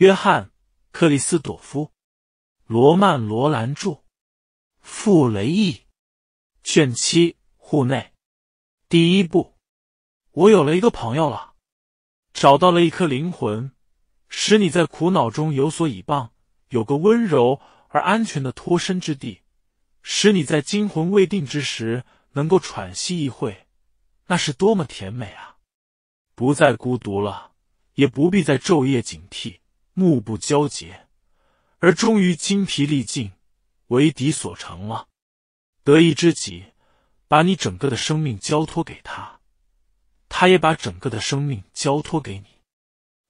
约翰·克里斯朵夫，罗曼·罗兰著。傅雷译。卷七，户内。第一部。我有了一个朋友了，找到了一颗灵魂，使你在苦恼中有所倚傍，有个温柔而安全的脱身之地，使你在惊魂未定之时能够喘息一会，那是多么甜美啊！不再孤独了，也不必在昼夜警惕。目不交睫，而终于精疲力尽，为敌所成了。得意之极，把你整个的生命交托给他，他也把整个的生命交托给你，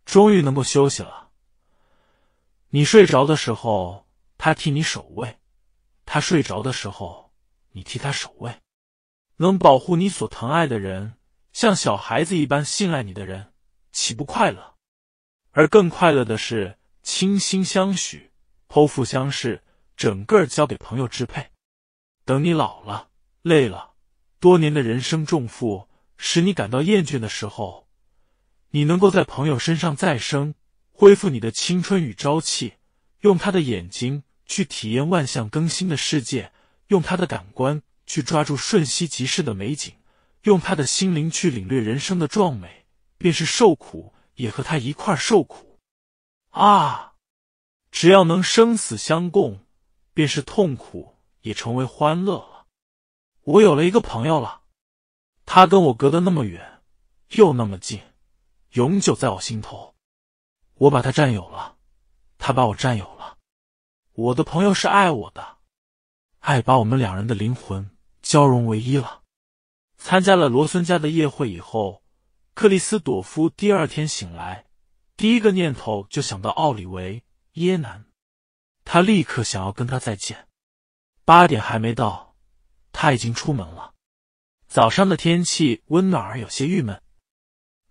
终于能够休息了。你睡着的时候，他替你守卫；他睡着的时候，你替他守卫。能保护你所疼爱的人，像小孩子一般信赖你的人，岂不快乐？而更快乐的是，倾心相许，剖腹相视，整个交给朋友支配。等你老了、累了，多年的人生重负使你感到厌倦的时候，你能够在朋友身上再生，恢复你的青春与朝气，用他的眼睛去体验万象更新的世界，用他的感官去抓住瞬息即逝的美景，用他的心灵去领略人生的壮美，便是受苦。也和他一块受苦，啊！只要能生死相共，便是痛苦也成为欢乐了。我有了一个朋友了，他跟我隔得那么远，又那么近，永久在我心头。我把他占有了，他把我占有了。我的朋友是爱我的，爱把我们两人的灵魂交融为一了。参加了罗森家的宴会以后。克里斯朵夫第二天醒来，第一个念头就想到奥里维耶南，他立刻想要跟他再见。八点还没到，他已经出门了。早上的天气温暖而有些郁闷，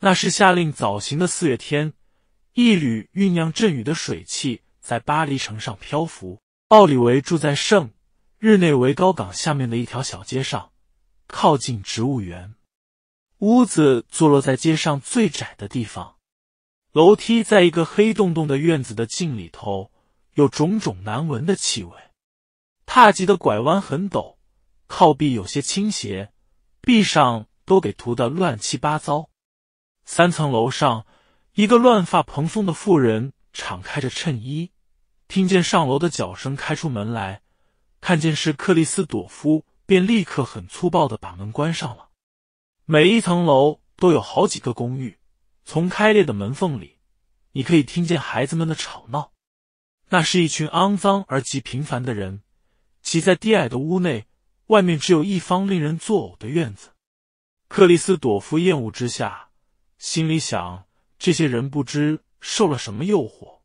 那是下令早行的四月天。一缕酝酿阵雨的水汽在巴黎城上漂浮。奥里维住在圣日内维高港下面的一条小街上，靠近植物园。屋子坐落在街上最窄的地方，楼梯在一个黑洞洞的院子的镜里头，有种种难闻的气味。踏级的拐弯很陡，靠壁有些倾斜，壁上都给涂的乱七八糟。三层楼上，一个乱发蓬松的妇人敞开着衬衣，听见上楼的脚声，开出门来看见是克里斯朵夫，便立刻很粗暴的把门关上了。每一层楼都有好几个公寓，从开裂的门缝里，你可以听见孩子们的吵闹。那是一群肮脏而极平凡的人，挤在低矮的屋内，外面只有一方令人作呕的院子。克里斯朵夫厌恶之下，心里想：这些人不知受了什么诱惑，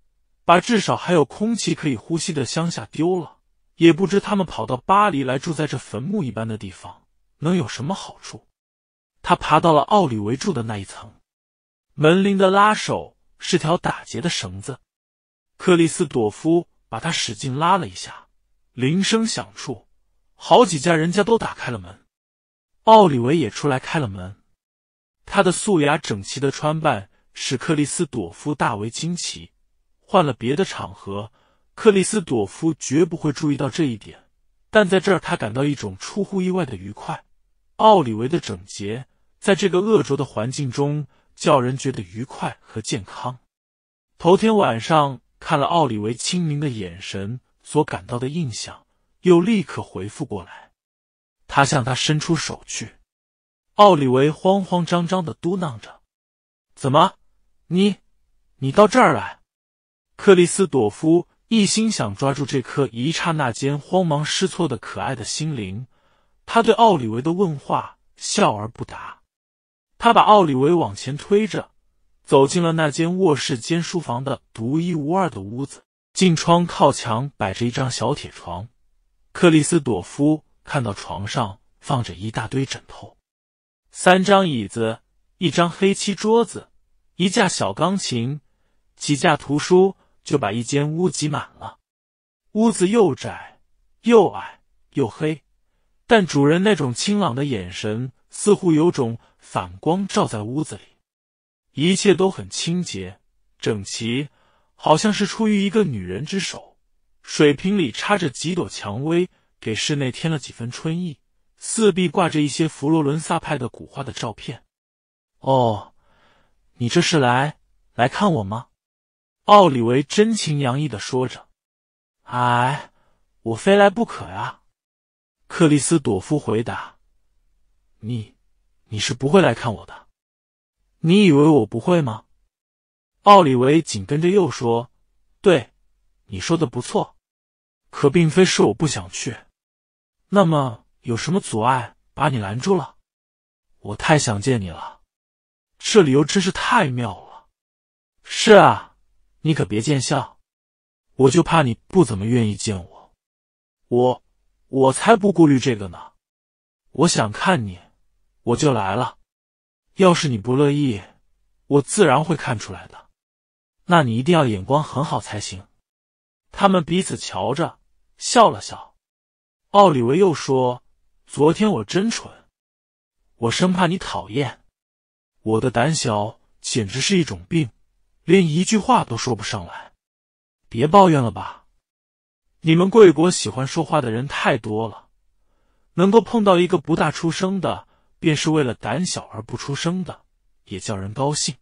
把至少还有空气可以呼吸的乡下丢了，也不知他们跑到巴黎来住在这坟墓一般的地方，能有什么好处？他爬到了奥里维住的那一层，门铃的拉手是条打结的绳子。克里斯朵夫把他使劲拉了一下，铃声响处，好几家人家都打开了门。奥里维也出来开了门，他的素雅整齐的穿扮使克里斯朵夫大为惊奇。换了别的场合，克里斯朵夫绝不会注意到这一点，但在这儿，他感到一种出乎意外的愉快。奥里维的整洁。在这个恶浊的环境中，叫人觉得愉快和健康。头天晚上看了奥里维清明的眼神所感到的印象，又立刻回复过来。他向他伸出手去，奥里维慌慌张张的嘟囔着：“怎么，你，你到这儿来？”克里斯朵夫一心想抓住这颗一刹那间慌忙失措的可爱的心灵，他对奥里维的问话笑而不答。他把奥利维往前推着，走进了那间卧室兼书房的独一无二的屋子。进窗靠墙摆着一张小铁床，克里斯朵夫看到床上放着一大堆枕头，三张椅子，一张黑漆桌子，一架小钢琴，几架图书，就把一间屋挤满了。屋子又窄又矮又黑，但主人那种清朗的眼神似乎有种。反光照在屋子里，一切都很清洁整齐，好像是出于一个女人之手。水瓶里插着几朵蔷薇，给室内添了几分春意。四壁挂着一些佛罗伦萨派的古画的照片。哦，你这是来来看我吗？奥里维真情洋溢的说着。哎，我非来不可呀！克里斯朵夫回答。你。你是不会来看我的，你以为我不会吗？奥利维紧跟着又说：“对，你说的不错，可并非是我不想去。那么有什么阻碍把你拦住了？我太想见你了，这理由真是太妙了。是啊，你可别见笑，我就怕你不怎么愿意见我。我，我才不顾虑这个呢，我想看你。”我就来了，要是你不乐意，我自然会看出来的。那你一定要眼光很好才行。他们彼此瞧着，笑了笑。奥利维又说：“昨天我真蠢，我生怕你讨厌。我的胆小简直是一种病，连一句话都说不上来。别抱怨了吧，你们贵国喜欢说话的人太多了，能够碰到一个不大出声的。”便是为了胆小而不出声的，也叫人高兴。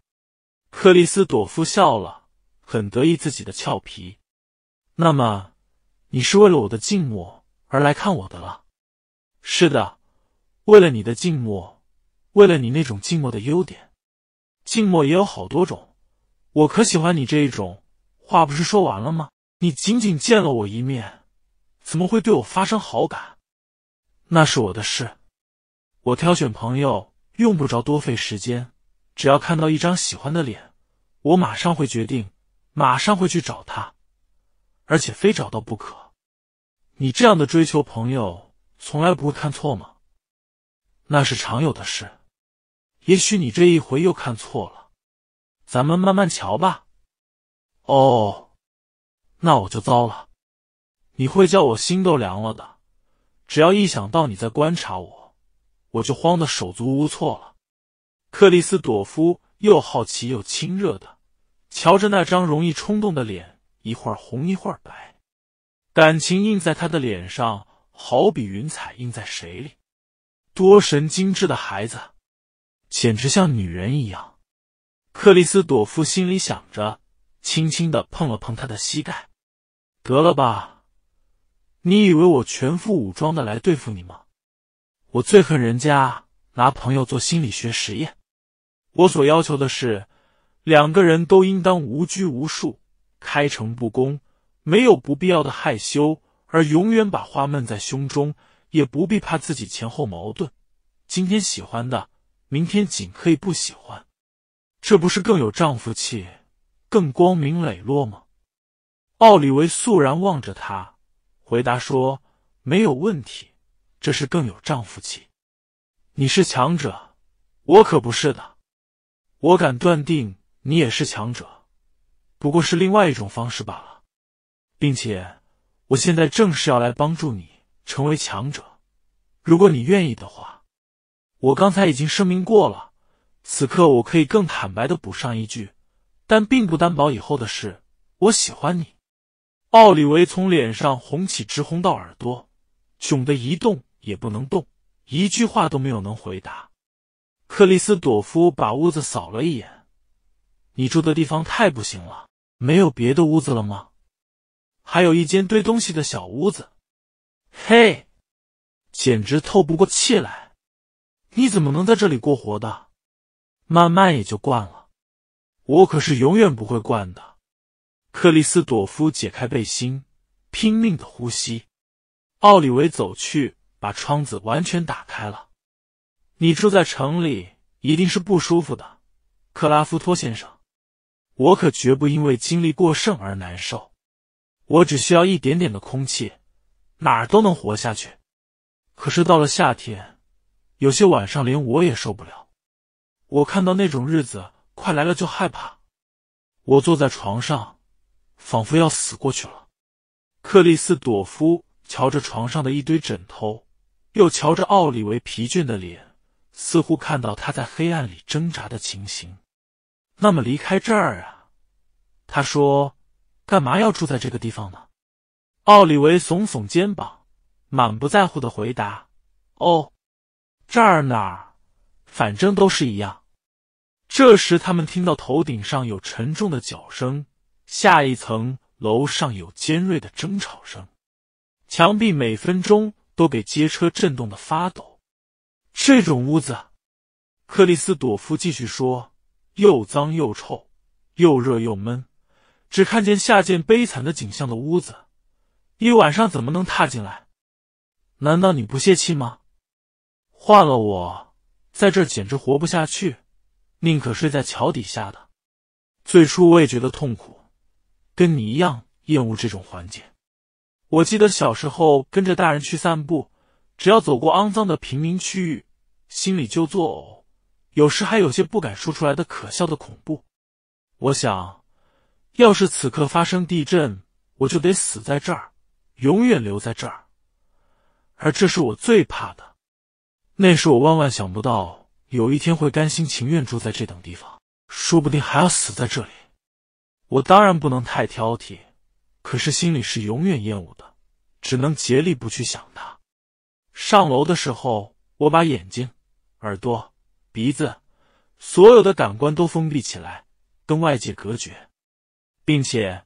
克里斯朵夫笑了，很得意自己的俏皮。那么，你是为了我的静默而来看我的了？是的，为了你的静默，为了你那种静默的优点。静默也有好多种，我可喜欢你这一种。话不是说完了吗？你仅仅见了我一面，怎么会对我发生好感？那是我的事。我挑选朋友用不着多费时间，只要看到一张喜欢的脸，我马上会决定，马上会去找他，而且非找到不可。你这样的追求朋友，从来不会看错吗？那是常有的事。也许你这一回又看错了，咱们慢慢瞧吧。哦，那我就糟了，你会叫我心都凉了的。只要一想到你在观察我。我就慌得手足无措了。克里斯朵夫又好奇又亲热的瞧着那张容易冲动的脸，一会儿红一会儿白，感情印在他的脸上，好比云彩印在水里。多神经质的孩子，简直像女人一样。克里斯朵夫心里想着，轻轻的碰了碰他的膝盖。得了吧，你以为我全副武装的来对付你吗？我最恨人家拿朋友做心理学实验。我所要求的是，两个人都应当无拘无束、开诚布公，没有不必要的害羞，而永远把话闷在胸中，也不必怕自己前后矛盾。今天喜欢的，明天仅可以不喜欢，这不是更有丈夫气、更光明磊落吗？奥利维肃然望着他，回答说：“没有问题。”这是更有丈夫气。你是强者，我可不是的。我敢断定你也是强者，不过是另外一种方式罢了。并且，我现在正是要来帮助你成为强者。如果你愿意的话，我刚才已经声明过了。此刻，我可以更坦白的补上一句，但并不担保以后的事。我喜欢你，奥利维。从脸上红起，直红到耳朵，窘得一动。也不能动，一句话都没有能回答。克里斯朵夫把屋子扫了一眼：“你住的地方太不行了，没有别的屋子了吗？还有一间堆东西的小屋子，嘿，简直透不过气来。你怎么能在这里过活的？慢慢也就惯了，我可是永远不会惯的。”克里斯朵夫解开背心，拼命的呼吸。奥里维走去。把窗子完全打开了。你住在城里一定是不舒服的，克拉夫托先生。我可绝不因为精力过剩而难受。我只需要一点点的空气，哪儿都能活下去。可是到了夏天，有些晚上连我也受不了。我看到那种日子快来了就害怕。我坐在床上，仿佛要死过去了。克里斯朵夫瞧着床上的一堆枕头。又瞧着奥利维疲倦的脸，似乎看到他在黑暗里挣扎的情形。那么离开这儿啊？他说：“干嘛要住在这个地方呢？”奥利维耸耸肩膀，满不在乎的回答：“哦，这儿哪儿，反正都是一样。”这时他们听到头顶上有沉重的脚声，下一层楼上有尖锐的争吵声，墙壁每分钟。都给街车震动的发抖。这种屋子，克里斯朵夫继续说：“又脏又臭，又热又闷，只看见下贱悲惨的景象的屋子，一晚上怎么能踏进来？难道你不泄气吗？换了我，在这简直活不下去，宁可睡在桥底下的。最初我也觉得痛苦，跟你一样厌恶这种环境。”我记得小时候跟着大人去散步，只要走过肮脏的贫民区域，心里就作呕，有时还有些不敢说出来的可笑的恐怖。我想要是此刻发生地震，我就得死在这儿，永远留在这儿，而这是我最怕的。那时我万万想不到有一天会甘心情愿住在这等地方，说不定还要死在这里。我当然不能太挑剔。可是心里是永远厌恶的，只能竭力不去想他。上楼的时候，我把眼睛、耳朵、鼻子，所有的感官都封闭起来，跟外界隔绝，并且，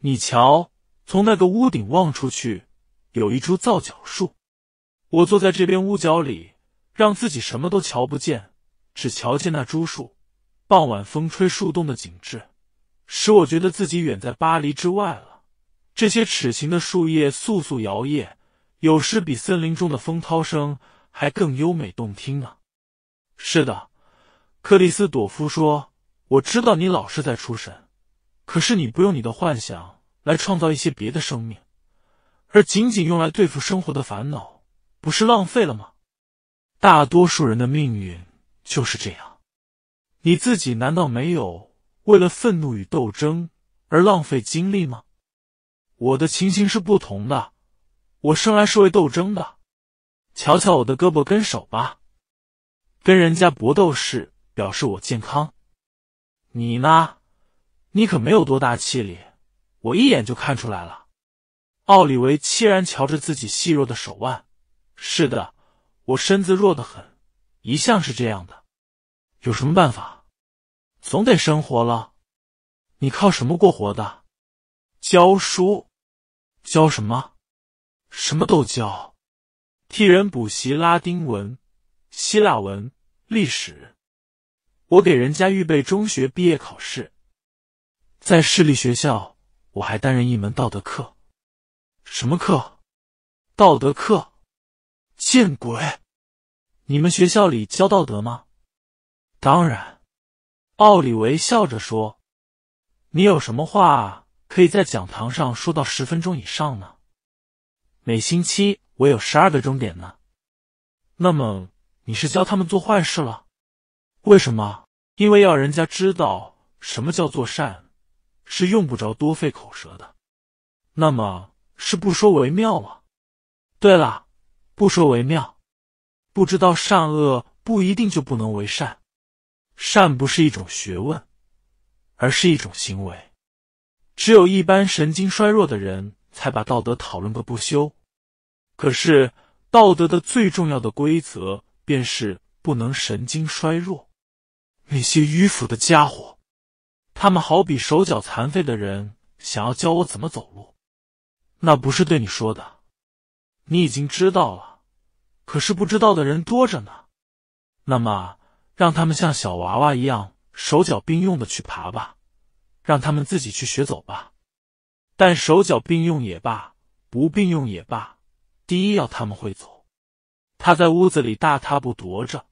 你瞧，从那个屋顶望出去，有一株皂角树。我坐在这边屋角里，让自己什么都瞧不见，只瞧见那株树。傍晚风吹树洞的景致，使我觉得自己远在巴黎之外了。这些齿形的树叶簌簌摇曳，有时比森林中的风涛声还更优美动听呢。是的，克里斯朵夫说：“我知道你老是在出神，可是你不用你的幻想来创造一些别的生命，而仅仅用来对付生活的烦恼，不是浪费了吗？大多数人的命运就是这样。你自己难道没有为了愤怒与斗争而浪费精力吗？”我的情形是不同的，我生来是为斗争的。瞧瞧我的胳膊跟手吧，跟人家搏斗是表示我健康。你呢？你可没有多大气力，我一眼就看出来了。奥利维凄然瞧着自己细弱的手腕。是的，我身子弱得很，一向是这样的。有什么办法？总得生活了。你靠什么过活的？教书。教什么？什么都教，替人补习拉丁文、希腊文、历史。我给人家预备中学毕业考试，在市立学校，我还担任一门道德课。什么课？道德课？见鬼！你们学校里教道德吗？当然。奥利维笑着说：“你有什么话？”可以在讲堂上说到十分钟以上呢。每星期我有十二个钟点呢。那么你是教他们做坏事了？为什么？因为要人家知道什么叫做善，是用不着多费口舌的。那么是不说为妙了。对了，不说为妙。不知道善恶不一定就不能为善。善不是一种学问，而是一种行为。只有一般神经衰弱的人才把道德讨论个不休。可是道德的最重要的规则便是不能神经衰弱。那些迂腐的家伙，他们好比手脚残废的人，想要教我怎么走路，那不是对你说的。你已经知道了，可是不知道的人多着呢。那么让他们像小娃娃一样手脚并用的去爬吧。让他们自己去学走吧，但手脚并用也罢，不并用也罢，第一要他们会走。他在屋子里大踏步踱着，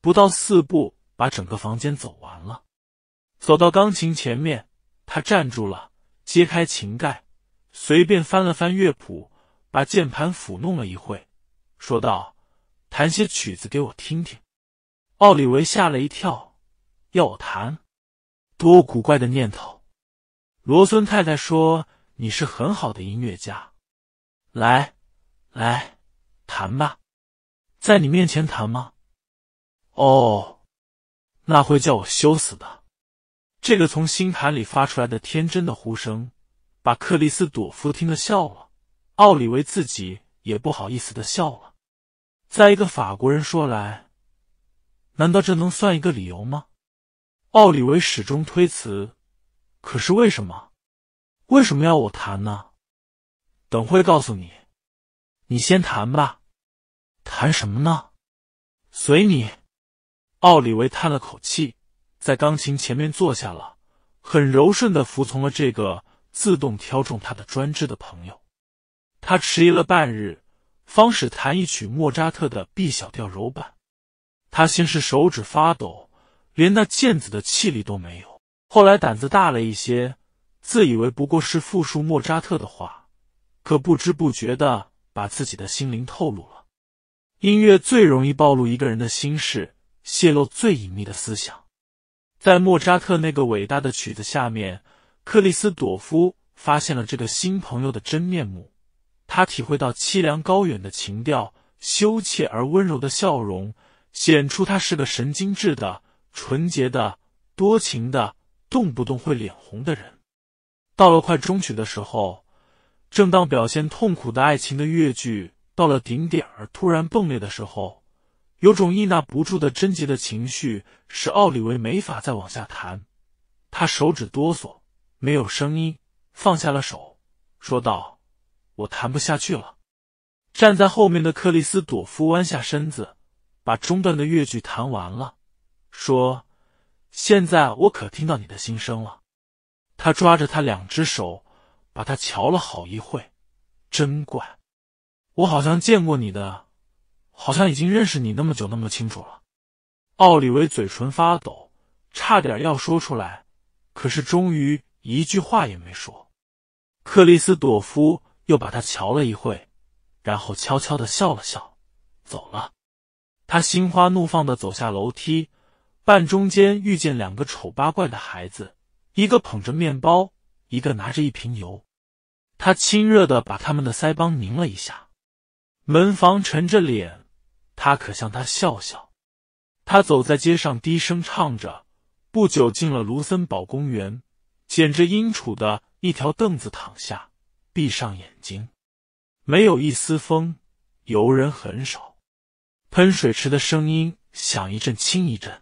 不到四步，把整个房间走完了。走到钢琴前面，他站住了，揭开琴盖，随便翻了翻乐谱，把键盘抚弄了一会，说道：“弹些曲子给我听听。”奥利维吓了一跳，要我弹。多古怪的念头！罗森太太说：“你是很好的音乐家，来，来，弹吧，在你面前弹吗？”哦，那会叫我羞死的。这个从心坎里发出来的天真的呼声，把克里斯朵夫听得笑了，奥里维自己也不好意思的笑了。在一个法国人说来，难道这能算一个理由吗？奥里维始终推辞，可是为什么？为什么要我弹呢？等会告诉你。你先弹吧。弹什么呢？随你。奥里维叹了口气，在钢琴前面坐下了，很柔顺的服从了这个自动挑中他的专制的朋友。他迟疑了半日，方始弹一曲莫扎特的 B 小调柔板。他先是手指发抖。连那剑子的气力都没有。后来胆子大了一些，自以为不过是复述莫扎特的话，可不知不觉的把自己的心灵透露了。音乐最容易暴露一个人的心事，泄露最隐秘的思想。在莫扎特那个伟大的曲子下面，克里斯朵夫发现了这个新朋友的真面目。他体会到凄凉高远的情调，羞怯而温柔的笑容，显出他是个神经质的。纯洁的、多情的、动不动会脸红的人，到了快中曲的时候，正当表现痛苦的爱情的乐句到了顶点而突然迸裂的时候，有种抑捺不住的贞洁的情绪使奥利维没法再往下弹，他手指哆嗦，没有声音，放下了手，说道：“我弹不下去了。”站在后面的克里斯朵夫弯下身子，把中段的乐句弹完了。说：“现在我可听到你的心声了。”他抓着他两只手，把他瞧了好一会。真怪，我好像见过你的，好像已经认识你那么久那么清楚了。奥利维嘴唇发抖，差点要说出来，可是终于一句话也没说。克里斯朵夫又把他瞧了一会，然后悄悄的笑了笑，走了。他心花怒放的走下楼梯。半中间遇见两个丑八怪的孩子，一个捧着面包，一个拿着一瓶油。他亲热的把他们的腮帮拧了一下。门房沉着脸，他可向他笑笑。他走在街上，低声唱着。不久进了卢森堡公园，捡着阴处的一条凳子躺下，闭上眼睛。没有一丝风，游人很少。喷水池的声音响一阵，轻一阵。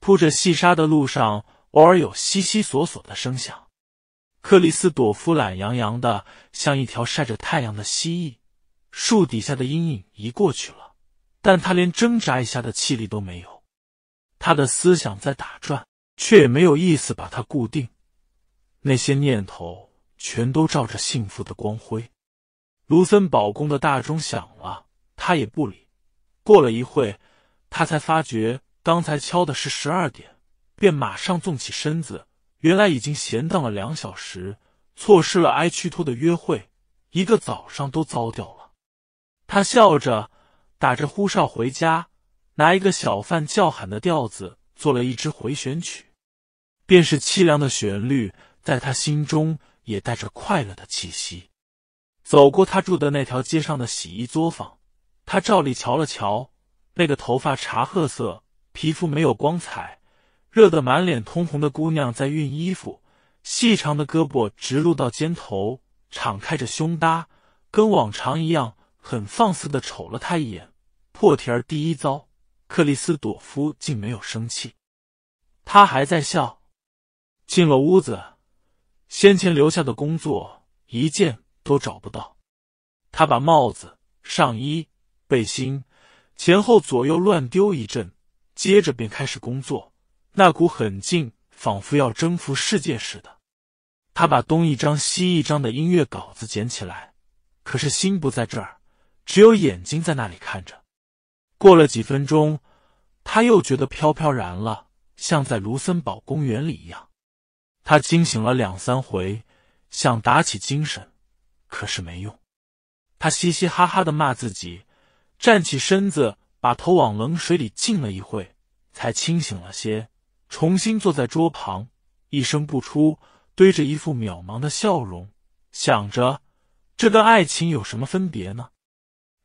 铺着细沙的路上，偶尔有悉悉索索的声响。克里斯朵夫懒洋洋的，像一条晒着太阳的蜥蜴。树底下的阴影移过去了，但他连挣扎一下的气力都没有。他的思想在打转，却也没有意思把它固定。那些念头全都照着幸福的光辉。卢森堡宫的大钟响了，他也不理。过了一会，他才发觉。刚才敲的是十二点，便马上纵起身子。原来已经闲荡了两小时，错失了埃屈托的约会，一个早上都糟掉了。他笑着打着呼哨回家，拿一个小贩叫喊的调子做了一支回旋曲，便是凄凉的旋律，在他心中也带着快乐的气息。走过他住的那条街上的洗衣作坊，他照例瞧了瞧那个头发茶褐色。皮肤没有光彩，热得满脸通红的姑娘在熨衣服，细长的胳膊直露到肩头，敞开着胸搭，跟往常一样，很放肆的瞅了他一眼。破天儿第一遭，克里斯朵夫竟没有生气，他还在笑。进了屋子，先前留下的工作一件都找不到，他把帽子、上衣、背心前后左右乱丢一阵。接着便开始工作，那股狠劲仿佛要征服世界似的。他把东一张西一张的音乐稿子捡起来，可是心不在这儿，只有眼睛在那里看着。过了几分钟，他又觉得飘飘然了，像在卢森堡公园里一样。他惊醒了两三回，想打起精神，可是没用。他嘻嘻哈哈的骂自己，站起身子。把头往冷水里浸了一会，才清醒了些，重新坐在桌旁，一声不出，堆着一副渺茫的笑容，想着这跟爱情有什么分别呢？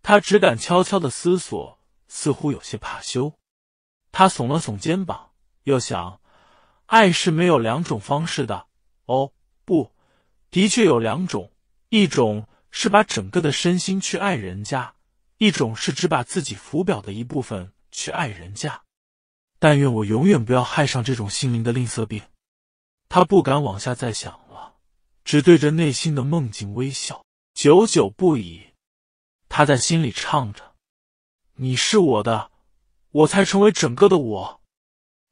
他只敢悄悄的思索，似乎有些怕羞。他耸了耸肩膀，又想：爱是没有两种方式的。哦，不，的确有两种，一种是把整个的身心去爱人家。一种是只把自己浮表的一部分去爱人家，但愿我永远不要害上这种心灵的吝啬病。他不敢往下再想了，只对着内心的梦境微笑，久久不已。他在心里唱着：“你是我的，我才成为整个的我。”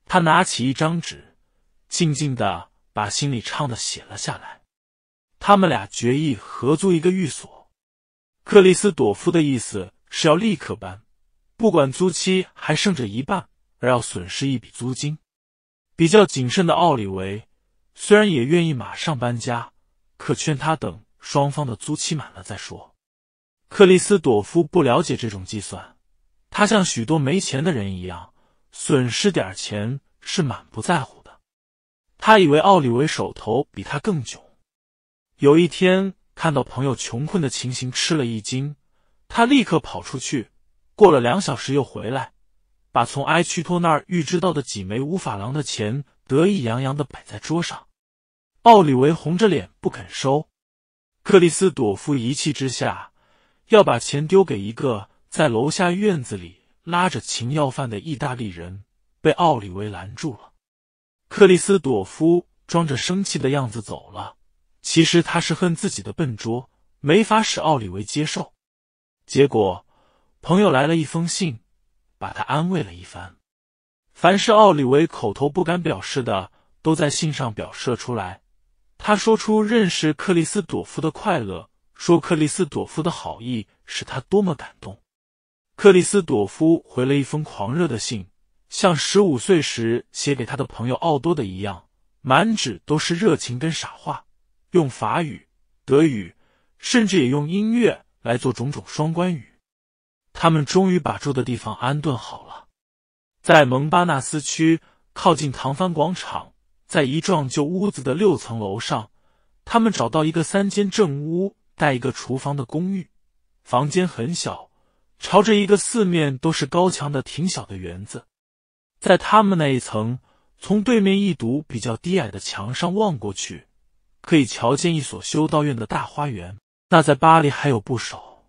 他拿起一张纸，静静的把心里唱的写了下来。他们俩决意合租一个寓所。克里斯朵夫的意思是要立刻搬，不管租期还剩着一半，而要损失一笔租金。比较谨慎的奥里维虽然也愿意马上搬家，可劝他等双方的租期满了再说。克里斯朵夫不了解这种计算，他像许多没钱的人一样，损失点钱是满不在乎的。他以为奥里维手头比他更窘。有一天。看到朋友穷困的情形，吃了一惊，他立刻跑出去，过了两小时又回来，把从埃屈托那儿预知到的几枚无法郎的钱得意洋洋的摆在桌上。奥里维红着脸不肯收，克里斯朵夫一气之下要把钱丢给一个在楼下院子里拉着琴要饭的意大利人，被奥里维拦住了。克里斯朵夫装着生气的样子走了。其实他是恨自己的笨拙，没法使奥利维接受。结果，朋友来了一封信，把他安慰了一番。凡是奥利维口头不敢表示的，都在信上表示了出来。他说出认识克里斯朵夫的快乐，说克里斯朵夫的好意使他多么感动。克里斯朵夫回了一封狂热的信，像十五岁时写给他的朋友奥多的一样，满纸都是热情跟傻话。用法语、德语，甚至也用音乐来做种种双关语。他们终于把住的地方安顿好了，在蒙巴纳斯区靠近唐帆广场，在一幢旧屋子的六层楼上，他们找到一个三间正屋带一个厨房的公寓。房间很小，朝着一个四面都是高墙的挺小的园子。在他们那一层，从对面一堵比较低矮的墙上望过去。可以瞧见一所修道院的大花园，那在巴黎还有不少，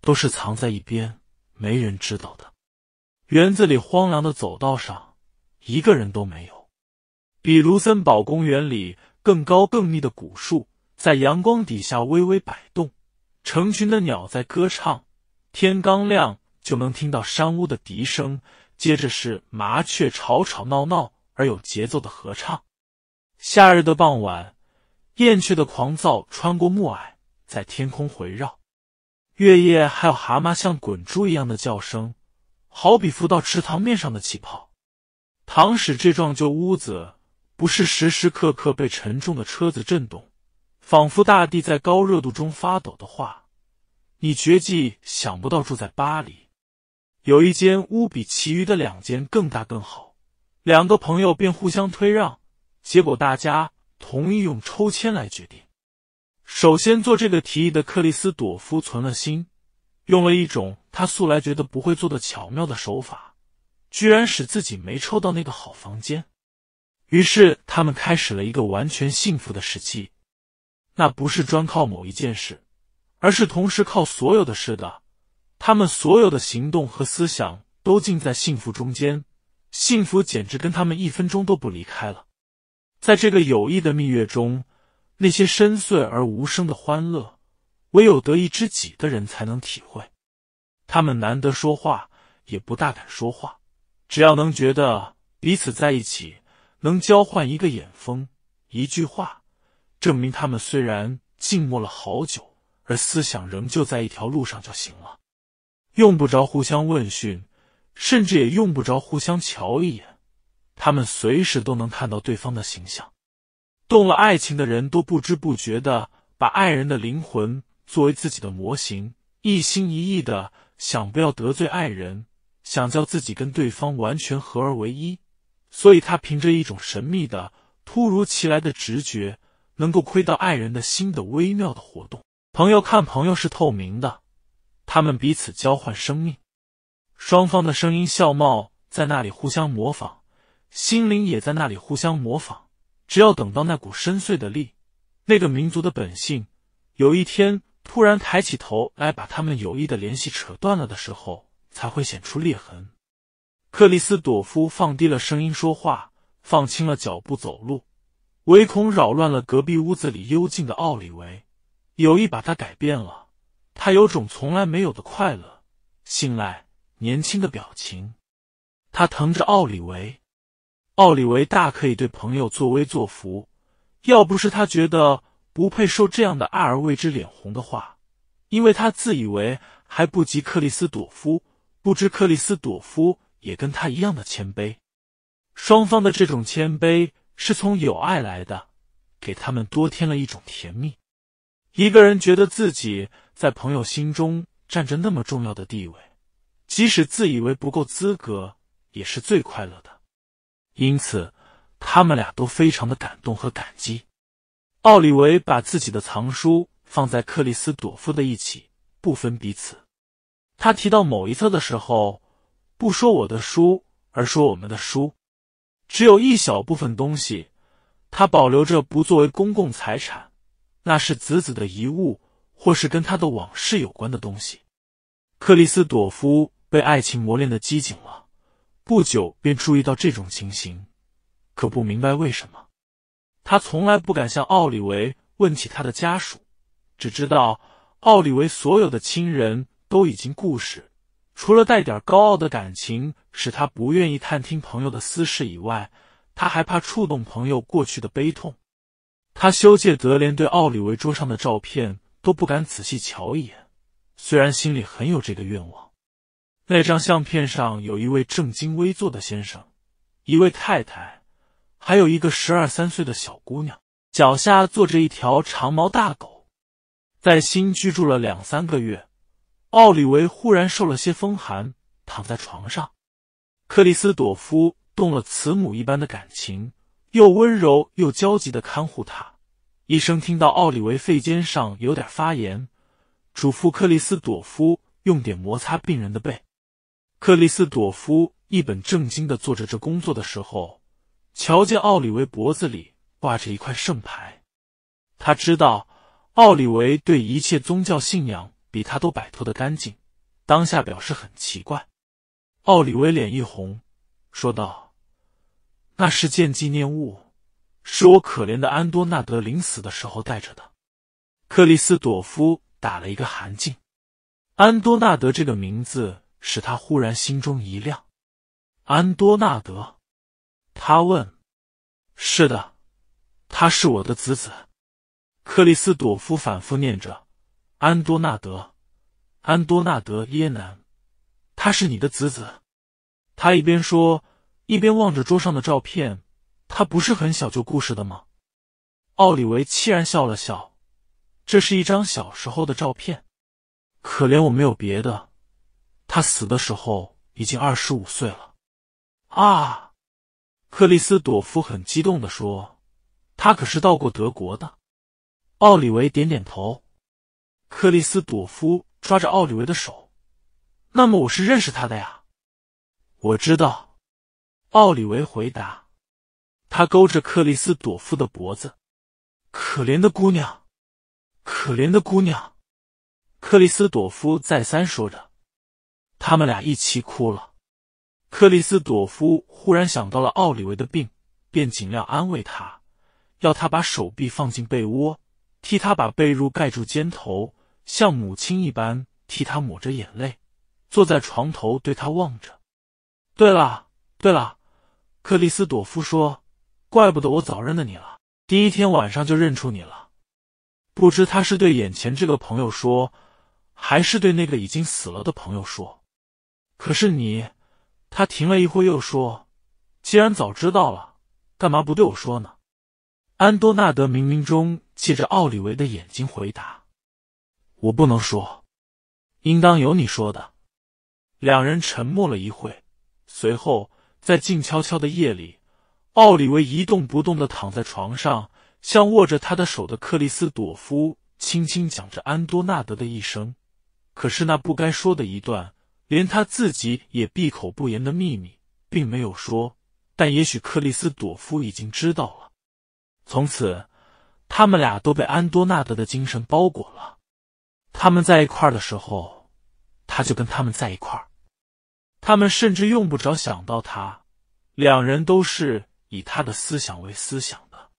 都是藏在一边没人知道的。园子里荒凉的走道上，一个人都没有。比卢森堡公园里更高更密的古树，在阳光底下微微摆动，成群的鸟在歌唱。天刚亮就能听到山屋的笛声，接着是麻雀吵吵闹闹而有节奏的合唱。夏日的傍晚。燕雀的狂躁穿过暮霭，在天空回绕；月夜还有蛤蟆像滚珠一样的叫声，好比浮到池塘面上的气泡。倘使这幢旧屋子不是时时刻刻被沉重的车子震动，仿佛大地在高热度中发抖的话，你绝计想不到住在巴黎有一间屋比其余的两间更大更好。两个朋友便互相推让，结果大家。同意用抽签来决定。首先做这个提议的克里斯朵夫存了心，用了一种他素来觉得不会做的巧妙的手法，居然使自己没抽到那个好房间。于是他们开始了一个完全幸福的时期。那不是专靠某一件事，而是同时靠所有的事的。他们所有的行动和思想都浸在幸福中间，幸福简直跟他们一分钟都不离开了。在这个有意的蜜月中，那些深邃而无声的欢乐，唯有得一知己的人才能体会。他们难得说话，也不大敢说话，只要能觉得彼此在一起，能交换一个眼风一句话，证明他们虽然静默了好久，而思想仍旧在一条路上就行了，用不着互相问讯，甚至也用不着互相瞧一眼。他们随时都能看到对方的形象，动了爱情的人都不知不觉的把爱人的灵魂作为自己的模型，一心一意的想不要得罪爱人，想叫自己跟对方完全合而为一。所以，他凭着一种神秘的、突如其来的直觉，能够窥到爱人的心的微妙的活动。朋友看朋友是透明的，他们彼此交换生命，双方的声音、笑貌在那里互相模仿。心灵也在那里互相模仿。只要等到那股深邃的力，那个民族的本性，有一天突然抬起头来，把他们友谊的联系扯断了的时候，才会显出裂痕。克里斯朵夫放低了声音说话，放轻了脚步走路，唯恐扰乱了隔壁屋子里幽静的奥里维。有意把他改变了，他有种从来没有的快乐、信赖、年轻的表情。他疼着奥里维。奥利维大可以对朋友作威作福，要不是他觉得不配受这样的爱而为之脸红的话，因为他自以为还不及克里斯朵夫，不知克里斯朵夫也跟他一样的谦卑。双方的这种谦卑是从友爱来的，给他们多添了一种甜蜜。一个人觉得自己在朋友心中占着那么重要的地位，即使自以为不够资格，也是最快乐的。因此，他们俩都非常的感动和感激。奥利维把自己的藏书放在克里斯朵夫的一起，不分彼此。他提到某一册的时候，不说我的书，而说我们的书。只有一小部分东西，他保留着不作为公共财产，那是子子的遗物，或是跟他的往事有关的东西。克里斯朵夫被爱情磨练的机警了。不久便注意到这种情形，可不明白为什么。他从来不敢向奥利维问起他的家属，只知道奥利维所有的亲人都已经故世。除了带点高傲的感情使他不愿意探听朋友的私事以外，他还怕触动朋友过去的悲痛。他羞怯得连对奥利维桌上的照片都不敢仔细瞧一眼，虽然心里很有这个愿望。那张相片上有一位正襟危坐的先生，一位太太，还有一个十二三岁的小姑娘，脚下坐着一条长毛大狗。在新居住了两三个月，奥里维忽然受了些风寒，躺在床上。克里斯朵夫动了慈母一般的感情，又温柔又焦急的看护他。医生听到奥里维肺尖上有点发炎，嘱咐克里斯朵夫用点摩擦病人的背。克里斯朵夫一本正经的做着这工作的时候，瞧见奥里维脖子里挂着一块圣牌，他知道奥里维对一切宗教信仰比他都摆脱的干净，当下表示很奇怪。奥里维脸一红，说道：“那是件纪念物，是我可怜的安多纳德临死的时候带着的。”克里斯朵夫打了一个寒噤，安多纳德这个名字。使他忽然心中一亮。安多纳德，他问：“是的，他是我的子子。”克里斯朵夫反复念着：“安多纳德，安多纳德耶南，他是你的子子。”他一边说，一边望着桌上的照片。他不是很小就故事的吗？奥利维凄然笑了笑：“这是一张小时候的照片。可怜我没有别的。”他死的时候已经二十五岁了，啊！克里斯朵夫很激动的说：“他可是到过德国的。”奥里维点点头。克里斯朵夫抓着奥里维的手：“那么我是认识他的呀。”我知道，奥里维回答。他勾着克里斯朵夫的脖子：“可怜的姑娘，可怜的姑娘！”克里斯朵夫再三说着。他们俩一起哭了。克里斯朵夫忽然想到了奥利维的病，便尽量安慰他，要他把手臂放进被窝，替他把被褥盖住肩头，像母亲一般替他抹着眼泪，坐在床头对他望着。对了，对了，克里斯朵夫说：“怪不得我早认得你了，第一天晚上就认出你了。”不知他是对眼前这个朋友说，还是对那个已经死了的朋友说。可是你，他停了一会，又说：“既然早知道了，干嘛不对我说呢？”安多纳德冥冥中借着奥利维的眼睛回答：“我不能说，应当由你说的。”两人沉默了一会，随后在静悄悄的夜里，奥利维一动不动的躺在床上，向握着他的手的克里斯朵夫轻轻讲着安多纳德的一生，可是那不该说的一段。连他自己也闭口不言的秘密，并没有说。但也许克里斯朵夫已经知道了。从此，他们俩都被安多纳德的精神包裹了。他们在一块儿的时候，他就跟他们在一块儿。他们甚至用不着想到他，两人都是以他的思想为思想的。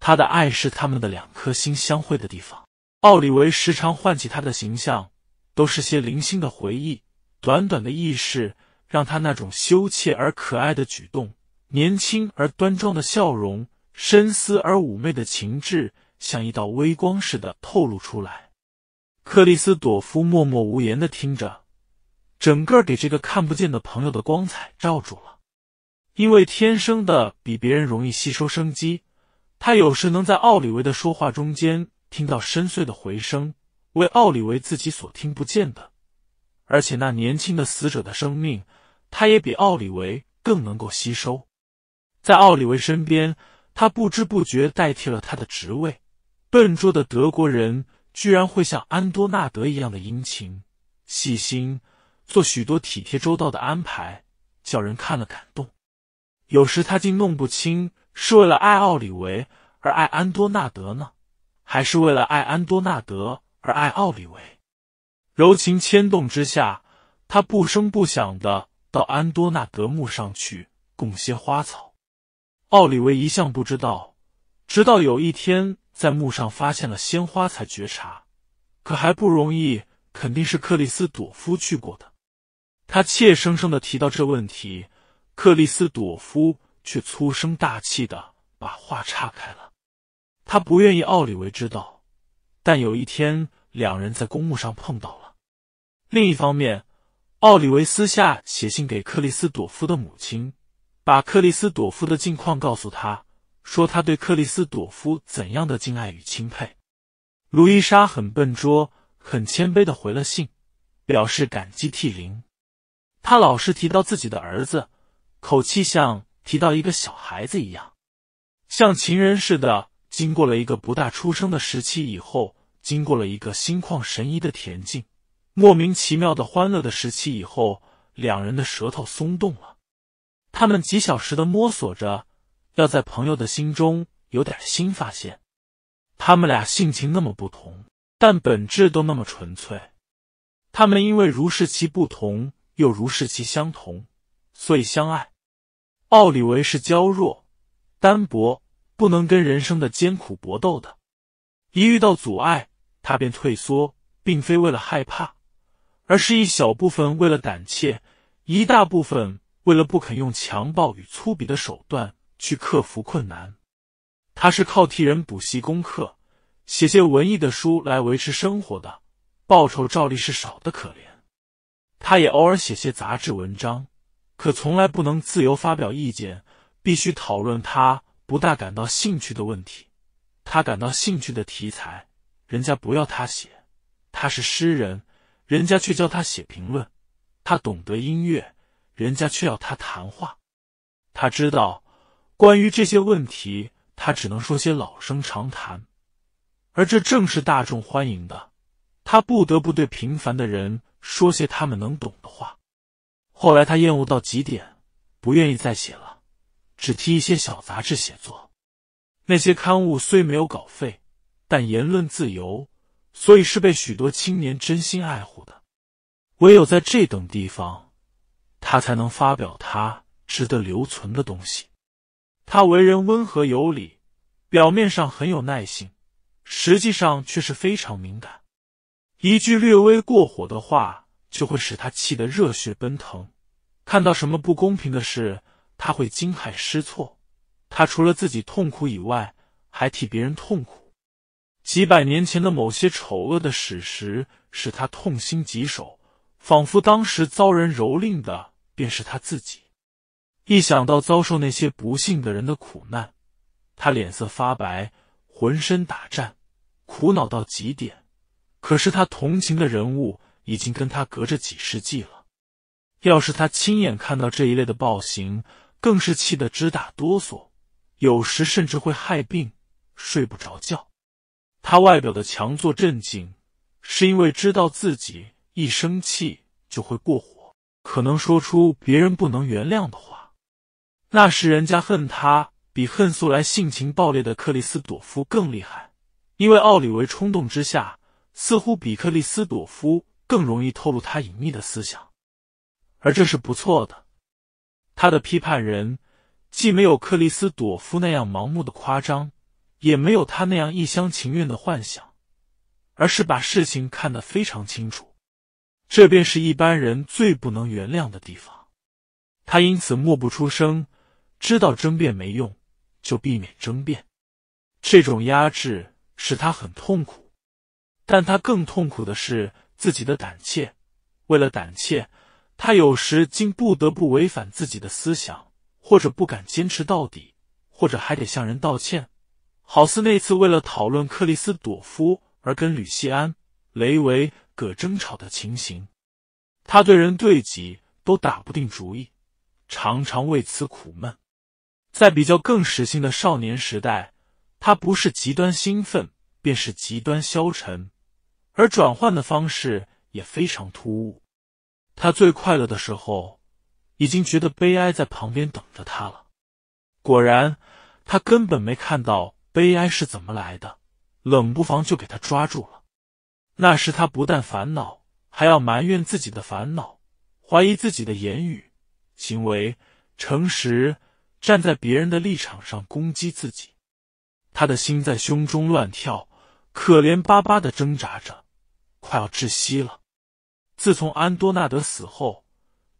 他的爱是他们的两颗心相会的地方。奥里维时常唤起他的形象，都是些零星的回忆。短短的意识，让他那种羞怯而可爱的举动、年轻而端庄的笑容、深思而妩媚的情致，像一道微光似的透露出来。克里斯朵夫默默无言的听着，整个给这个看不见的朋友的光彩罩住了。因为天生的比别人容易吸收生机，他有时能在奥里维的说话中间听到深邃的回声，为奥里维自己所听不见的。而且那年轻的死者的生命，他也比奥里维更能够吸收。在奥里维身边，他不知不觉代替了他的职位。笨拙的德国人居然会像安多纳德一样的殷勤细心，做许多体贴周到的安排，叫人看了感动。有时他竟弄不清是为了爱奥里维而爱安多纳德呢，还是为了爱安多纳德而爱奥里维。柔情牵动之下，他不声不响的到安多纳德墓上去供些花草。奥里维一向不知道，直到有一天在墓上发现了鲜花才觉察。可还不容易，肯定是克里斯朵夫去过的。他怯生生的提到这问题，克里斯朵夫却粗声大气的把话岔开了。他不愿意奥里维知道，但有一天两人在公墓上碰到了。另一方面，奥里维私下写信给克里斯朵夫的母亲，把克里斯朵夫的近况告诉他，说他对克里斯朵夫怎样的敬爱与钦佩。卢伊莎很笨拙、很谦卑的回了信，表示感激涕零。他老是提到自己的儿子，口气像提到一个小孩子一样，像情人似的。经过了一个不大出声的时期以后，经过了一个心旷神怡的恬静。莫名其妙的欢乐的时期以后，两人的舌头松动了。他们几小时的摸索着，要在朋友的心中有点新发现。他们俩性情那么不同，但本质都那么纯粹。他们因为如是其不同，又如是其相同，所以相爱。奥里维是娇弱、单薄，不能跟人生的艰苦搏斗的。一遇到阻碍，他便退缩，并非为了害怕。而是一小部分为了胆怯，一大部分为了不肯用强暴与粗鄙的手段去克服困难。他是靠替人补习功课、写些文艺的书来维持生活的，报酬照例是少的可怜。他也偶尔写些杂志文章，可从来不能自由发表意见，必须讨论他不大感到兴趣的问题。他感到兴趣的题材，人家不要他写。他是诗人。人家却教他写评论，他懂得音乐；人家却要他谈话，他知道关于这些问题，他只能说些老生常谈，而这正是大众欢迎的。他不得不对平凡的人说些他们能懂的话。后来他厌恶到极点，不愿意再写了，只替一些小杂志写作。那些刊物虽没有稿费，但言论自由。所以是被许多青年真心爱护的，唯有在这等地方，他才能发表他值得留存的东西。他为人温和有礼，表面上很有耐性，实际上却是非常敏感。一句略微过火的话，就会使他气得热血奔腾。看到什么不公平的事，他会惊骇失措。他除了自己痛苦以外，还替别人痛苦。几百年前的某些丑恶的史实使他痛心疾首，仿佛当时遭人蹂躏的便是他自己。一想到遭受那些不幸的人的苦难，他脸色发白，浑身打颤，苦恼到极点。可是他同情的人物已经跟他隔着几世纪了。要是他亲眼看到这一类的暴行，更是气得直打哆嗦，有时甚至会害病，睡不着觉。他外表的强作镇静，是因为知道自己一生气就会过火，可能说出别人不能原谅的话。那时人家恨他，比恨素来性情暴烈的克里斯朵夫更厉害，因为奥利维冲动之下，似乎比克里斯朵夫更容易透露他隐秘的思想，而这是不错的。他的批判人，既没有克里斯朵夫那样盲目的夸张。也没有他那样一厢情愿的幻想，而是把事情看得非常清楚。这便是一般人最不能原谅的地方。他因此默不出声，知道争辩没用，就避免争辩。这种压制使他很痛苦，但他更痛苦的是自己的胆怯。为了胆怯，他有时竟不得不违反自己的思想，或者不敢坚持到底，或者还得向人道歉。好似那次为了讨论克里斯朵夫而跟吕西安·雷维戈争吵的情形，他对人对己都打不定主意，常常为此苦闷。在比较更实性的少年时代，他不是极端兴奋便是极端消沉，而转换的方式也非常突兀。他最快乐的时候，已经觉得悲哀在旁边等着他了。果然，他根本没看到。悲哀是怎么来的？冷不防就给他抓住了。那时他不但烦恼，还要埋怨自己的烦恼，怀疑自己的言语、行为，诚实站在别人的立场上攻击自己。他的心在胸中乱跳，可怜巴巴的挣扎着，快要窒息了。自从安多纳德死后，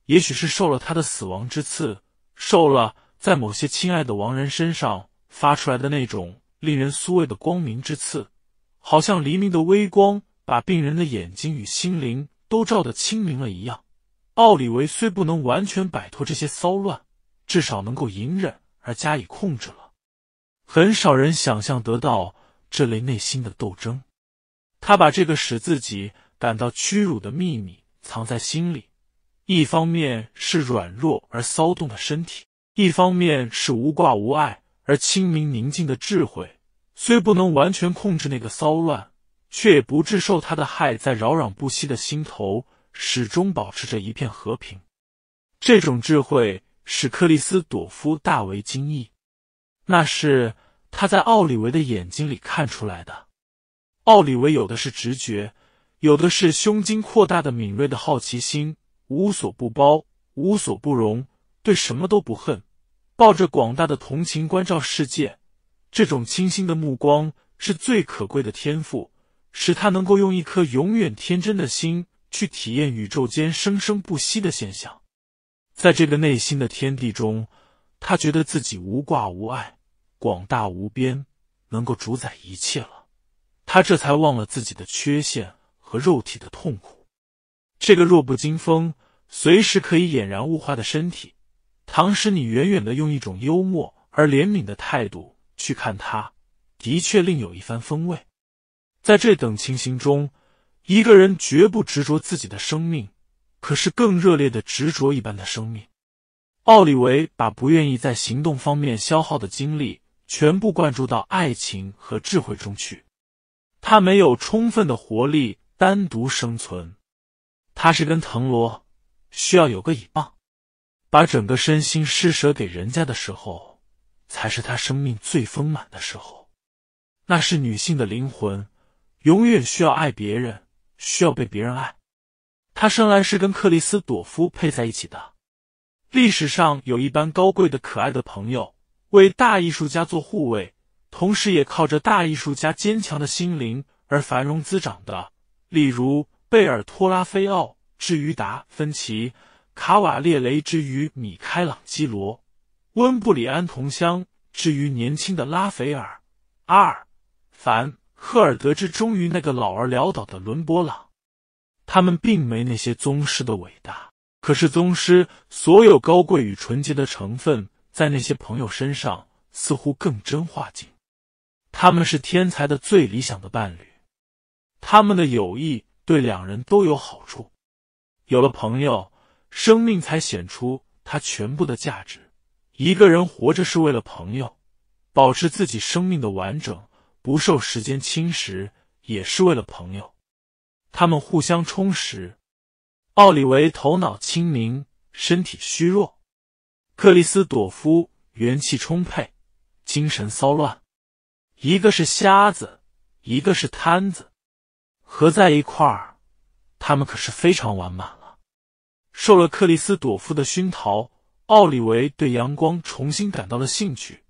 也许是受了他的死亡之刺，受了在某些亲爱的亡人身上发出来的那种。令人苏味的光明之刺，好像黎明的微光，把病人的眼睛与心灵都照得清明了一样。奥里维虽不能完全摆脱这些骚乱，至少能够隐忍而加以控制了。很少人想象得到这类内心的斗争。他把这个使自己感到屈辱的秘密藏在心里，一方面是软弱而骚动的身体，一方面是无挂无碍。而清明宁静的智慧，虽不能完全控制那个骚乱，却也不致受他的害，在扰攘不息的心头始终保持着一片和平。这种智慧使克里斯朵夫大为惊异，那是他在奥里维的眼睛里看出来的。奥里维有的是直觉，有的是胸襟扩大的、敏锐的好奇心，无所不包，无所不容，对什么都不恨。抱着广大的同情关照世界，这种清新的目光是最可贵的天赋，使他能够用一颗永远天真的心去体验宇宙间生生不息的现象。在这个内心的天地中，他觉得自己无挂无碍，广大无边，能够主宰一切了。他这才忘了自己的缺陷和肉体的痛苦，这个弱不禁风、随时可以俨然物化的身体。唐诗，你远远的用一种幽默而怜悯的态度去看他，的确另有一番风味。在这等情形中，一个人绝不执着自己的生命，可是更热烈的执着一般的生命。奥利维把不愿意在行动方面消耗的精力，全部灌注到爱情和智慧中去。他没有充分的活力单独生存，他是根藤萝，需要有个倚傍。把整个身心施舍给人家的时候，才是他生命最丰满的时候。那是女性的灵魂，永远需要爱别人，需要被别人爱。她生来是跟克里斯朵夫配在一起的。历史上有一般高贵的、可爱的朋友，为大艺术家做护卫，同时也靠着大艺术家坚强的心灵而繁荣滋长的。例如贝尔托拉菲奥，至于达芬奇。卡瓦列雷之于米开朗基罗，温布里安同乡之于年轻的拉斐尔，阿尔凡赫尔德之忠于那个老而潦倒的伦勃朗，他们并没那些宗师的伟大。可是宗师所有高贵与纯洁的成分，在那些朋友身上似乎更真化尽。他们是天才的最理想的伴侣，他们的友谊对两人都有好处。有了朋友。生命才显出它全部的价值。一个人活着是为了朋友，保持自己生命的完整，不受时间侵蚀，也是为了朋友。他们互相充实。奥里维头脑清明，身体虚弱；克里斯朵夫元气充沛，精神骚乱。一个是瞎子，一个是瘫子，合在一块儿，他们可是非常完满。受了克里斯朵夫的熏陶，奥里维对阳光重新感到了兴趣，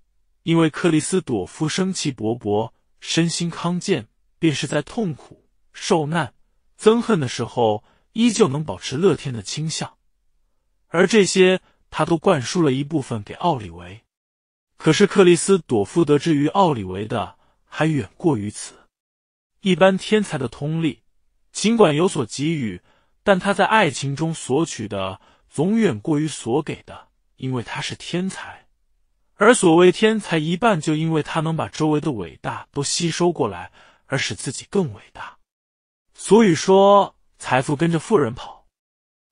因为克里斯朵夫生气勃勃，身心康健，便是在痛苦、受难、憎恨的时候，依旧能保持乐天的倾向，而这些他都灌输了一部分给奥里维。可是克里斯朵夫得知于奥里维的，还远过于此。一般天才的通力，尽管有所给予。但他在爱情中索取的，永远过于所给的，因为他是天才。而所谓天才一半，就因为他能把周围的伟大都吸收过来，而使自己更伟大。所以说，财富跟着富人跑，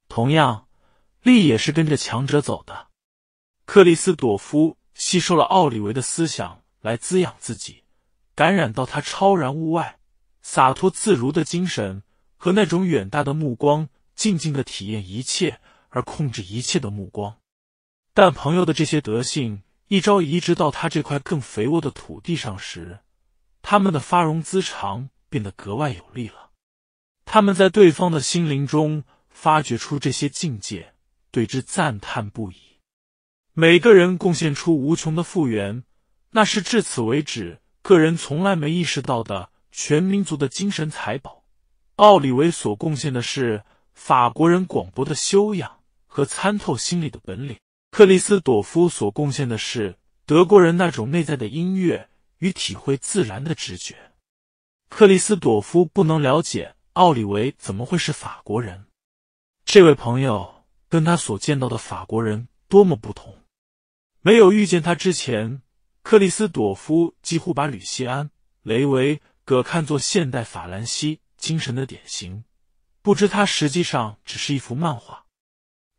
同样，力也是跟着强者走的。克里斯朵夫吸收了奥利维的思想来滋养自己，感染到他超然物外、洒脱自如的精神。和那种远大的目光，静静的体验一切而控制一切的目光。但朋友的这些德性，一朝移植到他这块更肥沃的土地上时，他们的发荣滋长变得格外有力了。他们在对方的心灵中发掘出这些境界，对之赞叹不已。每个人贡献出无穷的复原，那是至此为止个人从来没意识到的全民族的精神财宝。奥里维所贡献的是法国人广博的修养和参透心理的本领，克里斯朵夫所贡献的是德国人那种内在的音乐与体会自然的直觉。克里斯朵夫不能了解奥里维怎么会是法国人，这位朋友跟他所见到的法国人多么不同！没有遇见他之前，克里斯朵夫几乎把吕西安、雷维戈看作现代法兰西。精神的典型，不知他实际上只是一幅漫画。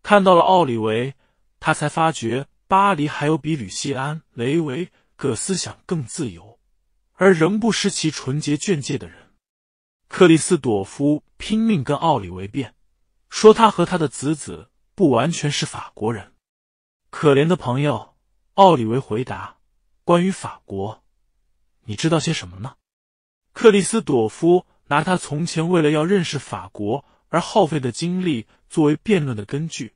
看到了奥里维，他才发觉巴黎还有比吕西安、雷维葛思想更自由，而仍不失其纯洁、眷介的人。克里斯朵夫拼命跟奥里维辩，说他和他的子子不完全是法国人。可怜的朋友，奥里维回答：“关于法国，你知道些什么呢？”克里斯朵夫。拿他从前为了要认识法国而耗费的精力作为辩论的根据，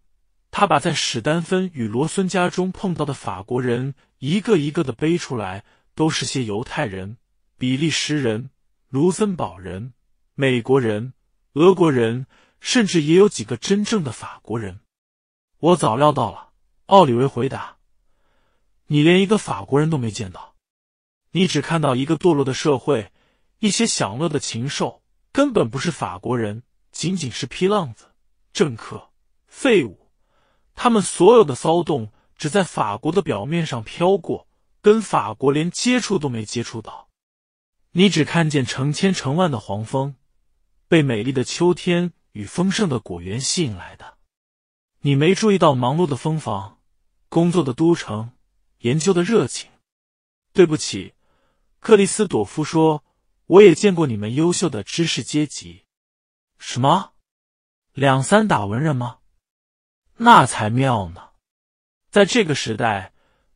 他把在史丹芬与罗森家中碰到的法国人一个一个的背出来，都是些犹太人、比利时人、卢森堡人、美国人、俄国人，甚至也有几个真正的法国人。我早料到了，奥利维回答：“你连一个法国人都没见到，你只看到一个堕落的社会。”一些享乐的禽兽根本不是法国人，仅仅是批浪子、政客、废物。他们所有的骚动只在法国的表面上飘过，跟法国连接触都没接触到。你只看见成千成万的黄蜂，被美丽的秋天与丰盛的果园吸引来的。你没注意到忙碌的蜂房、工作的都城、研究的热情。对不起，克里斯朵夫说。我也见过你们优秀的知识阶级，什么两三打文人吗？那才妙呢！在这个时代，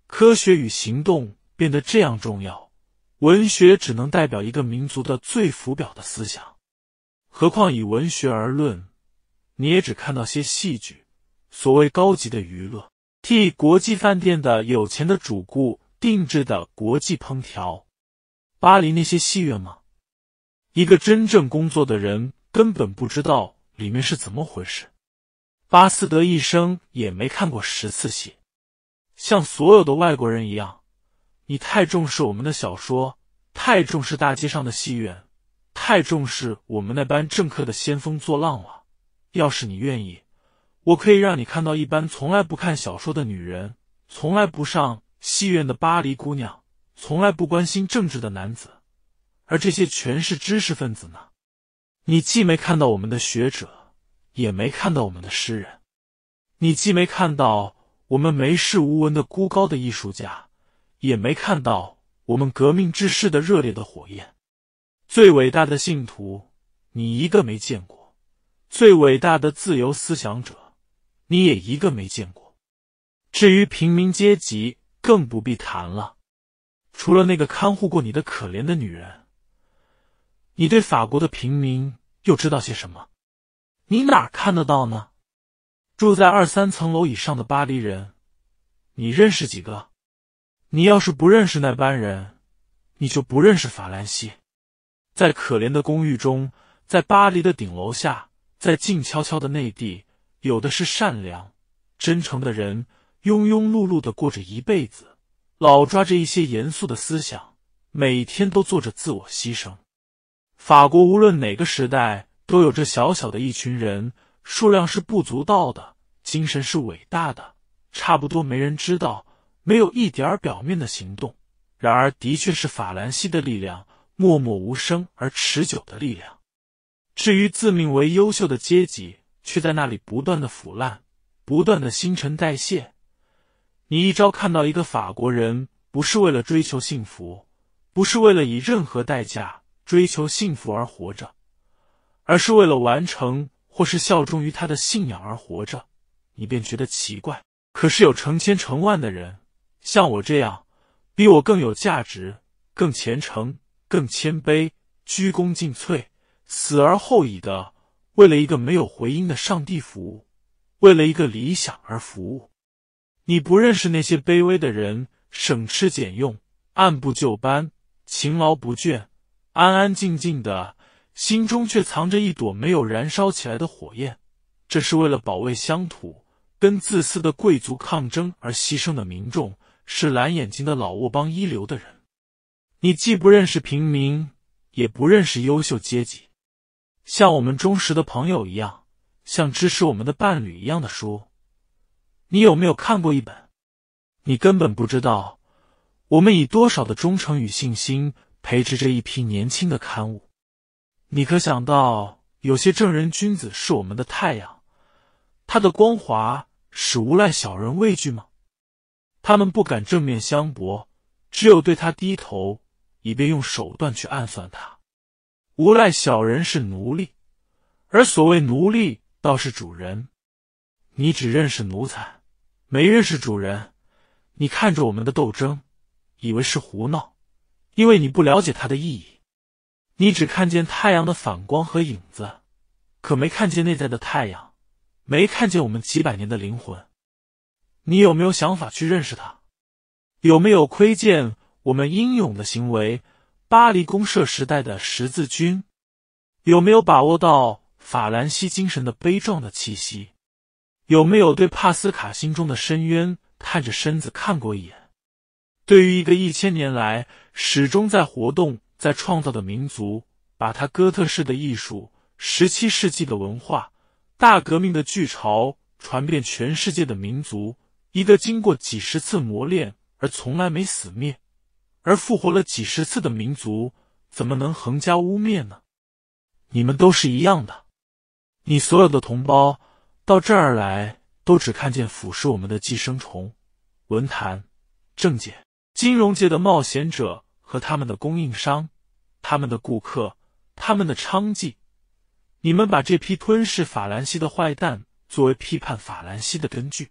科学与行动变得这样重要，文学只能代表一个民族的最浮表的思想。何况以文学而论，你也只看到些戏剧，所谓高级的娱乐，替国际饭店的有钱的主顾定制的国际烹调，巴黎那些戏院吗？一个真正工作的人根本不知道里面是怎么回事。巴斯德一生也没看过十次戏，像所有的外国人一样，你太重视我们的小说，太重视大街上的戏院，太重视我们那班政客的掀风作浪了。要是你愿意，我可以让你看到一般从来不看小说的女人，从来不上戏院的巴黎姑娘，从来不关心政治的男子。而这些全是知识分子呢，你既没看到我们的学者，也没看到我们的诗人，你既没看到我们没世无闻的孤高的艺术家，也没看到我们革命志士的热烈的火焰，最伟大的信徒，你一个没见过；最伟大的自由思想者，你也一个没见过。至于平民阶级，更不必谈了，除了那个看护过你的可怜的女人。你对法国的平民又知道些什么？你哪看得到呢？住在二三层楼以上的巴黎人，你认识几个？你要是不认识那班人，你就不认识法兰西。在可怜的公寓中，在巴黎的顶楼下，在静悄悄的内地，有的是善良、真诚的人，庸庸碌碌的过着一辈子，老抓着一些严肃的思想，每天都做着自我牺牲。法国无论哪个时代，都有这小小的一群人，数量是不足道的，精神是伟大的。差不多没人知道，没有一点儿表面的行动。然而，的确是法兰西的力量，默默无声而持久的力量。至于自命为优秀的阶级，却在那里不断的腐烂，不断的新陈代谢。你一朝看到一个法国人，不是为了追求幸福，不是为了以任何代价。追求幸福而活着，而是为了完成或是效忠于他的信仰而活着，你便觉得奇怪。可是有成千成万的人像我这样，比我更有价值、更虔诚、更谦卑、鞠躬尽瘁、死而后已的，为了一个没有回音的上帝服务，为了一个理想而服务。你不认识那些卑微的人，省吃俭用、按部就班、勤劳不倦。安安静静的心中却藏着一朵没有燃烧起来的火焰。这是为了保卫乡土、跟自私的贵族抗争而牺牲的民众，是蓝眼睛的老沃邦一流的人。你既不认识平民，也不认识优秀阶级，像我们忠实的朋友一样，像支持我们的伴侣一样的书，你有没有看过一本？你根本不知道，我们以多少的忠诚与信心。培植着一批年轻的刊物。你可想到，有些正人君子是我们的太阳，他的光华使无赖小人畏惧吗？他们不敢正面相搏，只有对他低头，以便用手段去暗算他。无赖小人是奴隶，而所谓奴隶倒是主人。你只认识奴才，没认识主人。你看着我们的斗争，以为是胡闹。因为你不了解它的意义，你只看见太阳的反光和影子，可没看见内在的太阳，没看见我们几百年的灵魂。你有没有想法去认识它？有没有窥见我们英勇的行为？巴黎公社时代的十字军？有没有把握到法兰西精神的悲壮的气息？有没有对帕斯卡心中的深渊探着身子看过一眼？对于一个一千年来。始终在活动、在创造的民族，把他哥特式的艺术、十七世纪的文化、大革命的巨潮传遍全世界的民族，一个经过几十次磨练而从来没死灭，而复活了几十次的民族，怎么能横加污蔑呢？你们都是一样的，你所有的同胞到这儿来，都只看见腐蚀我们的寄生虫——文坛、政界。金融界的冒险者和他们的供应商、他们的顾客、他们的娼妓，你们把这批吞噬法兰西的坏蛋作为批判法兰西的根据。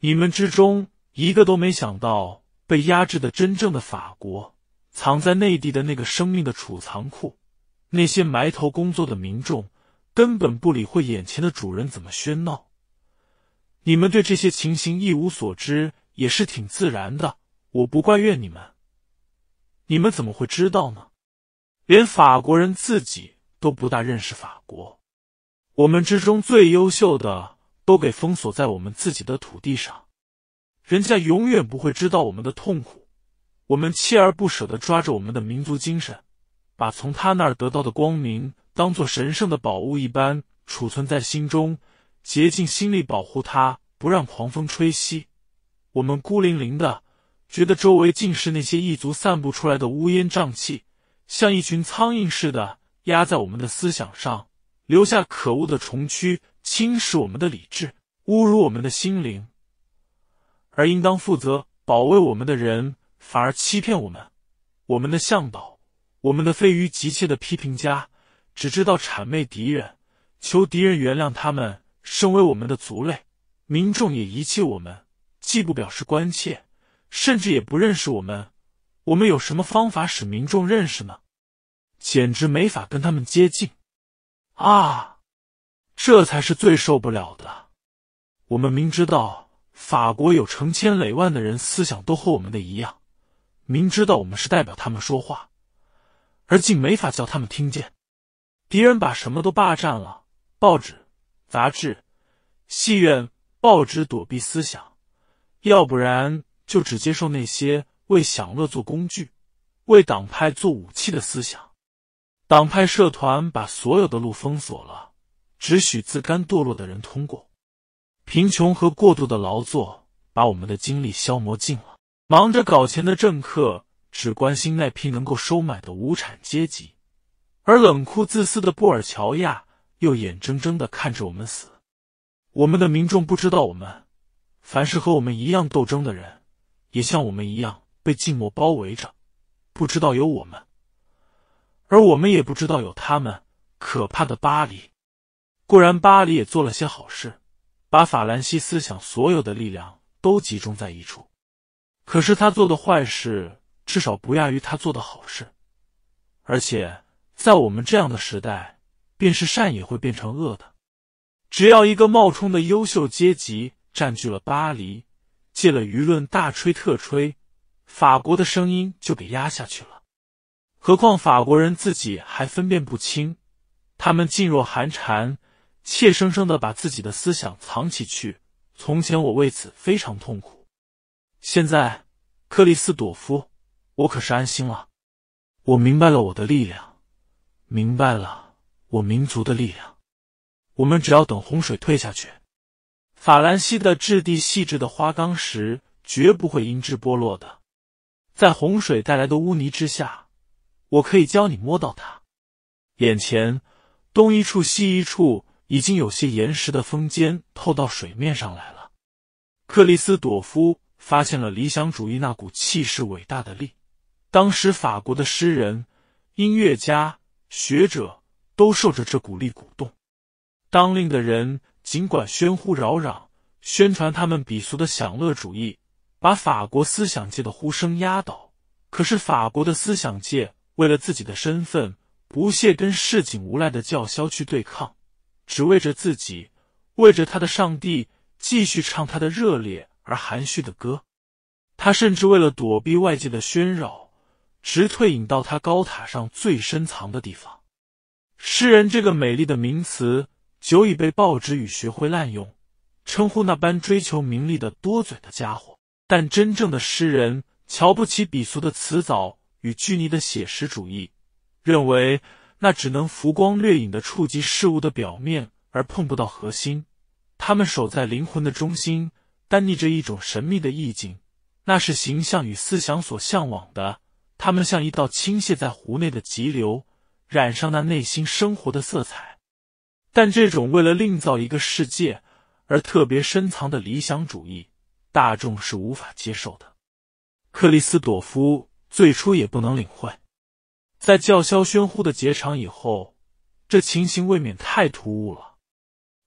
你们之中一个都没想到被压制的真正的法国，藏在内地的那个生命的储藏库，那些埋头工作的民众，根本不理会眼前的主人怎么喧闹。你们对这些情形一无所知，也是挺自然的。我不怪怨你们，你们怎么会知道呢？连法国人自己都不大认识法国。我们之中最优秀的都给封锁在我们自己的土地上，人家永远不会知道我们的痛苦。我们锲而不舍的抓着我们的民族精神，把从他那儿得到的光明当做神圣的宝物一般储存在心中，竭尽心力保护他，不让狂风吹熄。我们孤零零的。觉得周围尽是那些异族散布出来的乌烟瘴气，像一群苍蝇似的压在我们的思想上，留下可恶的虫蛆，侵蚀我们的理智，侮辱我们的心灵。而应当负责保卫我们的人，反而欺骗我们。我们的向导，我们的飞鱼，急切的批评家，只知道谄媚敌人，求敌人原谅他们。身为我们的族类，民众也遗弃我们，既不表示关切。甚至也不认识我们，我们有什么方法使民众认识呢？简直没法跟他们接近啊！这才是最受不了的。我们明知道法国有成千累万的人思想都和我们的一样，明知道我们是代表他们说话，而竟没法叫他们听见。敌人把什么都霸占了，报纸、杂志、戏院、报纸躲避思想，要不然。就只接受那些为享乐做工具、为党派做武器的思想。党派社团把所有的路封锁了，只许自甘堕落的人通过。贫穷和过度的劳作把我们的精力消磨尽了。忙着搞钱的政客只关心那批能够收买的无产阶级，而冷酷自私的布尔乔亚又眼睁睁的看着我们死。我们的民众不知道我们，凡是和我们一样斗争的人。也像我们一样被静默包围着，不知道有我们，而我们也不知道有他们。可怕的巴黎，固然巴黎也做了些好事，把法兰西思想所有的力量都集中在一处，可是他做的坏事至少不亚于他做的好事，而且在我们这样的时代，便是善也会变成恶的。只要一个冒充的优秀阶级占据了巴黎。借了舆论大吹特吹，法国的声音就给压下去了。何况法国人自己还分辨不清，他们噤若寒蝉，怯生生的把自己的思想藏起去。从前我为此非常痛苦，现在克里斯朵夫，我可是安心了。我明白了我的力量，明白了我民族的力量。我们只要等洪水退下去。法兰西的质地细致的花岗石绝不会因之剥落的，在洪水带来的污泥之下，我可以教你摸到它。眼前东一处西一处，已经有些岩石的峰尖透到水面上来了。克里斯朵夫发现了理想主义那股气势伟大的力，当时法国的诗人、音乐家、学者都受着这股力鼓动。当令的人。尽管喧呼扰攘，宣传他们鄙俗的享乐主义，把法国思想界的呼声压倒。可是法国的思想界为了自己的身份，不屑跟市井无赖的叫嚣去对抗，只为着自己，为着他的上帝，继续唱他的热烈而含蓄的歌。他甚至为了躲避外界的喧扰，直退隐到他高塔上最深藏的地方。诗人这个美丽的名词。久已被报纸与学会滥用，称呼那般追求名利的多嘴的家伙。但真正的诗人瞧不起鄙俗的辞藻与拘泥的写实主义，认为那只能浮光掠影的触及事物的表面，而碰不到核心。他们守在灵魂的中心，但逆着一种神秘的意境，那是形象与思想所向往的。他们像一道倾泻在湖内的急流，染上那内心生活的色彩。但这种为了另造一个世界而特别深藏的理想主义，大众是无法接受的。克里斯朵夫最初也不能领会，在叫嚣喧呼的结场以后，这情形未免太突兀了，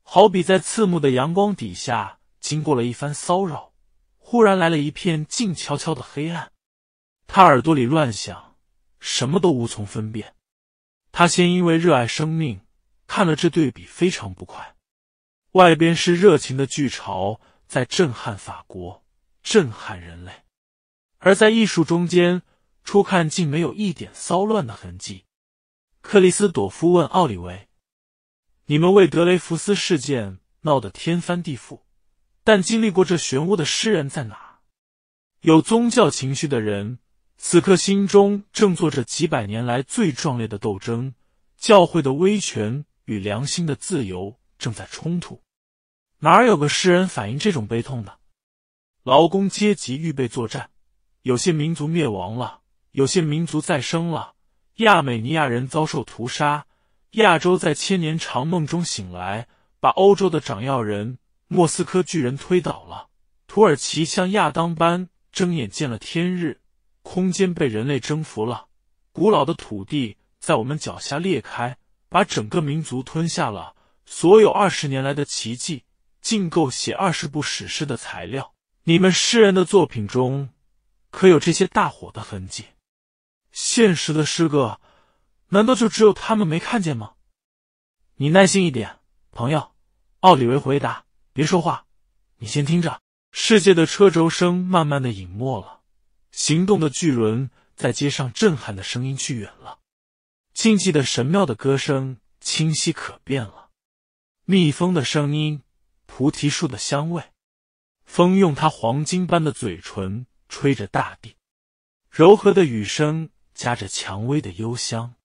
好比在刺目的阳光底下经过了一番骚扰，忽然来了一片静悄悄的黑暗。他耳朵里乱响，什么都无从分辨。他先因为热爱生命。看了这对比，非常不快。外边是热情的巨潮在震撼法国，震撼人类；而在艺术中间，初看竟没有一点骚乱的痕迹。克里斯朵夫问奥利维：“你们为德雷福斯事件闹得天翻地覆，但经历过这漩涡的诗人在哪？有宗教情绪的人此刻心中正做着几百年来最壮烈的斗争，教会的威权。”与良心的自由正在冲突，哪有个诗人反映这种悲痛的？劳工阶级预备作战，有些民族灭亡了，有些民族再生了。亚美尼亚人遭受屠杀，亚洲在千年长梦中醒来，把欧洲的掌要人、莫斯科巨人推倒了。土耳其像亚当般睁眼见了天日，空间被人类征服了，古老的土地在我们脚下裂开。把整个民族吞下了，所有二十年来的奇迹，竟够写二十部史诗的材料。你们诗人的作品中，可有这些大火的痕迹？现实的诗歌，难道就只有他们没看见吗？你耐心一点，朋友。奥里维回答：“别说话，你先听着。”世界的车轴声慢慢的隐没了，行动的巨轮在街上震撼的声音去远了。静寂的神庙的歌声清晰可辨了，蜜蜂的声音，菩提树的香味，风用它黄金般的嘴唇吹着大地，柔和的雨声夹着蔷薇的幽香。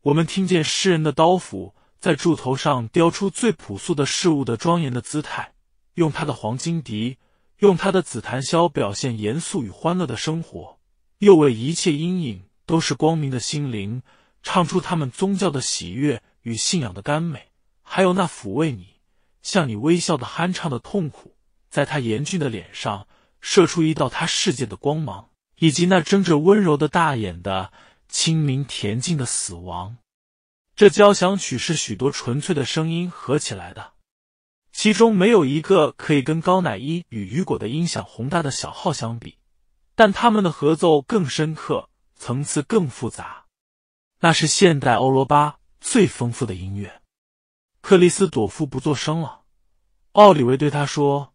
我们听见诗人的刀斧在柱头上雕出最朴素的事物的庄严的姿态，用他的黄金笛，用他的紫檀箫表现严肃与欢乐的生活，又为一切阴影都是光明的心灵。唱出他们宗教的喜悦与信仰的甘美，还有那抚慰你、向你微笑的酣畅的痛苦，在他严峻的脸上射出一道他世界的光芒，以及那睁着温柔的大眼的清明恬静的死亡。这交响曲是许多纯粹的声音合起来的，其中没有一个可以跟高乃依与雨果的音响宏大的小号相比，但他们的合奏更深刻，层次更复杂。那是现代欧罗巴最丰富的音乐。克里斯朵夫不作声了。奥里维对他说：“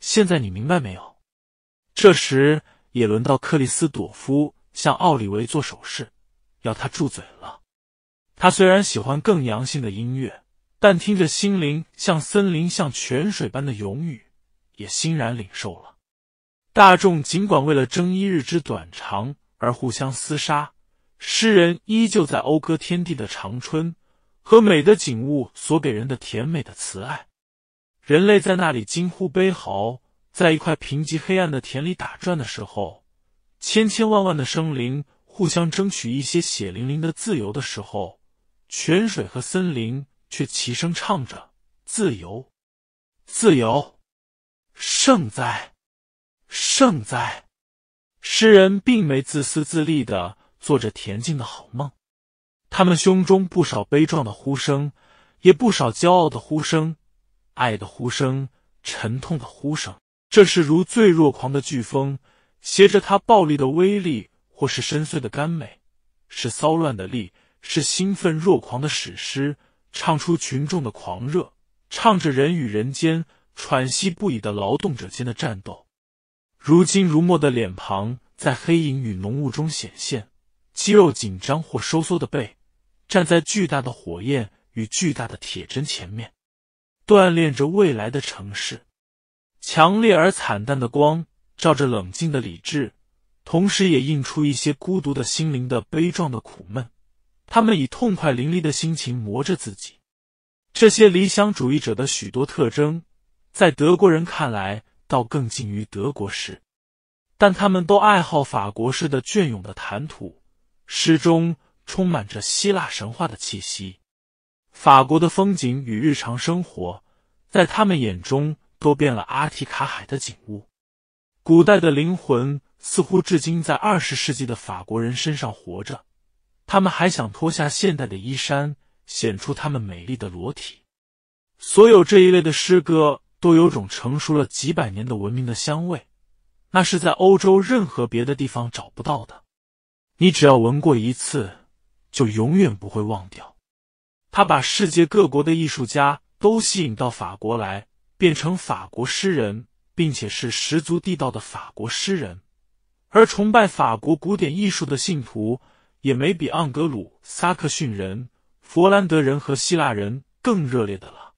现在你明白没有？”这时也轮到克里斯朵夫向奥里维做手势，要他住嘴了。他虽然喜欢更阳性的音乐，但听着心灵像森林、像泉水般的永语，也欣然领受了。大众尽管为了争一日之短长而互相厮杀。诗人依旧在讴歌天地的长春和美的景物所给人的甜美的慈爱。人类在那里惊呼悲嚎，在一块贫瘠黑暗的田里打转的时候，千千万万的生灵互相争取一些血淋淋的自由的时候，泉水和森林却齐声唱着“自由，自由，盛哉，盛哉”。诗人并没自私自利的。做着恬静的好梦，他们胸中不少悲壮的呼声，也不少骄傲的呼声，爱的呼声，沉痛的呼声。这是如醉若狂的飓风，携着它暴力的威力，或是深邃的甘美，是骚乱的力，是兴奋若狂的史诗，唱出群众的狂热，唱着人与人间喘息不已的劳动者间的战斗。如今如墨的脸庞，在黑影与浓雾中显现。肌肉紧张或收缩的背，站在巨大的火焰与巨大的铁针前面，锻炼着未来的城市。强烈而惨淡的光照着冷静的理智，同时也映出一些孤独的心灵的悲壮的苦闷。他们以痛快淋漓的心情磨着自己。这些理想主义者的许多特征，在德国人看来倒更近于德国式，但他们都爱好法国式的隽永的谈吐。诗中充满着希腊神话的气息，法国的风景与日常生活，在他们眼中都变了。阿提卡海的景物，古代的灵魂似乎至今在二十世纪的法国人身上活着。他们还想脱下现代的衣衫，显出他们美丽的裸体。所有这一类的诗歌都有种成熟了几百年的文明的香味，那是在欧洲任何别的地方找不到的。你只要闻过一次，就永远不会忘掉。他把世界各国的艺术家都吸引到法国来，变成法国诗人，并且是十足地道的法国诗人。而崇拜法国古典艺术的信徒，也没比盎格鲁撒克逊人、佛兰德人和希腊人更热烈的了。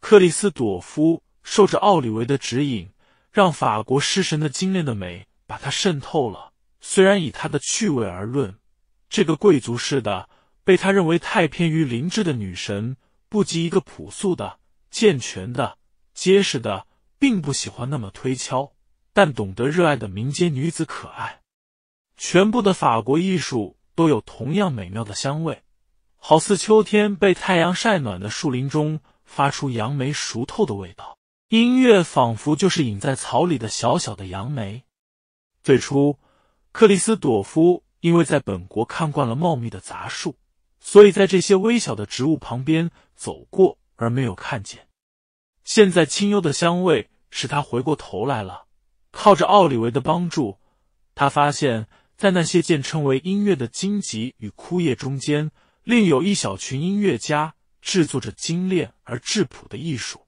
克里斯朵夫受着奥利维的指引，让法国诗神的精炼的美把它渗透了。虽然以他的趣味而论，这个贵族式的、被他认为太偏于灵智的女神，不及一个朴素的、健全的、结实的，并不喜欢那么推敲，但懂得热爱的民间女子可爱。全部的法国艺术都有同样美妙的香味，好似秋天被太阳晒暖的树林中发出杨梅熟透的味道。音乐仿佛就是隐在草里的小小的杨梅。最初。克里斯朵夫因为在本国看惯了茂密的杂树，所以在这些微小的植物旁边走过而没有看见。现在清幽的香味使他回过头来了。靠着奥利维的帮助，他发现，在那些渐称为音乐的荆棘与枯叶中间，另有一小群音乐家制作着精炼而质朴的艺术。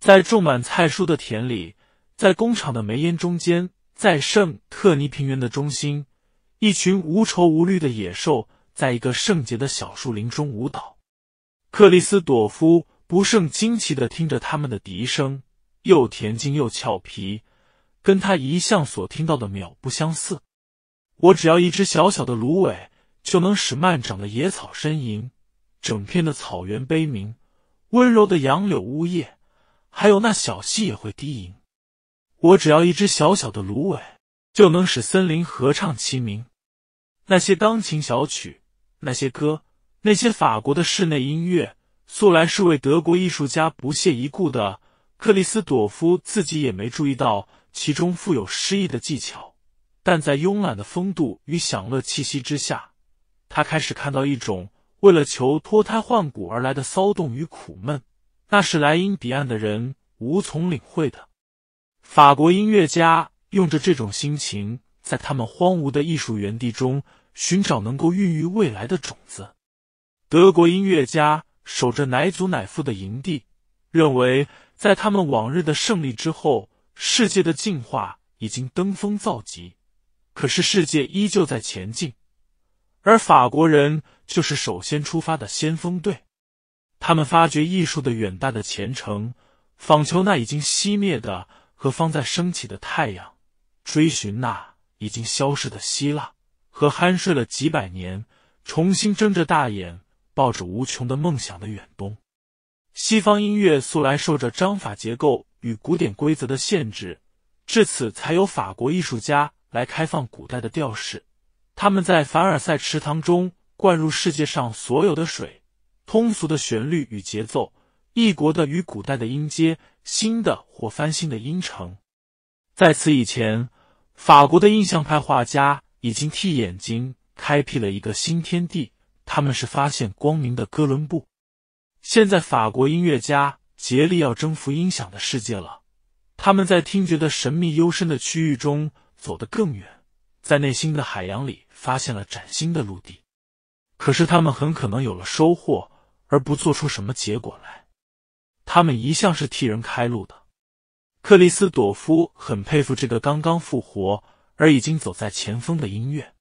在种满菜蔬的田里，在工厂的煤烟中间。在圣特尼平原的中心，一群无愁无虑的野兽在一个圣洁的小树林中舞蹈。克里斯朵夫不胜惊奇的听着他们的笛声，又恬静又俏皮，跟他一向所听到的渺不相似。我只要一只小小的芦苇，就能使漫长的野草呻吟，整片的草原悲鸣，温柔的杨柳呜咽，还有那小溪也会低吟。我只要一只小小的芦苇，就能使森林合唱齐鸣。那些钢琴小曲，那些歌，那些法国的室内音乐，素来是为德国艺术家不屑一顾的。克里斯朵夫自己也没注意到其中富有诗意的技巧，但在慵懒的风度与享乐气息之下，他开始看到一种为了求脱胎换骨而来的骚动与苦闷，那是莱茵彼岸的人无从领会的。法国音乐家用着这种心情，在他们荒芜的艺术园地中寻找能够孕育未来的种子。德国音乐家守着乃祖乃父的营地，认为在他们往日的胜利之后，世界的进化已经登峰造极。可是世界依旧在前进，而法国人就是首先出发的先锋队。他们发掘艺术的远大的前程，访求那已经熄灭的。和方在升起的太阳，追寻那已经消逝的希腊，和酣睡了几百年，重新睁着大眼，抱着无穷的梦想的远东。西方音乐素来受着章法结构与古典规则的限制，至此才有法国艺术家来开放古代的调式。他们在凡尔赛池塘中灌入世界上所有的水，通俗的旋律与节奏。异国的与古代的音阶，新的或翻新的音程，在此以前，法国的印象派画家已经替眼睛开辟了一个新天地。他们是发现光明的哥伦布。现在，法国音乐家竭力要征服音响的世界了。他们在听觉的神秘幽深的区域中走得更远，在内心的海洋里发现了崭新的陆地。可是，他们很可能有了收获，而不做出什么结果来。他们一向是替人开路的。克里斯朵夫很佩服这个刚刚复活而已经走在前锋的音乐，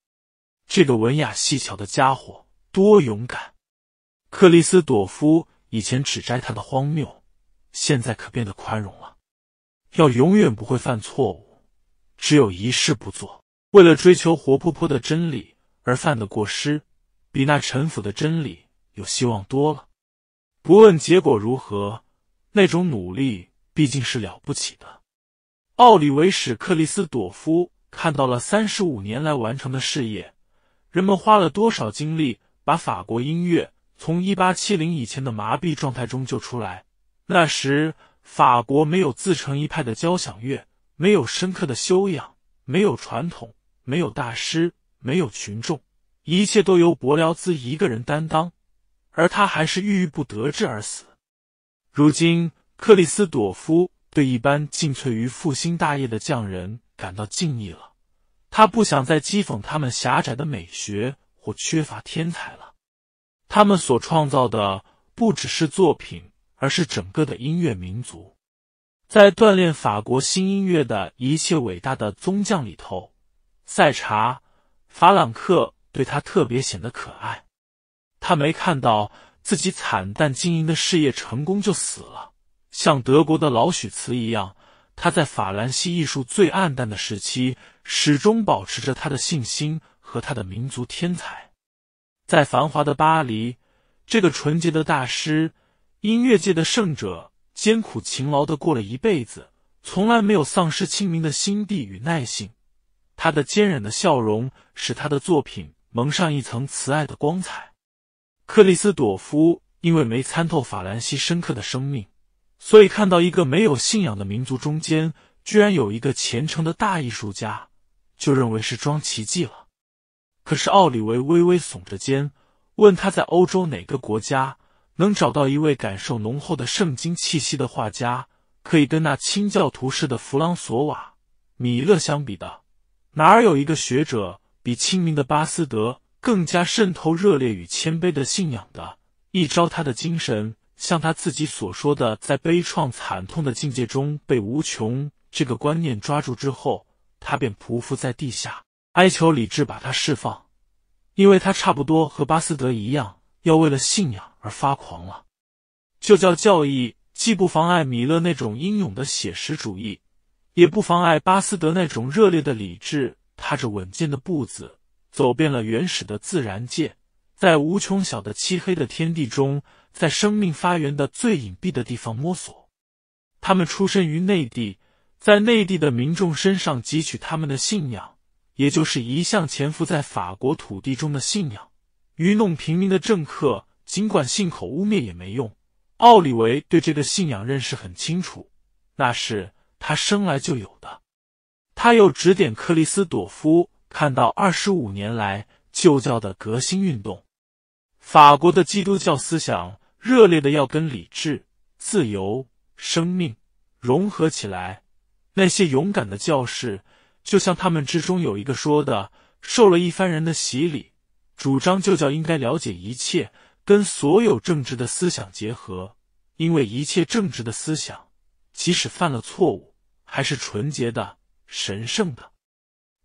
这个文雅细巧的家伙多勇敢！克里斯朵夫以前指摘他的荒谬，现在可变得宽容了。要永远不会犯错误，只有一事不做。为了追求活泼泼的真理而犯的过失，比那陈腐的真理有希望多了。不问结果如何。那种努力毕竟是了不起的。奥里维史克里斯朵夫看到了三十五年来完成的事业，人们花了多少精力把法国音乐从一八七零以前的麻痹状态中救出来。那时，法国没有自成一派的交响乐，没有深刻的修养，没有传统，没有大师，没有群众，一切都由柏辽兹一个人担当，而他还是郁郁不得志而死。如今，克里斯朵夫对一般尽瘁于复兴大业的匠人感到敬意了。他不想再讥讽他们狭窄的美学或缺乏天才了。他们所创造的不只是作品，而是整个的音乐民族。在锻炼法国新音乐的一切伟大的宗匠里头，赛查·法朗克对他特别显得可爱。他没看到。自己惨淡经营的事业成功就死了，像德国的老许茨一样，他在法兰西艺术最黯淡的时期，始终保持着他的信心和他的民族天才。在繁华的巴黎，这个纯洁的大师，音乐界的圣者，艰苦勤劳的过了一辈子，从来没有丧失清明的心地与耐性。他的坚忍的笑容，使他的作品蒙上一层慈爱的光彩。克里斯朵夫因为没参透法兰西深刻的生命，所以看到一个没有信仰的民族中间居然有一个虔诚的大艺术家，就认为是装奇迹了。可是奥里维微微耸着肩，问他在欧洲哪个国家能找到一位感受浓厚的圣经气息的画家，可以跟那清教徒式的弗朗索瓦·米勒相比的？哪有一个学者比亲民的巴斯德？更加渗透热烈与谦卑的信仰的一招，他的精神像他自己所说的，在悲怆惨痛的境界中被无穷这个观念抓住之后，他便匍匐在地下哀求理智把他释放，因为他差不多和巴斯德一样要为了信仰而发狂了。就叫教义既不妨碍米勒那种英勇的写实主义，也不妨碍巴斯德那种热烈的理智踏着稳健的步子。走遍了原始的自然界，在无穷小的漆黑的天地中，在生命发源的最隐蔽的地方摸索。他们出身于内地，在内地的民众身上汲取他们的信仰，也就是一向潜伏在法国土地中的信仰。愚弄平民的政客，尽管信口污蔑也没用。奥里维对这个信仰认识很清楚，那是他生来就有的。他又指点克里斯朵夫。看到二十五年来旧教的革新运动，法国的基督教思想热烈的要跟理智、自由、生命融合起来。那些勇敢的教士，就像他们之中有一个说的，受了一番人的洗礼，主张旧教应该了解一切，跟所有政治的思想结合，因为一切政治的思想，即使犯了错误，还是纯洁的、神圣的。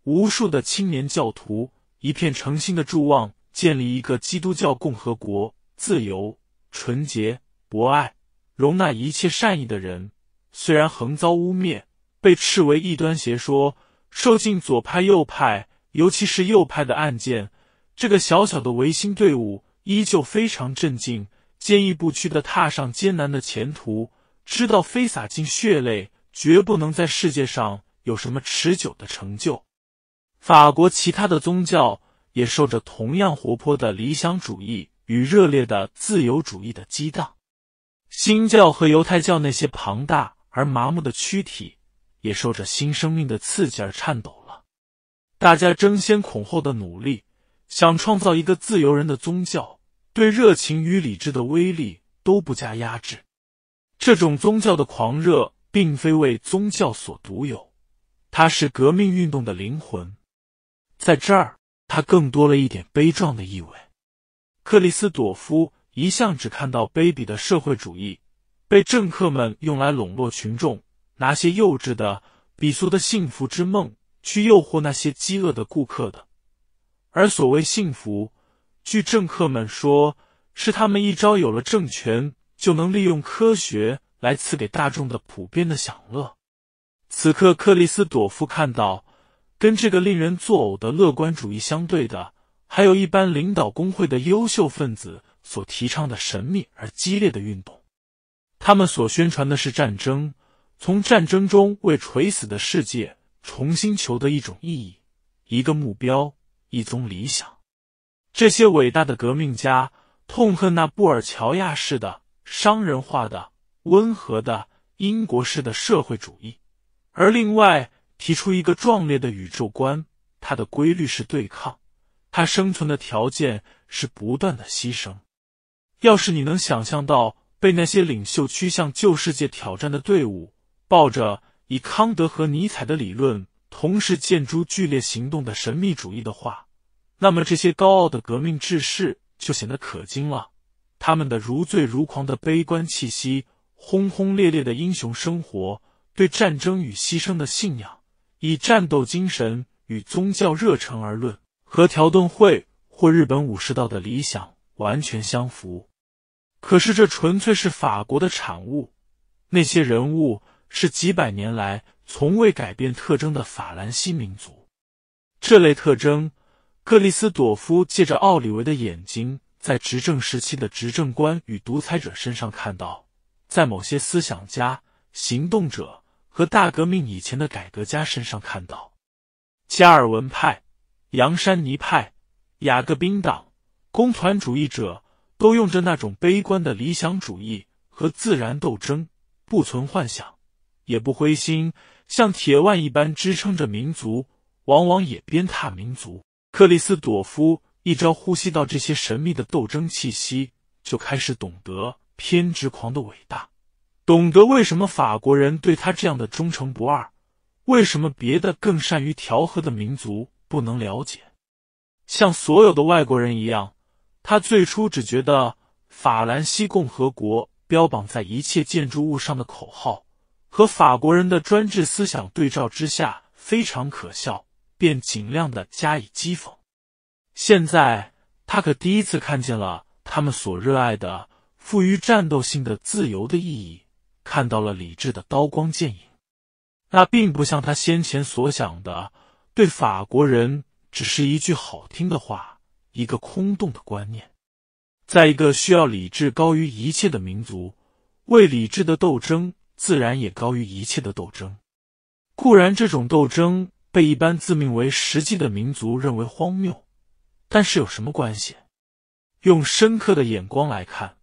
无数的青年教徒，一片诚心的祝望建立一个基督教共和国，自由、纯洁、博爱，容纳一切善意的人。虽然横遭污蔑，被斥为异端邪说，受尽左派、右派，尤其是右派的暗箭，这个小小的维新队伍依旧非常镇静，坚毅不屈的踏上艰难的前途，知道飞洒尽血泪，绝不能在世界上有什么持久的成就。法国其他的宗教也受着同样活泼的理想主义与热烈的自由主义的激荡，新教和犹太教那些庞大而麻木的躯体也受着新生命的刺激而颤抖了。大家争先恐后的努力，想创造一个自由人的宗教，对热情与理智的威力都不加压制。这种宗教的狂热并非为宗教所独有，它是革命运动的灵魂。在这儿，他更多了一点悲壮的意味。克里斯朵夫一向只看到卑鄙的社会主义被政客们用来笼络群众，拿些幼稚的、鄙俗的幸福之梦去诱惑那些饥饿的顾客的。而所谓幸福，据政客们说，是他们一朝有了政权，就能利用科学来赐给大众的普遍的享乐。此刻，克里斯朵夫看到。跟这个令人作呕的乐观主义相对的，还有一般领导工会的优秀分子所提倡的神秘而激烈的运动。他们所宣传的是战争，从战争中为垂死的世界重新求得一种意义、一个目标、一宗理想。这些伟大的革命家痛恨那布尔乔亚式的、商人化的、温和的英国式的社会主义，而另外。提出一个壮烈的宇宙观，它的规律是对抗，它生存的条件是不断的牺牲。要是你能想象到被那些领袖趋向旧世界挑战的队伍，抱着以康德和尼采的理论同时建筑剧烈行动的神秘主义的话，那么这些高傲的革命志士就显得可惊了。他们的如醉如狂的悲观气息，轰轰烈烈的英雄生活，对战争与牺牲的信仰。以战斗精神与宗教热忱而论，和条顿会或日本武士道的理想完全相符。可是这纯粹是法国的产物。那些人物是几百年来从未改变特征的法兰西民族。这类特征，克里斯朵夫借着奥里维的眼睛，在执政时期的执政官与独裁者身上看到，在某些思想家、行动者。和大革命以前的改革家身上看到，加尔文派、扬山尼派、雅各宾党、工团主义者都用着那种悲观的理想主义和自然斗争，不存幻想，也不灰心，像铁腕一般支撑着民族，往往也鞭挞民族。克里斯朵夫一朝呼吸到这些神秘的斗争气息，就开始懂得偏执狂的伟大。懂得为什么法国人对他这样的忠诚不二？为什么别的更善于调和的民族不能了解？像所有的外国人一样，他最初只觉得法兰西共和国标榜在一切建筑物上的口号和法国人的专制思想对照之下非常可笑，便尽量的加以讥讽。现在他可第一次看见了他们所热爱的、富于战斗性的自由的意义。看到了理智的刀光剑影，那并不像他先前所想的，对法国人只是一句好听的话，一个空洞的观念。在一个需要理智高于一切的民族，为理智的斗争自然也高于一切的斗争。固然，这种斗争被一般自命为实际的民族认为荒谬，但是有什么关系？用深刻的眼光来看，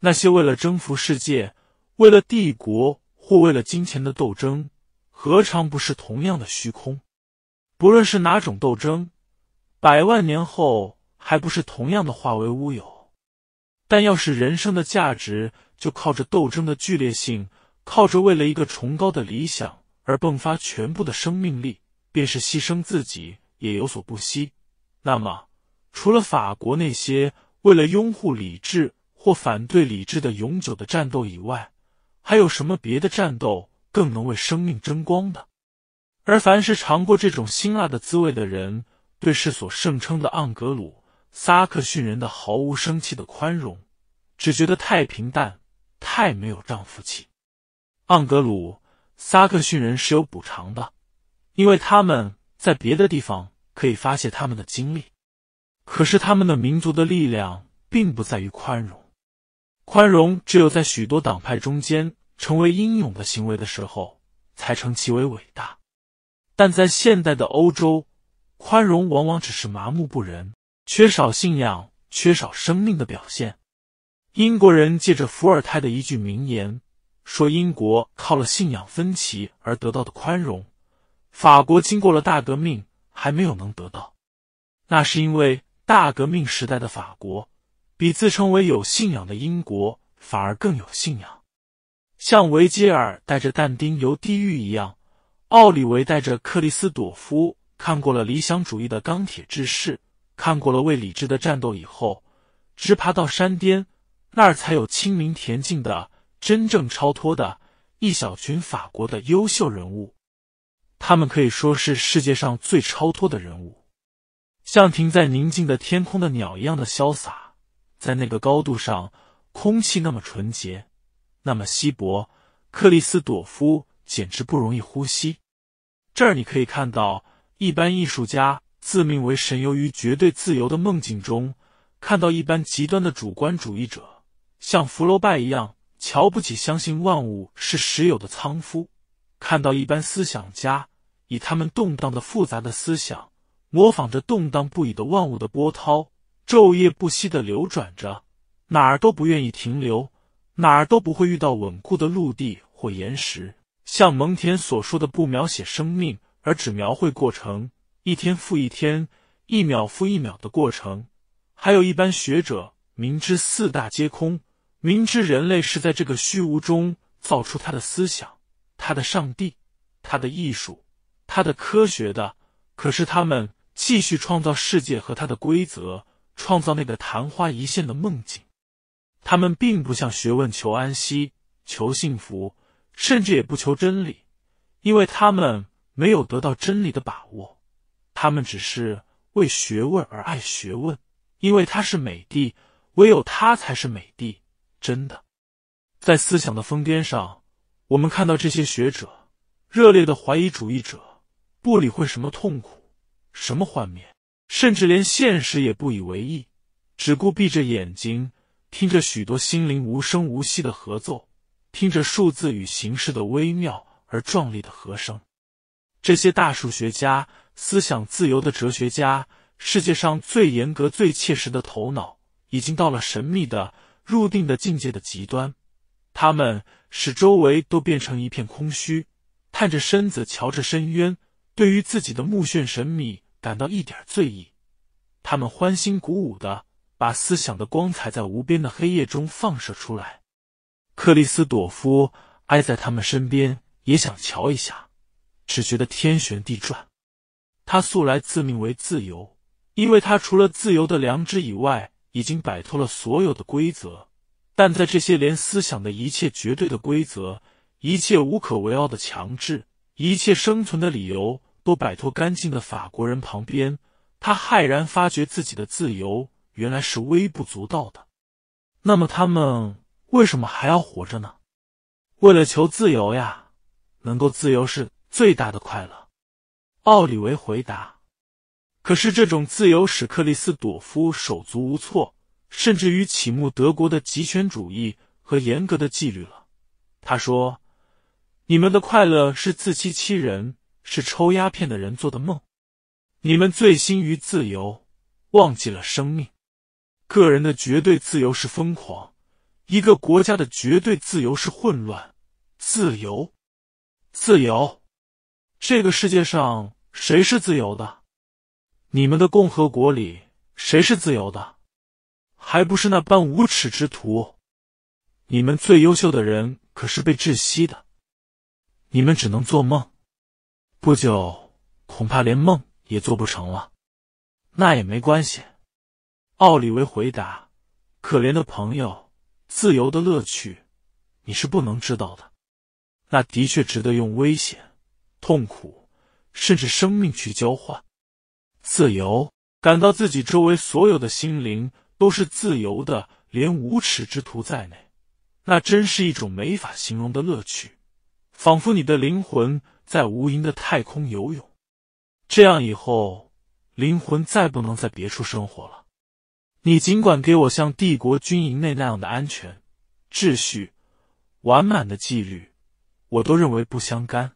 那些为了征服世界。为了帝国或为了金钱的斗争，何尝不是同样的虚空？不论是哪种斗争，百万年后还不是同样的化为乌有？但要是人生的价值就靠着斗争的剧烈性，靠着为了一个崇高的理想而迸发全部的生命力，便是牺牲自己也有所不惜，那么，除了法国那些为了拥护理智或反对理智的永久的战斗以外，还有什么别的战斗更能为生命争光的？而凡是尝过这种辛辣的滋味的人，对世所盛称的盎格鲁撒克逊人的毫无生气的宽容，只觉得太平淡，太没有丈夫气。盎格鲁撒克逊人是有补偿的，因为他们在别的地方可以发泄他们的精力，可是他们的民族的力量并不在于宽容。宽容只有在许多党派中间成为英勇的行为的时候，才称其为伟大。但在现代的欧洲，宽容往往只是麻木不仁、缺少信仰、缺少生命的表现。英国人借着伏尔泰的一句名言说：“英国靠了信仰分歧而得到的宽容，法国经过了大革命还没有能得到，那是因为大革命时代的法国。”比自称为有信仰的英国反而更有信仰，像维吉尔带着但丁游地狱一样，奥里维带着克里斯朵夫看过了理想主义的钢铁志士，看过了为理智的战斗以后，直爬到山巅，那儿才有清明恬静的真正超脱的一小群法国的优秀人物，他们可以说是世界上最超脱的人物，像停在宁静的天空的鸟一样的潇洒。在那个高度上，空气那么纯洁，那么稀薄，克里斯朵夫简直不容易呼吸。这儿你可以看到一般艺术家自命为神，游于绝对自由的梦境中；看到一般极端的主观主义者，像福楼拜一样瞧不起相信万物是实有的仓夫；看到一般思想家以他们动荡的复杂的思想，模仿着动荡不已的万物的波涛。昼夜不息地流转着，哪儿都不愿意停留，哪儿都不会遇到稳固的陆地或岩石。像蒙恬所说的，不描写生命，而只描绘过程，一天复一天，一秒复一秒的过程。还有一般学者明知四大皆空，明知人类是在这个虚无中造出他的思想、他的上帝、他的艺术、他的科学的，可是他们继续创造世界和他的规则。创造那个昙花一现的梦境，他们并不向学问求安息、求幸福，甚至也不求真理，因为他们没有得到真理的把握。他们只是为学问而爱学问，因为它是美的，唯有它才是美的。真的，在思想的疯癫上，我们看到这些学者、热烈的怀疑主义者，不理会什么痛苦、什么幻灭。甚至连现实也不以为意，只顾闭着眼睛，听着许多心灵无声无息的合奏，听着数字与形式的微妙而壮丽的和声。这些大数学家、思想自由的哲学家、世界上最严格、最切实的头脑，已经到了神秘的入定的境界的极端。他们使周围都变成一片空虚，探着身子瞧着深渊。对于自己的目眩神秘。感到一点醉意，他们欢欣鼓舞的把思想的光彩在无边的黑夜中放射出来。克里斯朵夫挨在他们身边，也想瞧一下，只觉得天旋地转。他素来自命为自由，因为他除了自由的良知以外，已经摆脱了所有的规则。但在这些连思想的一切绝对的规则、一切无可为傲的强制、一切生存的理由。都摆脱干净的法国人旁边，他骇然发觉自己的自由原来是微不足道的。那么他们为什么还要活着呢？为了求自由呀！能够自由是最大的快乐。奥里维回答。可是这种自由使克里斯朵夫手足无措，甚至于启慕德国的极权主义和严格的纪律了。他说：“你们的快乐是自欺欺人。”是抽鸦片的人做的梦。你们醉心于自由，忘记了生命。个人的绝对自由是疯狂，一个国家的绝对自由是混乱。自由，自由，这个世界上谁是自由的？你们的共和国里谁是自由的？还不是那般无耻之徒。你们最优秀的人可是被窒息的，你们只能做梦。不久，恐怕连梦也做不成了。那也没关系，奥利维回答。可怜的朋友，自由的乐趣，你是不能知道的。那的确值得用危险、痛苦，甚至生命去交换。自由，感到自己周围所有的心灵都是自由的，连无耻之徒在内，那真是一种没法形容的乐趣，仿佛你的灵魂。在无垠的太空游泳，这样以后灵魂再不能在别处生活了。你尽管给我像帝国军营内那样的安全、秩序、完满的纪律，我都认为不相干。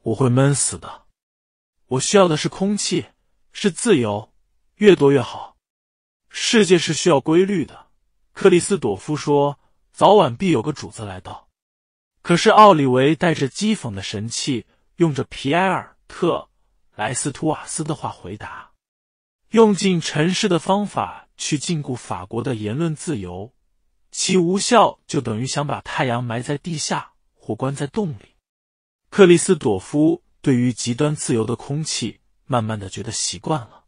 我会闷死的。我需要的是空气，是自由，越多越好。世界是需要规律的。克里斯朵夫说：“早晚必有个主子来到。”可是奥里维带着讥讽的神气，用着皮埃尔·特莱斯图瓦斯的话回答：“用尽尘世的方法去禁锢法国的言论自由，其无效就等于想把太阳埋在地下或关在洞里。”克里斯朵夫对于极端自由的空气，慢慢的觉得习惯了。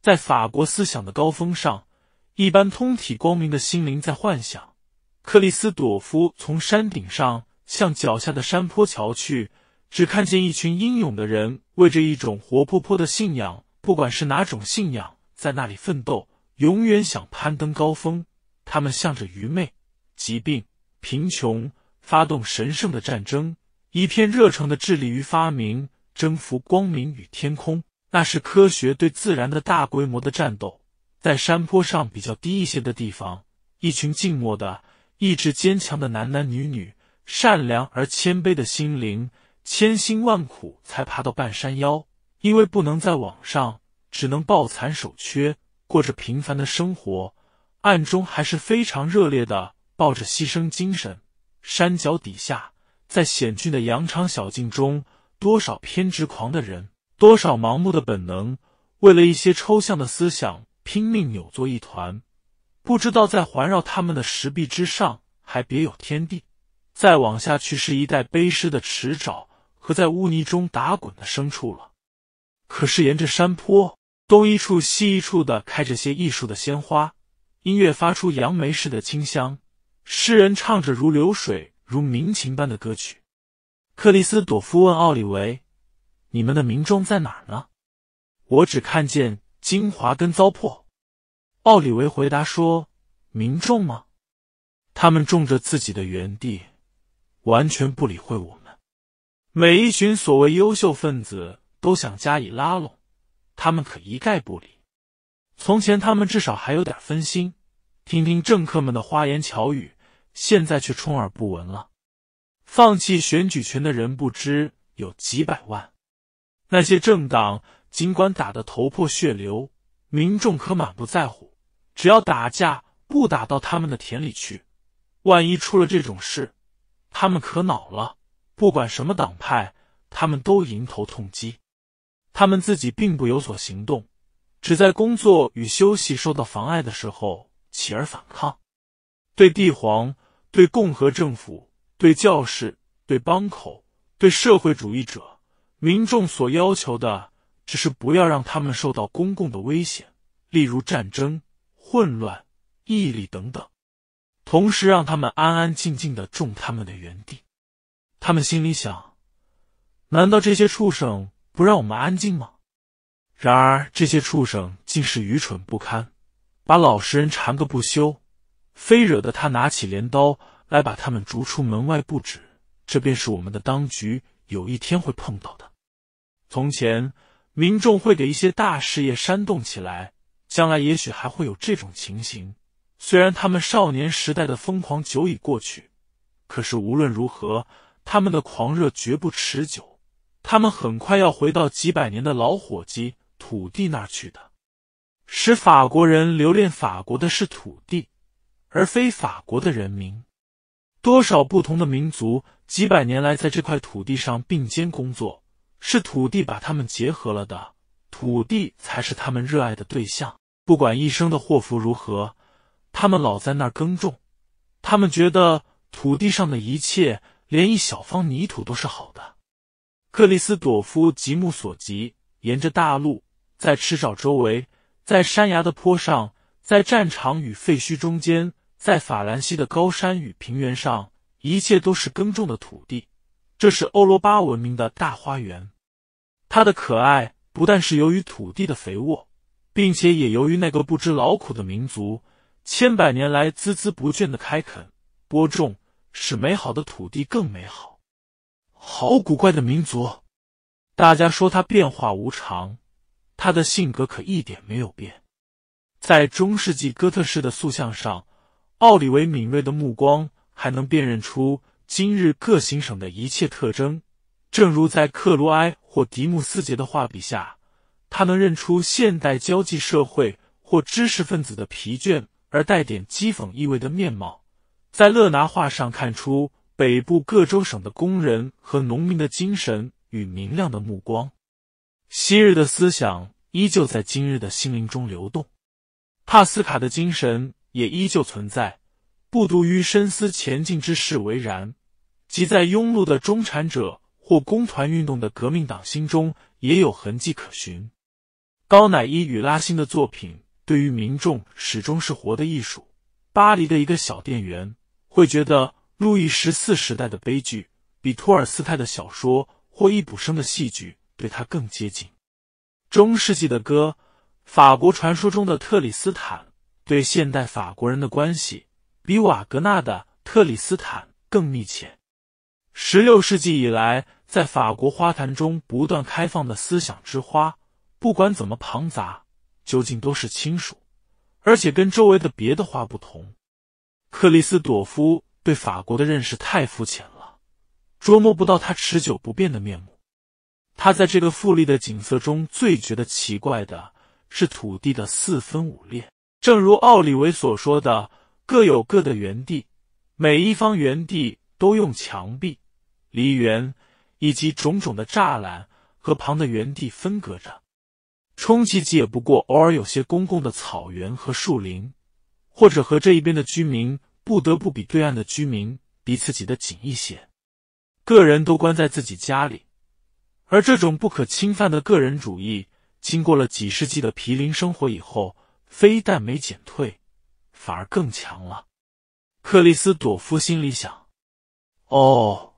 在法国思想的高峰上，一般通体光明的心灵在幻想。克里斯朵夫从山顶上。向脚下的山坡瞧去，只看见一群英勇的人为着一种活泼泼的信仰，不管是哪种信仰，在那里奋斗，永远想攀登高峰。他们向着愚昧、疾病、贫穷发动神圣的战争，一片热诚的致力于发明，征服光明与天空。那是科学对自然的大规模的战斗。在山坡上比较低一些的地方，一群静默的、意志坚强的男男女女。善良而谦卑的心灵，千辛万苦才爬到半山腰，因为不能再往上，只能抱残守缺，过着平凡的生活。暗中还是非常热烈的，抱着牺牲精神。山脚底下，在险峻的羊肠小径中，多少偏执狂的人，多少盲目的本能，为了一些抽象的思想拼命扭作一团，不知道在环绕他们的石壁之上，还别有天地。再往下去是一带背尸的池沼和在污泥中打滚的牲畜了。可是沿着山坡，东一处西一处的开着些艺术的鲜花，音乐发出杨梅似的清香，诗人唱着如流水如民情般的歌曲。克里斯朵夫问奥利维：“你们的民众在哪儿呢？”我只看见精华跟糟粕。奥利维回答说：“民众吗？他们种着自己的园地。”完全不理会我们，每一群所谓优秀分子都想加以拉拢，他们可一概不理。从前他们至少还有点分心，听听政客们的花言巧语，现在却充耳不闻了。放弃选举权的人不知有几百万，那些政党尽管打得头破血流，民众可满不在乎，只要打架不打到他们的田里去。万一出了这种事。他们可恼了，不管什么党派，他们都迎头痛击。他们自己并不有所行动，只在工作与休息受到妨碍的时候起而反抗。对帝皇、对共和政府、对教士、对帮口、对社会主义者，民众所要求的，只是不要让他们受到公共的危险，例如战争、混乱、毅力等等。同时，让他们安安静静的种他们的园地。他们心里想：难道这些畜生不让我们安静吗？然而，这些畜生竟是愚蠢不堪，把老实人缠个不休，非惹得他拿起镰刀来把他们逐出门外不止。这便是我们的当局有一天会碰到的。从前，民众会给一些大事业煽动起来，将来也许还会有这种情形。虽然他们少年时代的疯狂久已过去，可是无论如何，他们的狂热绝不持久。他们很快要回到几百年的老伙计土地那儿去的。使法国人留恋法国的是土地，而非法国的人民。多少不同的民族几百年来在这块土地上并肩工作，是土地把他们结合了的。土地才是他们热爱的对象。不管一生的祸福如何。他们老在那儿耕种，他们觉得土地上的一切，连一小方泥土都是好的。克里斯朵夫极目所及，沿着大路，在赤沼周围，在山崖的坡上，在战场与废墟中间，在法兰西的高山与平原上，一切都是耕种的土地。这是欧罗巴文明的大花园。它的可爱不但是由于土地的肥沃，并且也由于那个不知劳苦的民族。千百年来，孜孜不倦的开垦、播种，使美好的土地更美好。好古怪的民族，大家说他变化无常，他的性格可一点没有变。在中世纪哥特式的塑像上，奥里维敏锐的目光还能辨认出今日各行省的一切特征，正如在克罗埃或迪穆斯杰的画笔下，他能认出现代交际社会或知识分子的疲倦。而带点讥讽意味的面貌，在勒拿画上看出北部各州省的工人和农民的精神与明亮的目光，昔日的思想依旧在今日的心灵中流动，帕斯卡的精神也依旧存在，不独于深思前进之事为然，即在庸碌的中产者或工团运动的革命党心中也有痕迹可寻，高乃伊与拉辛的作品。对于民众，始终是活的艺术。巴黎的一个小店员会觉得，路易十四时代的悲剧比托尔斯泰的小说或易卜生的戏剧对他更接近。中世纪的歌，法国传说中的特里斯坦，对现代法国人的关系比瓦格纳的特里斯坦更密切。十六世纪以来，在法国花坛中不断开放的思想之花，不管怎么庞杂。究竟都是亲属，而且跟周围的别的话不同。克里斯朵夫对法国的认识太肤浅了，捉摸不到他持久不变的面目。他在这个富丽的景色中最觉得奇怪的是土地的四分五裂，正如奥利维所说的，各有各的园地，每一方园地都用墙壁、梨园以及种种的栅栏和旁的园地分隔着。充其极也不过偶尔有些公共的草原和树林，或者和这一边的居民不得不比对岸的居民彼此挤得紧一些。个人都关在自己家里，而这种不可侵犯的个人主义，经过了几世纪的毗邻生活以后，非但没减退，反而更强了。克里斯朵夫心里想：“哦，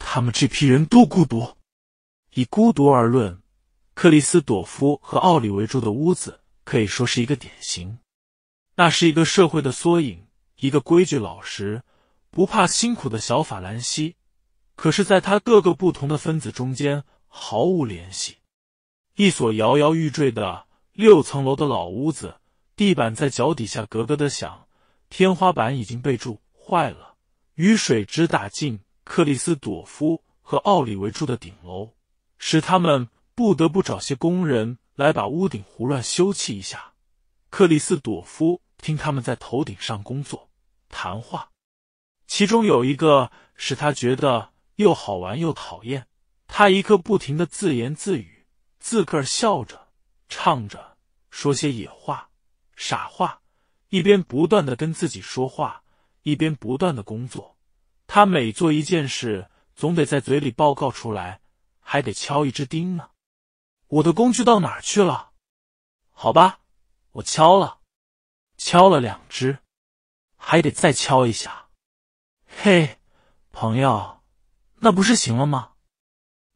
他们这批人多孤独！以孤独而论。”克里斯朵夫和奥里维住的屋子可以说是一个典型，那是一个社会的缩影，一个规矩老实、不怕辛苦的小法兰西。可是，在他各个不同的分子中间毫无联系。一所摇摇欲坠的六层楼的老屋子，地板在脚底下咯咯的响，天花板已经被蛀坏了，雨水直打进克里斯朵夫和奥里维住的顶楼，使他们。不得不找些工人来把屋顶胡乱修葺一下。克里斯朵夫听他们在头顶上工作、谈话，其中有一个使他觉得又好玩又讨厌。他一刻不停的自言自语，自个儿笑着、唱着，说些野话、傻话，一边不断的跟自己说话，一边不断的工作。他每做一件事，总得在嘴里报告出来，还得敲一只钉呢。我的工具到哪去了？好吧，我敲了，敲了两只，还得再敲一下。嘿，朋友，那不是行了吗？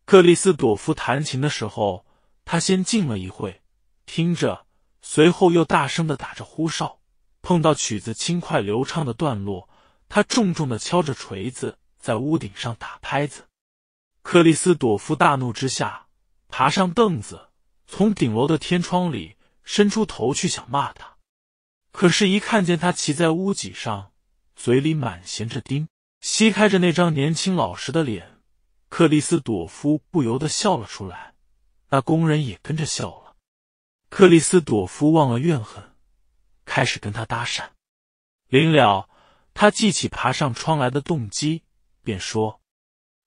克里斯朵夫弹琴的时候，他先静了一会，听着，随后又大声的打着呼哨。碰到曲子轻快流畅的段落，他重重的敲着锤子在屋顶上打拍子。克里斯朵夫大怒之下。爬上凳子，从顶楼的天窗里伸出头去，想骂他，可是，一看见他骑在屋脊上，嘴里满衔着钉，吸开着那张年轻老实的脸，克里斯朵夫不由得笑了出来。那工人也跟着笑了。克里斯朵夫忘了怨恨，开始跟他搭讪。临了，他记起爬上窗来的动机，便说：“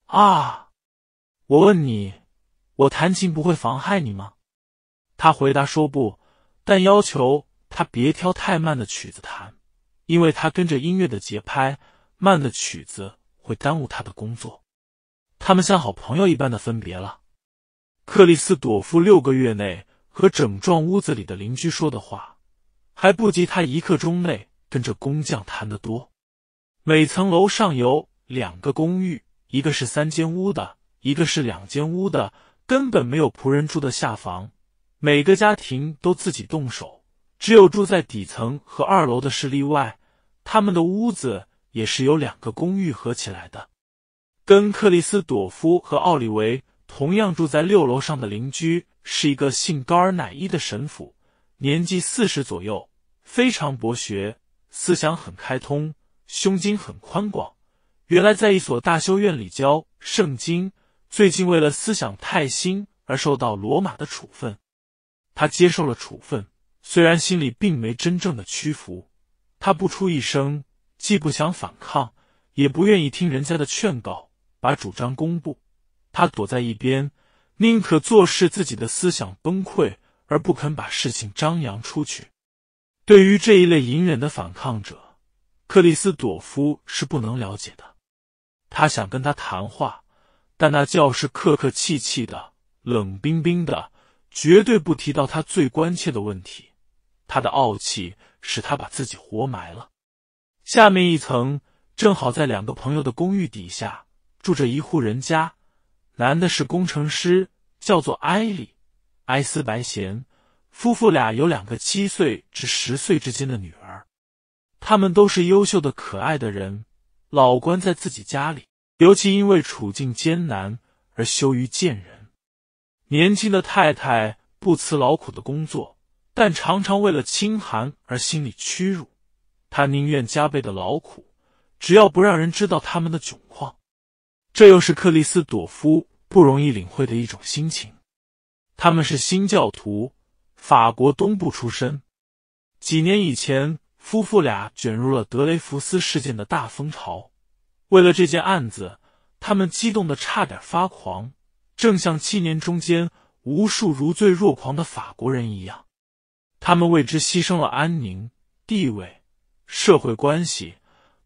啊，我问你。”我弹琴不会妨害你吗？他回答说：“不，但要求他别挑太慢的曲子弹，因为他跟着音乐的节拍，慢的曲子会耽误他的工作。”他们像好朋友一般的分别了。克里斯朵夫六个月内和整幢屋子里的邻居说的话，还不及他一刻钟内跟着工匠谈得多。每层楼上有两个公寓，一个是三间屋的，一个是两间屋的。根本没有仆人住的下房，每个家庭都自己动手，只有住在底层和二楼的是例外。他们的屋子也是由两个公寓合起来的。跟克里斯朵夫和奥利维同样住在六楼上的邻居是一个姓高尔乃伊的神父，年纪四十左右，非常博学，思想很开通，胸襟很宽广。原来在一所大修院里教圣经。最近为了思想太新而受到罗马的处分，他接受了处分，虽然心里并没真正的屈服。他不出一声，既不想反抗，也不愿意听人家的劝告，把主张公布。他躲在一边，宁可坐视自己的思想崩溃，而不肯把事情张扬出去。对于这一类隐忍的反抗者，克里斯朵夫是不能了解的。他想跟他谈话。但那教室客客气气的，冷冰冰的，绝对不提到他最关切的问题。他的傲气使他把自己活埋了。下面一层正好在两个朋友的公寓底下住着一户人家，男的是工程师，叫做埃里·埃斯白贤夫妇俩有两个七岁至十岁之间的女儿，他们都是优秀的、可爱的人。老关在自己家里。尤其因为处境艰难而羞于见人。年轻的太太不辞劳苦的工作，但常常为了清寒而心里屈辱。他宁愿加倍的劳苦，只要不让人知道他们的窘况。这又是克里斯朵夫不容易领会的一种心情。他们是新教徒，法国东部出身。几年以前，夫妇俩卷入了德雷福斯事件的大风潮。为了这件案子，他们激动的差点发狂，正像七年中间无数如醉若狂的法国人一样，他们为之牺牲了安宁、地位、社会关系，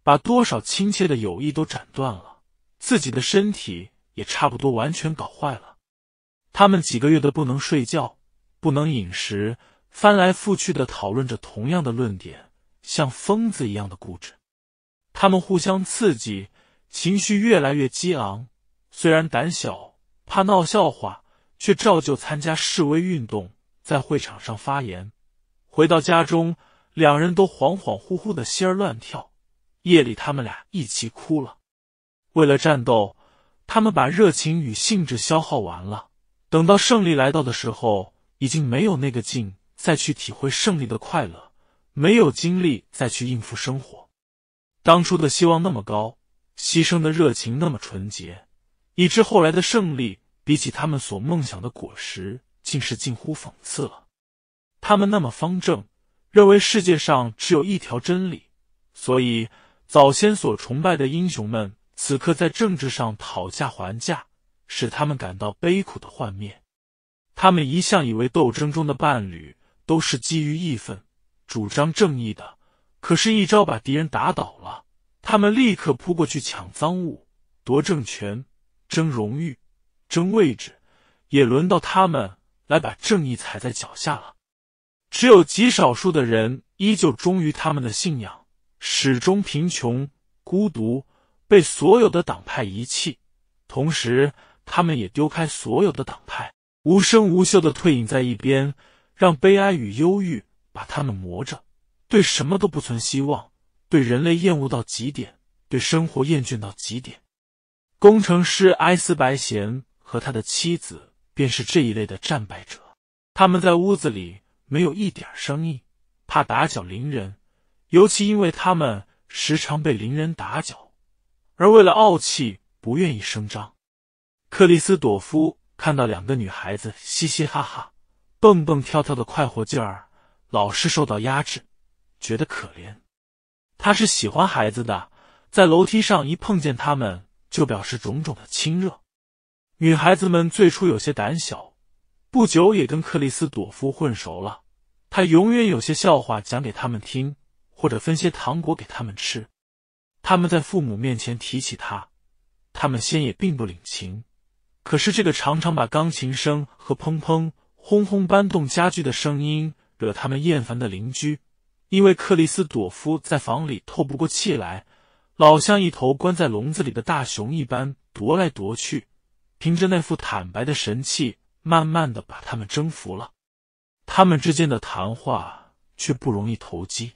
把多少亲切的友谊都斩断了，自己的身体也差不多完全搞坏了。他们几个月的不能睡觉、不能饮食，翻来覆去的讨论着同样的论点，像疯子一样的固执，他们互相刺激。情绪越来越激昂，虽然胆小怕闹笑话，却照旧参加示威运动，在会场上发言。回到家中，两人都恍恍惚惚的心儿乱跳。夜里，他们俩一起哭了。为了战斗，他们把热情与兴致消耗完了。等到胜利来到的时候，已经没有那个劲再去体会胜利的快乐，没有精力再去应付生活。当初的希望那么高。牺牲的热情那么纯洁，以致后来的胜利比起他们所梦想的果实，竟是近乎讽刺了。他们那么方正，认为世界上只有一条真理，所以早先所崇拜的英雄们，此刻在政治上讨价还价，使他们感到悲苦的幻灭。他们一向以为斗争中的伴侣都是基于义愤，主张正义的，可是，一招把敌人打倒了。他们立刻扑过去抢赃物，夺政权，争荣誉，争位置，也轮到他们来把正义踩在脚下了。只有极少数的人依旧忠于他们的信仰，始终贫穷、孤独，被所有的党派遗弃。同时，他们也丢开所有的党派，无声无息的退隐在一边，让悲哀与忧郁把他们磨着，对什么都不存希望。对人类厌恶到极点，对生活厌倦到极点。工程师埃斯白贤和他的妻子便是这一类的战败者。他们在屋子里没有一点声音，怕打搅邻人，尤其因为他们时常被邻人打搅，而为了傲气，不愿意声张。克里斯朵夫看到两个女孩子嘻嘻哈哈、蹦蹦跳跳的快活劲儿，老是受到压制，觉得可怜。他是喜欢孩子的，在楼梯上一碰见他们，就表示种种的亲热。女孩子们最初有些胆小，不久也跟克里斯朵夫混熟了。他永远有些笑话讲给他们听，或者分些糖果给他们吃。他们在父母面前提起他，他们先也并不领情。可是这个常常把钢琴声和砰砰轰轰搬动家具的声音惹他们厌烦的邻居。因为克里斯朵夫在房里透不过气来，老像一头关在笼子里的大熊一般踱来踱去，凭着那副坦白的神气，慢慢的把他们征服了。他们之间的谈话却不容易投机。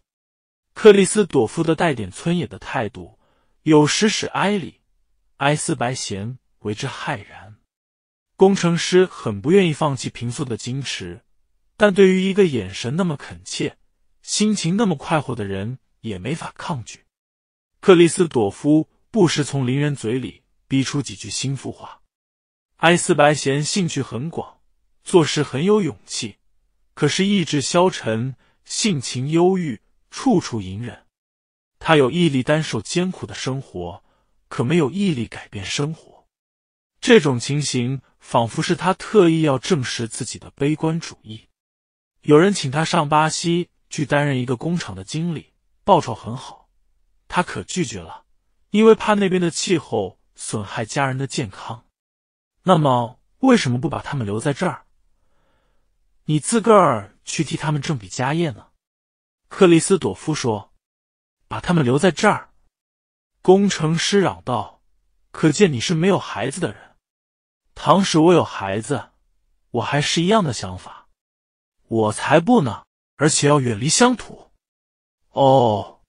克里斯朵夫的带点村野的态度，有时使埃里、埃斯白贤为之骇然。工程师很不愿意放弃平素的矜持，但对于一个眼神那么恳切。心情那么快活的人也没法抗拒。克里斯朵夫不时从邻人嘴里逼出几句心腹话。埃斯白贤兴趣很广，做事很有勇气，可是意志消沉，性情忧郁，处处隐忍。他有毅力，单受艰苦的生活，可没有毅力改变生活。这种情形仿佛是他特意要证实自己的悲观主义。有人请他上巴西。去担任一个工厂的经理，报酬很好，他可拒绝了，因为怕那边的气候损害家人的健康。那么为什么不把他们留在这儿，你自个儿去替他们挣笔家业呢？克里斯朵夫说：“把他们留在这儿。”工程师嚷道：“可见你是没有孩子的人。倘使我有孩子，我还是一样的想法。我才不呢。”而且要远离乡土，哦，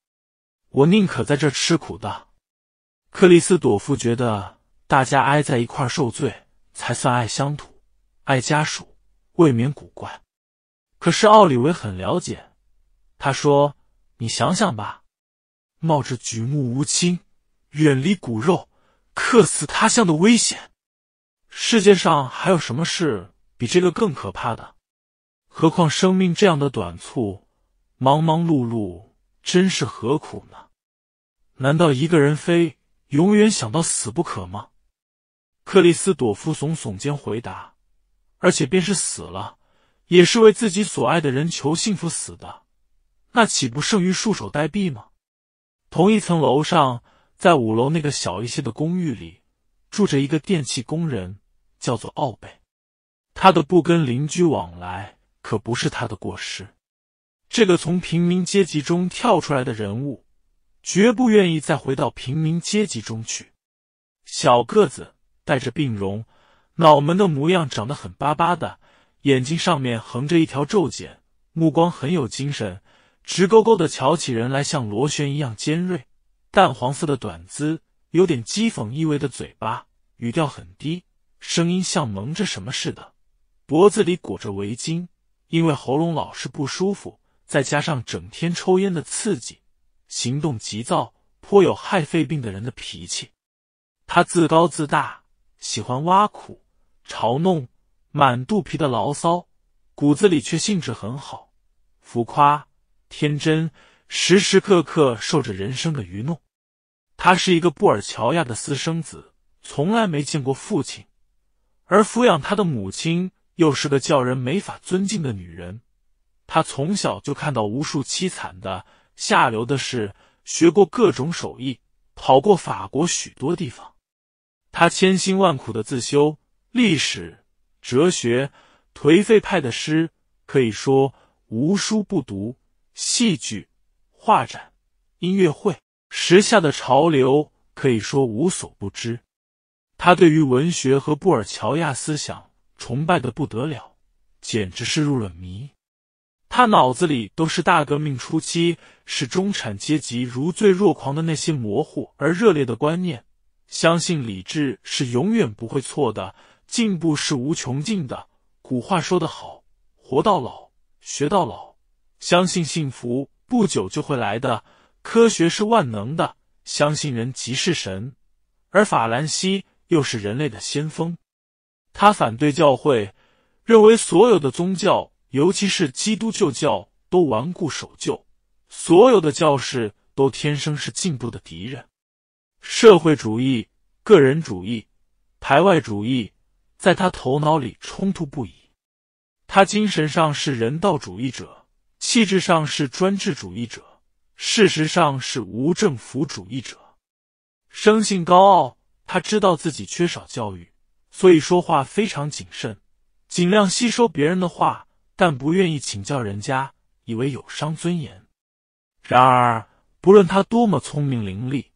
我宁可在这吃苦的。克里斯朵夫觉得大家挨在一块受罪才算爱乡土、爱家属，未免古怪。可是奥利维很了解，他说：“你想想吧，冒着举目无亲、远离骨肉、客死他乡的危险，世界上还有什么事比这个更可怕的？”何况生命这样的短促，忙忙碌碌，真是何苦呢？难道一个人非永远想到死不可吗？克里斯朵夫耸耸肩回答：“而且便是死了，也是为自己所爱的人求幸福死的，那岂不胜于束手待毙吗？”同一层楼上，在五楼那个小一些的公寓里，住着一个电器工人，叫做奥贝。他的不跟邻居往来。可不是他的过失。这个从平民阶级中跳出来的人物，绝不愿意再回到平民阶级中去。小个子，带着病容，脑门的模样长得很巴巴的，眼睛上面横着一条皱茧，目光很有精神，直勾勾的瞧起人来，像螺旋一样尖锐。淡黄色的短姿，有点讥讽意味的嘴巴，语调很低，声音像蒙着什么似的，脖子里裹着围巾。因为喉咙老是不舒服，再加上整天抽烟的刺激，行动急躁，颇有害肺病的人的脾气。他自高自大，喜欢挖苦、嘲弄，满肚皮的牢骚，骨子里却性质很好，浮夸、天真，时时刻刻受着人生的愚弄。他是一个布尔乔亚的私生子，从来没见过父亲，而抚养他的母亲。又是个叫人没法尊敬的女人。她从小就看到无数凄惨的下流的事，学过各种手艺，跑过法国许多地方。她千辛万苦的自修历史、哲学、颓废派的诗，可以说无书不读。戏剧、画展、音乐会，时下的潮流可以说无所不知。他对于文学和布尔乔亚思想。崇拜的不得了，简直是入了迷。他脑子里都是大革命初期使中产阶级如醉若狂的那些模糊而热烈的观念：相信理智是永远不会错的，进步是无穷尽的。古话说得好，活到老学到老。相信幸福不久就会来的，科学是万能的。相信人即是神，而法兰西又是人类的先锋。他反对教会，认为所有的宗教，尤其是基督旧教，都顽固守旧；所有的教士都天生是进步的敌人。社会主义、个人主义、排外主义，在他头脑里冲突不已。他精神上是人道主义者，气质上是专制主义者，事实上是无政府主义者。生性高傲，他知道自己缺少教育。所以说话非常谨慎，尽量吸收别人的话，但不愿意请教人家，以为有伤尊严。然而，不论他多么聪明伶俐，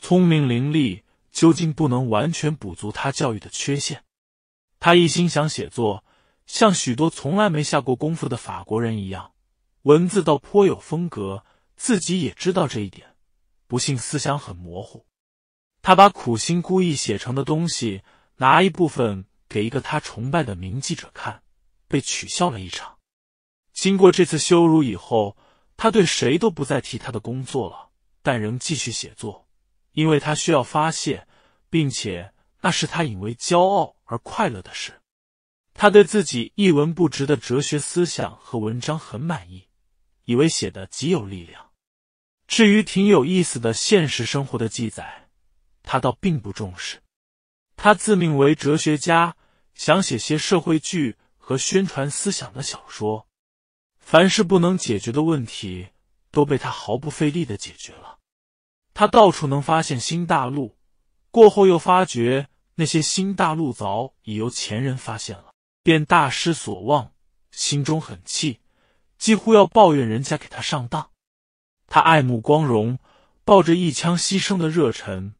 聪明伶俐究竟不能完全补足他教育的缺陷。他一心想写作，像许多从来没下过功夫的法国人一样，文字倒颇有风格，自己也知道这一点。不幸思想很模糊，他把苦心孤诣写成的东西。拿一部分给一个他崇拜的名记者看，被取笑了一场。经过这次羞辱以后，他对谁都不再提他的工作了，但仍继续写作，因为他需要发泄，并且那是他引为骄傲而快乐的事。他对自己一文不值的哲学思想和文章很满意，以为写的极有力量。至于挺有意思的现实生活的记载，他倒并不重视。他自命为哲学家，想写些社会剧和宣传思想的小说。凡是不能解决的问题，都被他毫不费力的解决了。他到处能发现新大陆，过后又发觉那些新大陆早已由前人发现了，便大失所望，心中很气，几乎要抱怨人家给他上当。他爱慕光荣，抱着一腔牺牲的热忱。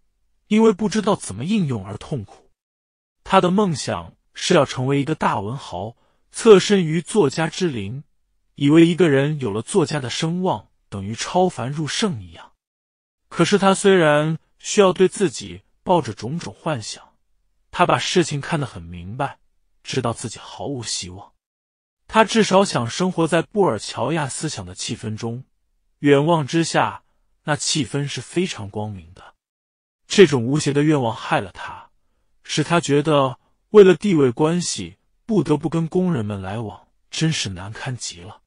因为不知道怎么应用而痛苦，他的梦想是要成为一个大文豪，侧身于作家之林。以为一个人有了作家的声望，等于超凡入圣一样。可是他虽然需要对自己抱着种种幻想，他把事情看得很明白，知道自己毫无希望。他至少想生活在布尔乔亚思想的气氛中。远望之下，那气氛是非常光明的。这种无邪的愿望害了他，使他觉得为了地位关系不得不跟工人们来往，真是难堪极了。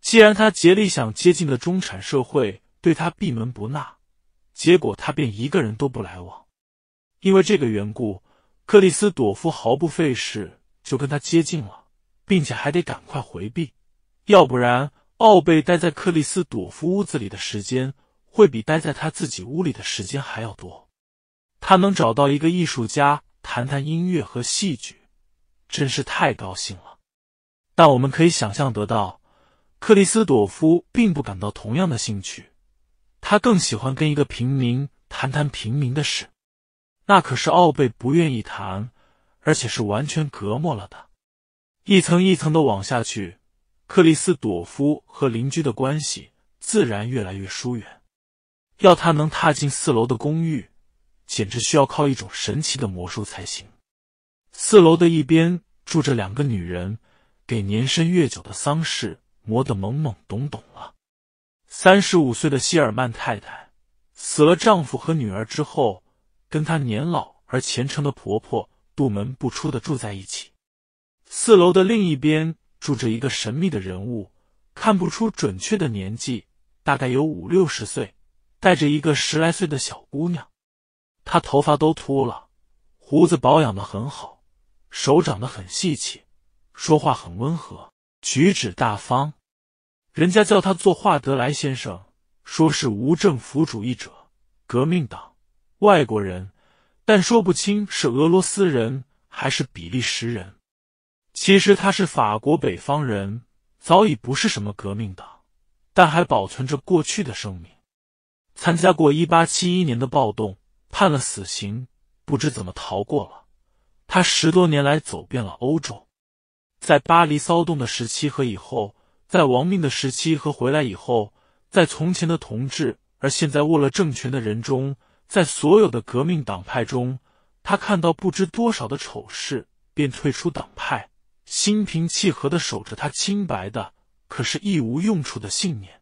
既然他竭力想接近的中产社会对他闭门不纳，结果他便一个人都不来往。因为这个缘故，克里斯朵夫毫不费事就跟他接近了，并且还得赶快回避，要不然奥贝待在克里斯朵夫屋子里的时间会比待在他自己屋里的时间还要多。他能找到一个艺术家谈谈音乐和戏剧，真是太高兴了。但我们可以想象得到，克里斯朵夫并不感到同样的兴趣。他更喜欢跟一个平民谈谈平民的事，那可是奥贝不愿意谈，而且是完全隔膜了的。一层一层的往下去，克里斯朵夫和邻居的关系自然越来越疏远。要他能踏进四楼的公寓。简直需要靠一种神奇的魔术才行。四楼的一边住着两个女人，给年深月久的丧事磨得懵懵懂懂了。三十五岁的希尔曼太太死了丈夫和女儿之后，跟她年老而虔诚的婆婆不门不出的住在一起。四楼的另一边住着一个神秘的人物，看不出准确的年纪，大概有五六十岁，带着一个十来岁的小姑娘。他头发都秃了，胡子保养的很好，手掌得很细气，说话很温和，举止大方。人家叫他做华德莱先生，说是无政府主义者、革命党、外国人，但说不清是俄罗斯人还是比利时人。其实他是法国北方人，早已不是什么革命党，但还保存着过去的生命，参加过一八七一年的暴动。判了死刑，不知怎么逃过了。他十多年来走遍了欧洲，在巴黎骚动的时期和以后，在亡命的时期和回来以后，在从前的同志而现在握了政权的人中，在所有的革命党派中，他看到不知多少的丑事，便退出党派，心平气和的守着他清白的，可是亦无用处的信念。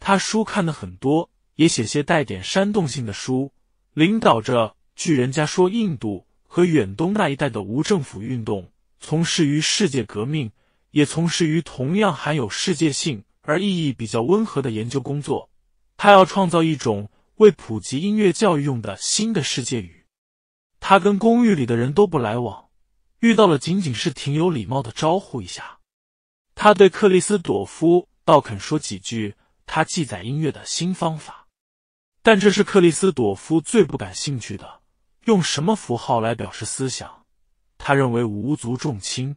他书看的很多，也写些带点煽动性的书。领导着，据人家说，印度和远东那一带的无政府运动，从事于世界革命，也从事于同样含有世界性而意义比较温和的研究工作。他要创造一种为普及音乐教育用的新的世界语。他跟公寓里的人都不来往，遇到了仅仅是挺有礼貌的招呼一下。他对克里斯朵夫道肯说几句他记载音乐的新方法。但这是克里斯朵夫最不感兴趣的。用什么符号来表示思想？他认为无足重轻，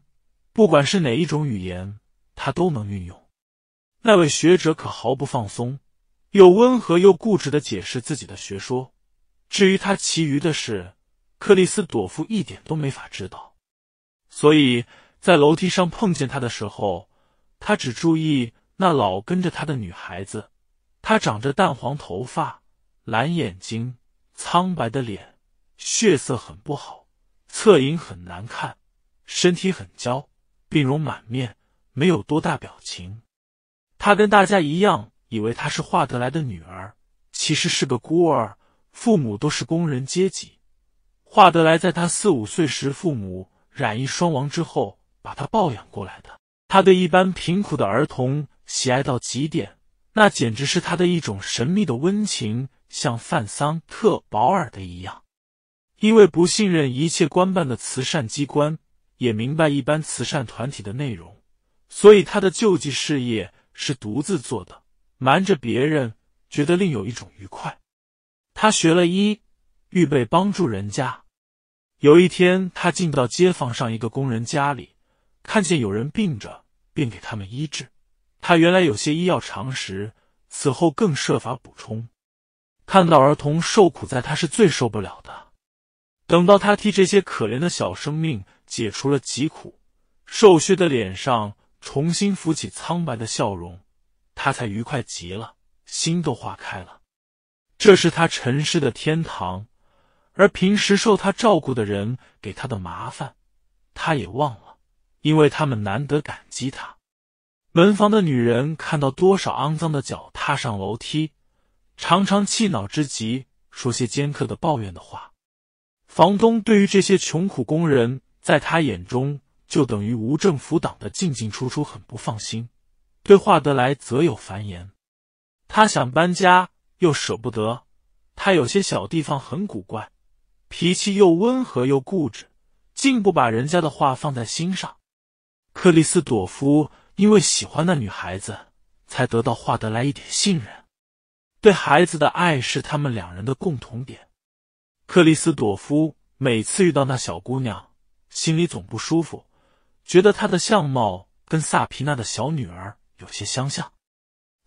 不管是哪一种语言，他都能运用。那位学者可毫不放松，又温和又固执的解释自己的学说。至于他其余的事，克里斯朵夫一点都没法知道。所以在楼梯上碰见他的时候，他只注意那老跟着他的女孩子，她长着淡黄头发。蓝眼睛，苍白的脸，血色很不好，侧影很难看，身体很娇，病容满面，没有多大表情。他跟大家一样，以为他是华德来的女儿，其实是个孤儿，父母都是工人阶级。华德来在他四五岁时，父母染疫双亡之后，把他抱养过来的。他对一般贫苦的儿童喜爱到极点，那简直是他的一种神秘的温情。像范桑特保尔的一样，因为不信任一切官办的慈善机关，也明白一般慈善团体的内容，所以他的救济事业是独自做的，瞒着别人，觉得另有一种愉快。他学了医，预备帮助人家。有一天，他进到街坊上一个工人家里，看见有人病着，便给他们医治。他原来有些医药常识，此后更设法补充。看到儿童受苦，在他是最受不了的。等到他替这些可怜的小生命解除了疾苦，瘦削的脸上重新浮起苍白的笑容，他才愉快极了，心都化开了。这是他尘世的天堂，而平时受他照顾的人给他的麻烦，他也忘了，因为他们难得感激他。门房的女人看到多少肮脏的脚踏上楼梯。常常气恼之极，说些尖刻的抱怨的话。房东对于这些穷苦工人，在他眼中就等于无政府党的进进出出，很不放心。对华德莱，则有烦言。他想搬家，又舍不得。他有些小地方很古怪，脾气又温和又固执，竟不把人家的话放在心上。克里斯朵夫因为喜欢那女孩子，才得到华德莱一点信任。对孩子的爱是他们两人的共同点。克里斯朵夫每次遇到那小姑娘，心里总不舒服，觉得她的相貌跟萨皮娜的小女儿有些相像。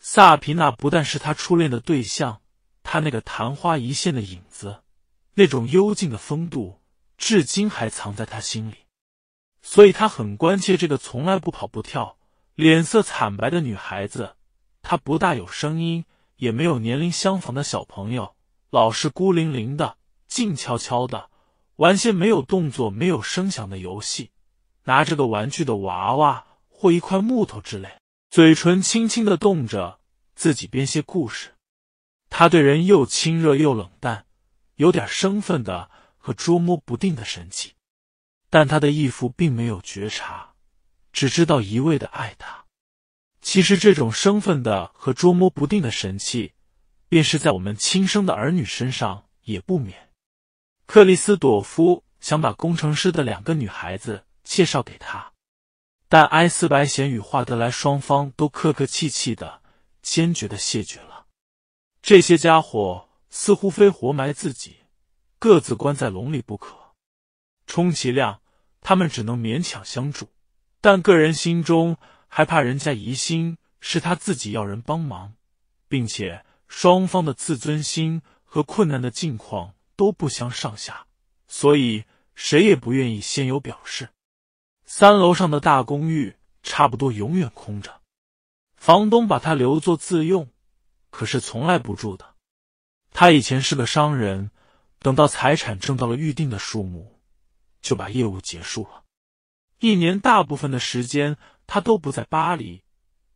萨皮娜不但是他初恋的对象，他那个昙花一现的影子，那种幽静的风度，至今还藏在他心里。所以他很关切这个从来不跑不跳、脸色惨白的女孩子。她不大有声音。也没有年龄相仿的小朋友，老是孤零零的、静悄悄的，玩些没有动作、没有声响的游戏，拿着个玩具的娃娃或一块木头之类，嘴唇轻轻的动着，自己编些故事。他对人又亲热又冷淡，有点生分的和捉摸不定的神气，但他的义父并没有觉察，只知道一味的爱他。其实，这种生分的和捉摸不定的神器，便是在我们亲生的儿女身上也不免。克里斯朵夫想把工程师的两个女孩子介绍给他，但埃斯白贤与华德莱双方都客客气气的，坚决的谢绝了。这些家伙似乎非活埋自己，各自关在笼里不可。充其量，他们只能勉强相助，但个人心中。还怕人家疑心是他自己要人帮忙，并且双方的自尊心和困难的境况都不相上下，所以谁也不愿意先有表示。三楼上的大公寓差不多永远空着，房东把他留作自用，可是从来不住的。他以前是个商人，等到财产挣到了预定的数目，就把业务结束了。一年大部分的时间。他都不在巴黎，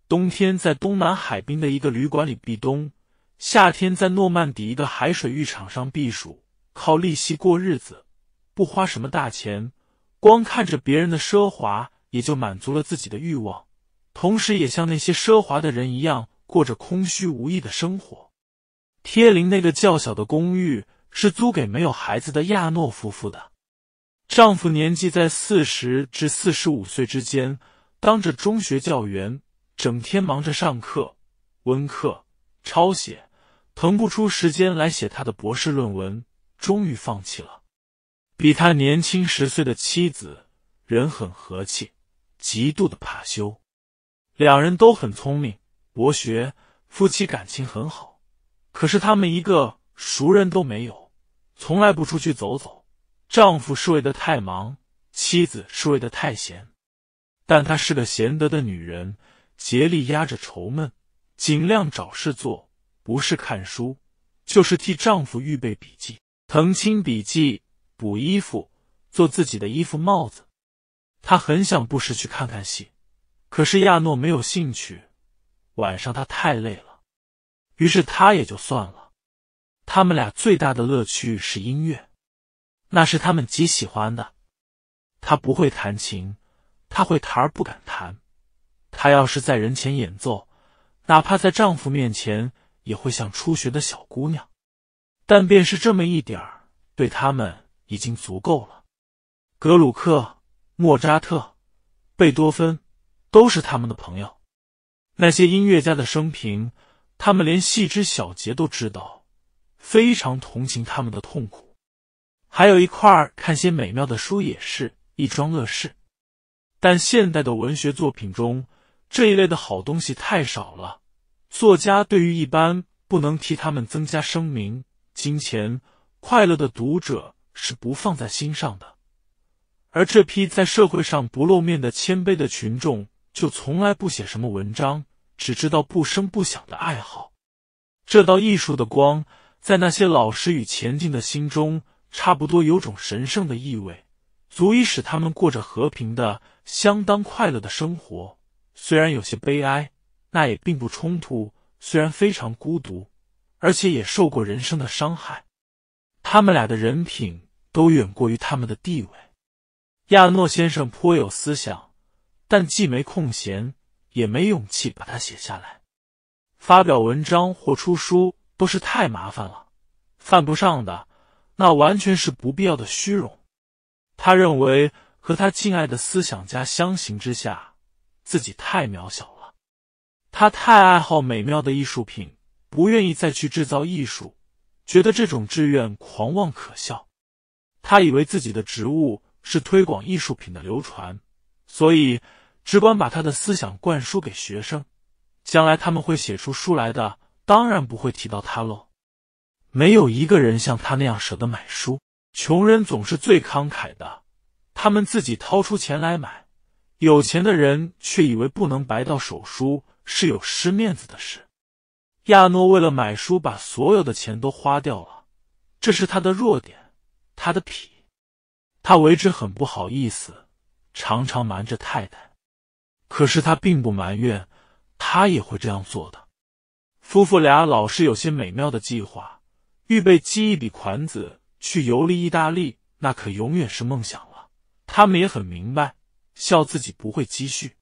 冬天在东南海滨的一个旅馆里避冬，夏天在诺曼底一个海水浴场上避暑，靠利息过日子，不花什么大钱，光看着别人的奢华，也就满足了自己的欲望，同时也像那些奢华的人一样，过着空虚无益的生活。贴邻那个较小的公寓是租给没有孩子的亚诺夫妇的，丈夫年纪在四十至四十五岁之间。当着中学教员，整天忙着上课、温课、抄写，腾不出时间来写他的博士论文，终于放弃了。比他年轻十岁的妻子，人很和气，极度的怕羞，两人都很聪明、博学，夫妻感情很好。可是他们一个熟人都没有，从来不出去走走。丈夫是为的太忙，妻子是为的太闲。但她是个贤德的女人，竭力压着愁闷，尽量找事做，不是看书，就是替丈夫预备笔记、腾清笔记、补衣服、做自己的衣服帽子。她很想不时去看看戏，可是亚诺没有兴趣。晚上她太累了，于是她也就算了。他们俩最大的乐趣是音乐，那是他们极喜欢的。他不会弹琴。她会弹而不敢弹。她要是在人前演奏，哪怕在丈夫面前，也会像初学的小姑娘。但便是这么一点儿，对他们已经足够了。格鲁克、莫扎特、贝多芬都是他们的朋友。那些音乐家的生平，他们连细枝小节都知道，非常同情他们的痛苦。还有一块儿看些美妙的书，也是一桩乐事。但现代的文学作品中，这一类的好东西太少了。作家对于一般不能替他们增加声名、金钱、快乐的读者是不放在心上的，而这批在社会上不露面的谦卑的群众，就从来不写什么文章，只知道不声不响的爱好。这道艺术的光，在那些老实与前进的心中，差不多有种神圣的意味。足以使他们过着和平的、相当快乐的生活，虽然有些悲哀，那也并不冲突。虽然非常孤独，而且也受过人生的伤害，他们俩的人品都远过于他们的地位。亚诺先生颇有思想，但既没空闲，也没勇气把它写下来。发表文章或出书都是太麻烦了，犯不上的。那完全是不必要的虚荣。他认为和他敬爱的思想家相形之下，自己太渺小了。他太爱好美妙的艺术品，不愿意再去制造艺术，觉得这种志愿狂妄可笑。他以为自己的职务是推广艺术品的流传，所以只管把他的思想灌输给学生，将来他们会写出书来的，当然不会提到他喽。没有一个人像他那样舍得买书。穷人总是最慷慨的，他们自己掏出钱来买；有钱的人却以为不能白到手书是有失面子的事。亚诺为了买书，把所有的钱都花掉了，这是他的弱点，他的脾，他为之很不好意思，常常瞒着太太。可是他并不埋怨，他也会这样做的。夫妇俩老是有些美妙的计划，预备积一笔款子。去游历意大利，那可永远是梦想了。他们也很明白，笑自己不会积蓄。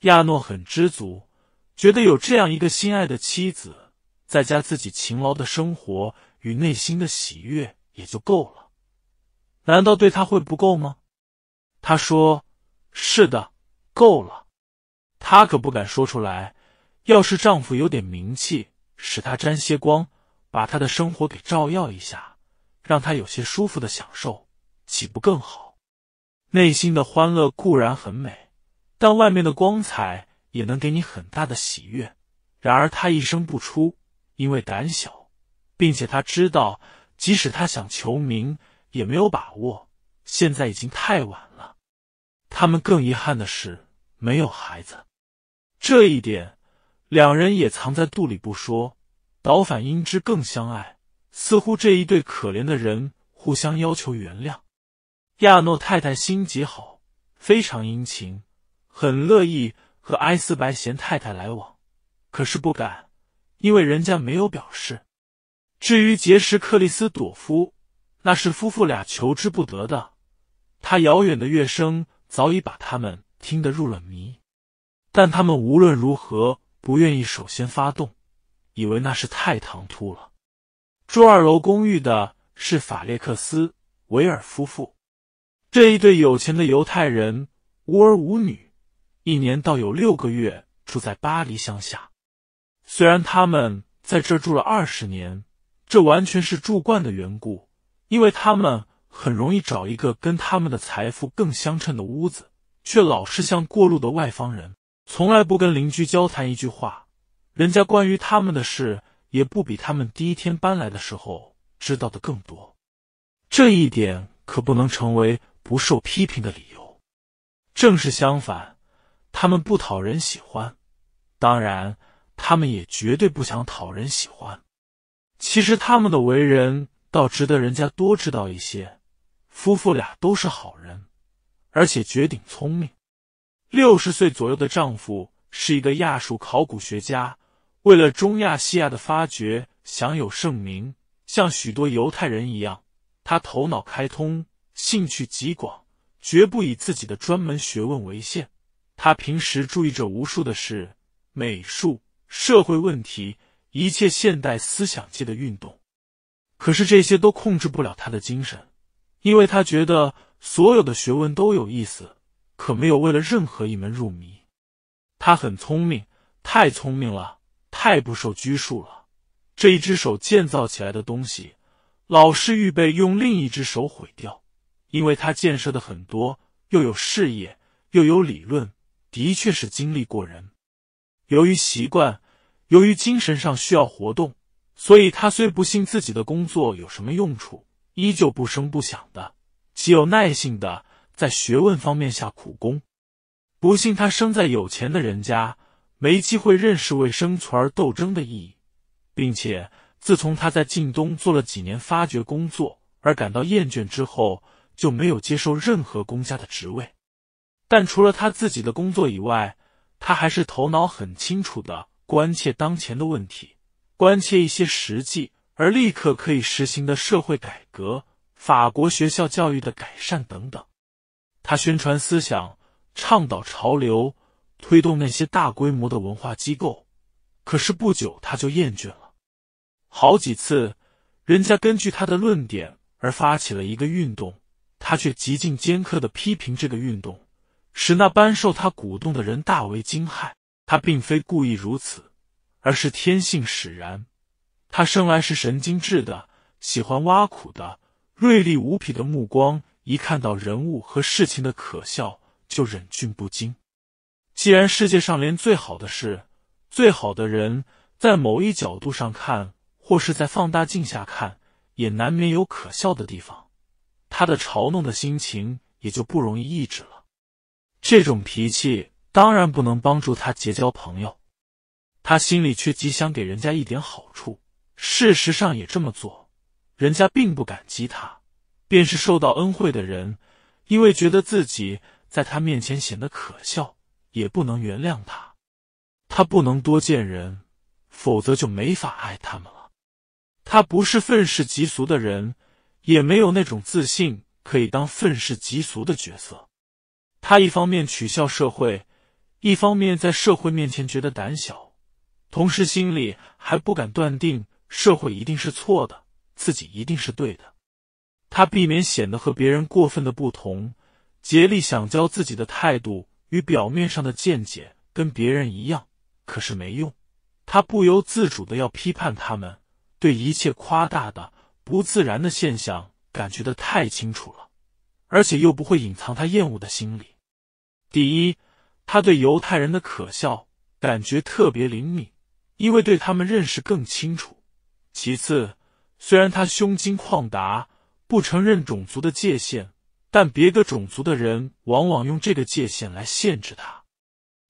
亚诺很知足，觉得有这样一个心爱的妻子在家，自己勤劳的生活与内心的喜悦也就够了。难道对他会不够吗？他说：“是的，够了。”他可不敢说出来。要是丈夫有点名气，使他沾些光，把他的生活给照耀一下。让他有些舒服的享受，岂不更好？内心的欢乐固然很美，但外面的光彩也能给你很大的喜悦。然而他一声不出，因为胆小，并且他知道，即使他想求名，也没有把握。现在已经太晚了。他们更遗憾的是没有孩子，这一点，两人也藏在肚里不说，倒反因之更相爱。似乎这一对可怜的人互相要求原谅。亚诺太太心极好，非常殷勤，很乐意和埃斯白贤太太来往，可是不敢，因为人家没有表示。至于结识克里斯朵夫，那是夫妇俩求之不得的。他遥远的乐声早已把他们听得入了迷，但他们无论如何不愿意首先发动，以为那是太唐突了。住二楼公寓的是法列克斯·维尔夫妇，这一对有钱的犹太人无儿无女，一年到有六个月住在巴黎乡下。虽然他们在这住了二十年，这完全是住惯的缘故，因为他们很容易找一个跟他们的财富更相称的屋子，却老是像过路的外方人，从来不跟邻居交谈一句话，人家关于他们的事。也不比他们第一天搬来的时候知道的更多，这一点可不能成为不受批评的理由。正是相反，他们不讨人喜欢，当然，他们也绝对不想讨人喜欢。其实他们的为人倒值得人家多知道一些。夫妇俩都是好人，而且绝顶聪明。六十岁左右的丈夫是一个亚述考古学家。为了中亚西亚的发掘享有盛名，像许多犹太人一样，他头脑开通，兴趣极广，绝不以自己的专门学问为限。他平时注意着无数的事，美术、社会问题、一切现代思想界的运动。可是这些都控制不了他的精神，因为他觉得所有的学问都有意思，可没有为了任何一门入迷。他很聪明，太聪明了。太不受拘束了，这一只手建造起来的东西，老是预备用另一只手毁掉，因为他建设的很多，又有事业，又有理论，的确是经历过人。由于习惯，由于精神上需要活动，所以他虽不信自己的工作有什么用处，依旧不声不响的，极有耐性的在学问方面下苦功。不信他生在有钱的人家。没机会认识为生存而斗争的意义，并且自从他在晋东做了几年发掘工作而感到厌倦之后，就没有接受任何公家的职位。但除了他自己的工作以外，他还是头脑很清楚的关切当前的问题，关切一些实际而立刻可以实行的社会改革、法国学校教育的改善等等。他宣传思想，倡导潮流。推动那些大规模的文化机构，可是不久他就厌倦了。好几次，人家根据他的论点而发起了一个运动，他却极尽尖刻的批评这个运动，使那班受他鼓动的人大为惊骇。他并非故意如此，而是天性使然。他生来是神经质的，喜欢挖苦的，锐利无比的目光，一看到人物和事情的可笑，就忍俊不禁。既然世界上连最好的事、最好的人，在某一角度上看，或是在放大镜下看，也难免有可笑的地方，他的嘲弄的心情也就不容易抑制了。这种脾气当然不能帮助他结交朋友，他心里却极想给人家一点好处，事实上也这么做，人家并不感激他，便是受到恩惠的人，因为觉得自己在他面前显得可笑。也不能原谅他，他不能多见人，否则就没法爱他们了。他不是愤世嫉俗的人，也没有那种自信可以当愤世嫉俗的角色。他一方面取笑社会，一方面在社会面前觉得胆小，同时心里还不敢断定社会一定是错的，自己一定是对的。他避免显得和别人过分的不同，竭力想教自己的态度。与表面上的见解跟别人一样，可是没用。他不由自主的要批判他们，对一切夸大的、不自然的现象，感觉的太清楚了，而且又不会隐藏他厌恶的心理。第一，他对犹太人的可笑感觉特别灵敏，因为对他们认识更清楚；其次，虽然他胸襟旷达，不承认种族的界限。但别的种族的人往往用这个界限来限制他。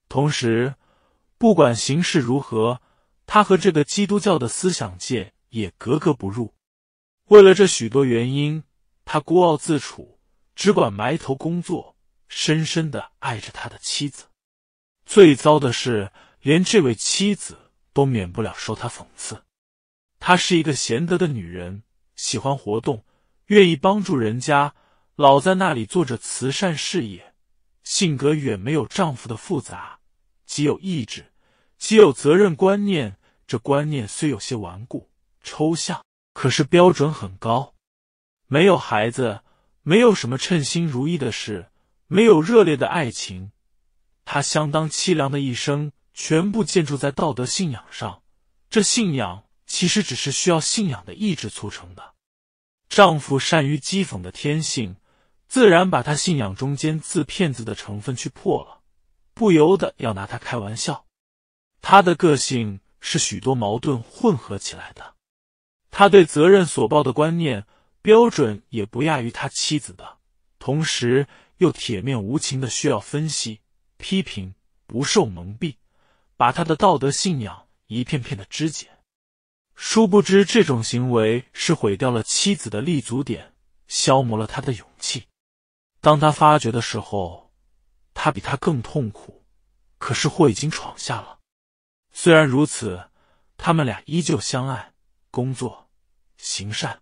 同时，不管形势如何，他和这个基督教的思想界也格格不入。为了这许多原因，他孤傲自处，只管埋头工作，深深的爱着他的妻子。最糟的是，连这位妻子都免不了受他讽刺。她是一个贤德的女人，喜欢活动，愿意帮助人家。老在那里做着慈善事业，性格远没有丈夫的复杂，极有意志，极有责任观念。这观念虽有些顽固、抽象，可是标准很高。没有孩子，没有什么称心如意的事，没有热烈的爱情。她相当凄凉的一生，全部建筑在道德信仰上。这信仰其实只是需要信仰的意志促成的。丈夫善于讥讽的天性。自然把他信仰中间自骗子的成分去破了，不由得要拿他开玩笑。他的个性是许多矛盾混合起来的，他对责任所抱的观念标准也不亚于他妻子的，同时又铁面无情的需要分析批评，不受蒙蔽，把他的道德信仰一片片的肢解。殊不知这种行为是毁掉了妻子的立足点，消磨了他的勇气。当他发觉的时候，他比他更痛苦。可是祸已经闯下了。虽然如此，他们俩依旧相爱、工作、行善。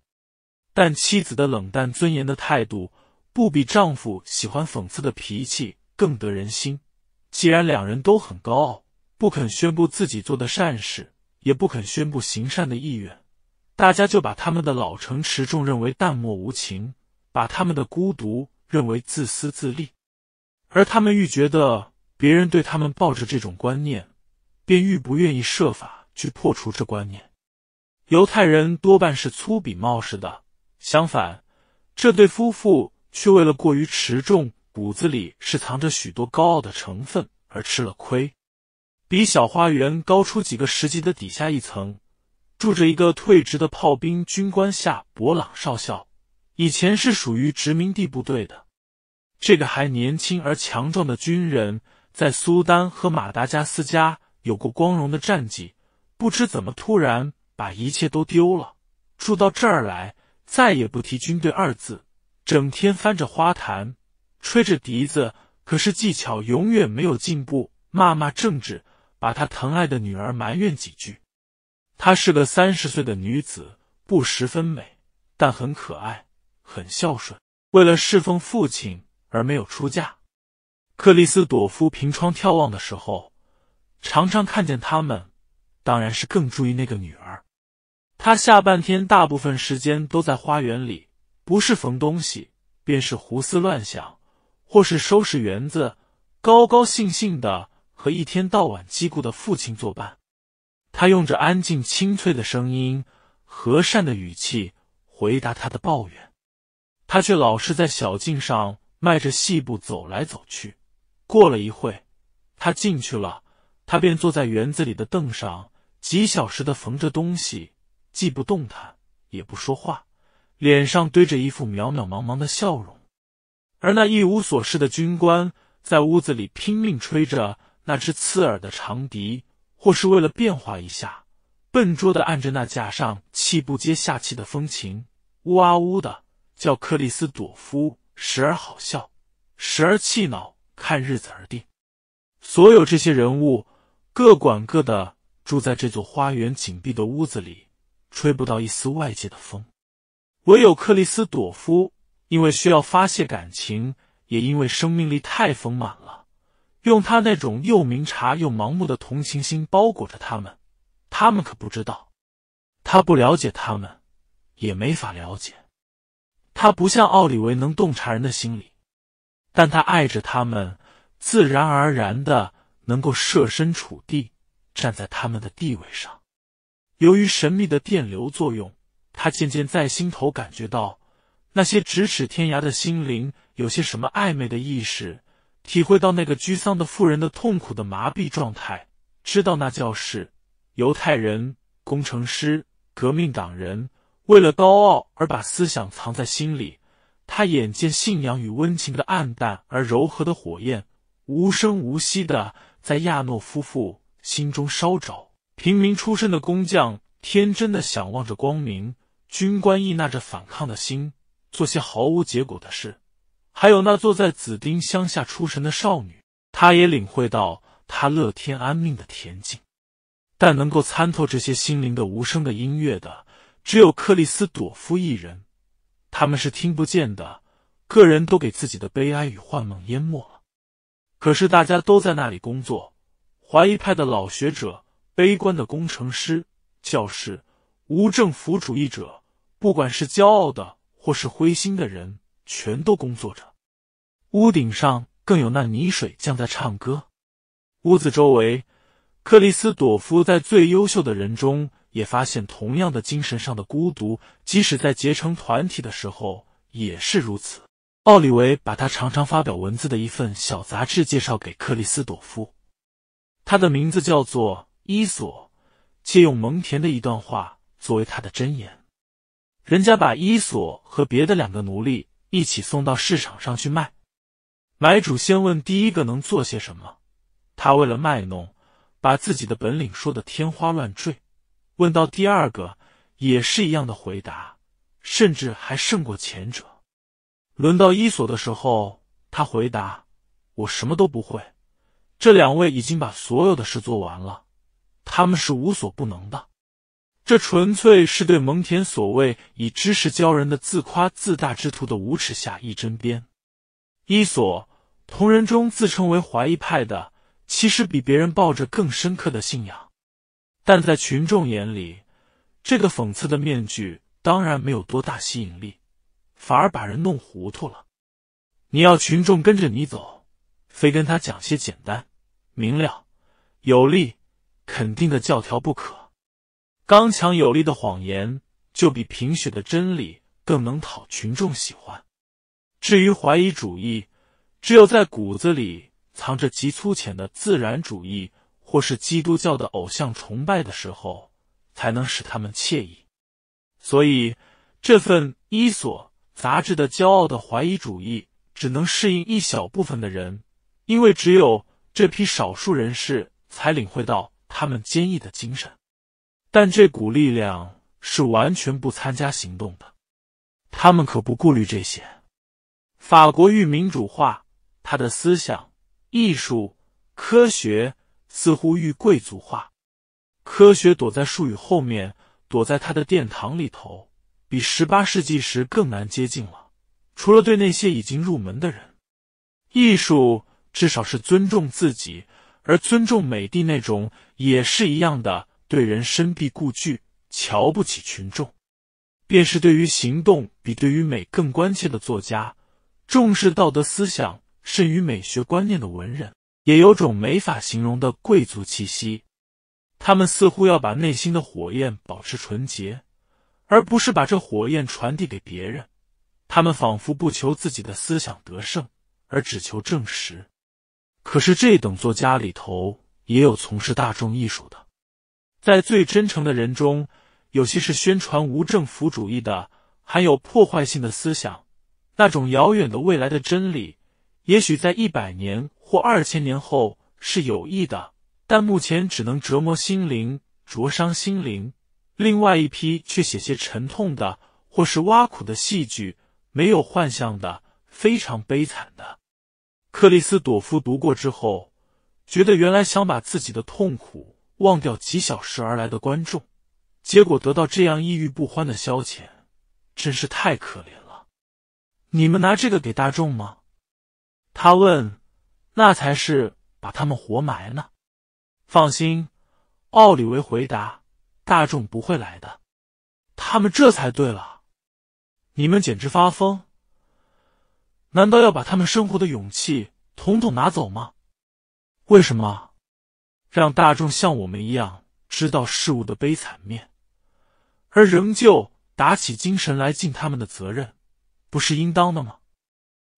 但妻子的冷淡、尊严的态度，不比丈夫喜欢讽刺的脾气更得人心。既然两人都很高傲，不肯宣布自己做的善事，也不肯宣布行善的意愿，大家就把他们的老成持重认为淡漠无情，把他们的孤独。认为自私自利，而他们愈觉得别人对他们抱着这种观念，便愈不愿意设法去破除这观念。犹太人多半是粗鄙冒失的，相反，这对夫妇却为了过于持重，骨子里是藏着许多高傲的成分而吃了亏。比小花园高出几个石级的底下一层，住着一个退职的炮兵军官夏伯朗少校。以前是属于殖民地部队的，这个还年轻而强壮的军人，在苏丹和马达加斯加有过光荣的战绩，不知怎么突然把一切都丢了，住到这儿来，再也不提军队二字，整天翻着花坛，吹着笛子，可是技巧永远没有进步，骂骂政治，把他疼爱的女儿埋怨几句。她是个三十岁的女子，不十分美，但很可爱。很孝顺，为了侍奉父亲而没有出嫁。克里斯朵夫凭窗眺望的时候，常常看见他们。当然是更注意那个女儿。他下半天大部分时间都在花园里，不是缝东西，便是胡思乱想，或是收拾园子。高高兴兴的和一天到晚叽咕的父亲作伴。他用着安静清脆的声音，和善的语气回答他的抱怨。他却老是在小径上迈着细步走来走去。过了一会，他进去了，他便坐在园子里的凳上，几小时的缝着东西，既不动弹，也不说话，脸上堆着一副渺渺茫茫的笑容。而那一无所事的军官在屋子里拼命吹着那只刺耳的长笛，或是为了变化一下，笨拙的按着那架上气不接下气的风琴，呜啊呜的。叫克里斯朵夫，时而好笑，时而气恼，看日子而定。所有这些人物各管各的，住在这座花园紧闭的屋子里，吹不到一丝外界的风。唯有克里斯朵夫，因为需要发泄感情，也因为生命力太丰满了，用他那种又明察又盲目的同情心包裹着他们。他们可不知道，他不了解他们，也没法了解。他不像奥利维能洞察人的心理，但他爱着他们，自然而然的能够设身处地站在他们的地位上。由于神秘的电流作用，他渐渐在心头感觉到那些咫尺天涯的心灵有些什么暧昧的意识，体会到那个居丧的妇人的痛苦的麻痹状态，知道那教室犹太人、工程师、革命党人。为了高傲而把思想藏在心里，他眼见信仰与温情的暗淡而柔和的火焰，无声无息的在亚诺夫妇心中烧着。平民出身的工匠天真的想望着光明，军官亦纳着反抗的心做些毫无结果的事，还有那坐在紫丁乡下出神的少女，他也领会到他乐天安命的恬静，但能够参透这些心灵的无声的音乐的。只有克里斯朵夫一人，他们是听不见的。个人都给自己的悲哀与幻梦淹没了。可是大家都在那里工作：怀疑派的老学者、悲观的工程师、教师、无政府主义者，不管是骄傲的或是灰心的人，全都工作着。屋顶上更有那泥水匠在唱歌。屋子周围，克里斯朵夫在最优秀的人中。也发现同样的精神上的孤独，即使在结成团体的时候也是如此。奥利维把他常常发表文字的一份小杂志介绍给克里斯朵夫，他的名字叫做伊索，借用蒙田的一段话作为他的箴言。人家把伊索和别的两个奴隶一起送到市场上去卖，买主先问第一个能做些什么，他为了卖弄，把自己的本领说得天花乱坠。问到第二个，也是一样的回答，甚至还胜过前者。轮到伊索的时候，他回答：“我什么都不会。”这两位已经把所有的事做完了，他们是无所不能的。这纯粹是对蒙恬所谓“以知识教人”的自夸自大之徒的无耻下一针鞭。伊索同人中自称为怀疑派的，其实比别人抱着更深刻的信仰。但在群众眼里，这个讽刺的面具当然没有多大吸引力，反而把人弄糊涂了。你要群众跟着你走，非跟他讲些简单、明了、有力、肯定的教条不可。刚强有力的谎言，就比贫血的真理更能讨群众喜欢。至于怀疑主义，只有在骨子里藏着极粗浅的自然主义。或是基督教的偶像崇拜的时候，才能使他们惬意。所以，这份《伊索》杂志的骄傲的怀疑主义只能适应一小部分的人，因为只有这批少数人士才领会到他们坚毅的精神。但这股力量是完全不参加行动的，他们可不顾虑这些。法国欲民主化，他的思想、艺术、科学。似乎愈贵族化，科学躲在术语后面，躲在他的殿堂里头，比十八世纪时更难接近了。除了对那些已经入门的人，艺术至少是尊重自己，而尊重美帝那种也是一样的，对人深闭固惧，瞧不起群众。便是对于行动比对于美更关切的作家，重视道德思想甚于美学观念的文人。也有种没法形容的贵族气息，他们似乎要把内心的火焰保持纯洁，而不是把这火焰传递给别人。他们仿佛不求自己的思想得胜，而只求证实。可是这等作家里头，也有从事大众艺术的。在最真诚的人中，有些是宣传无政府主义的，含有破坏性的思想。那种遥远的未来的真理，也许在一百年。或二千年后是有益的，但目前只能折磨心灵、灼伤心灵。另外一批却写些沉痛的，或是挖苦的戏剧，没有幻象的，非常悲惨的。克里斯朵夫读过之后，觉得原来想把自己的痛苦忘掉几小时而来的观众，结果得到这样抑郁不欢的消遣，真是太可怜了。你们拿这个给大众吗？他问。那才是把他们活埋呢！放心，奥里维回答：“大众不会来的，他们这才对了。你们简直发疯！难道要把他们生活的勇气统统拿走吗？为什么让大众像我们一样知道事物的悲惨面，而仍旧打起精神来尽他们的责任，不是应当的吗？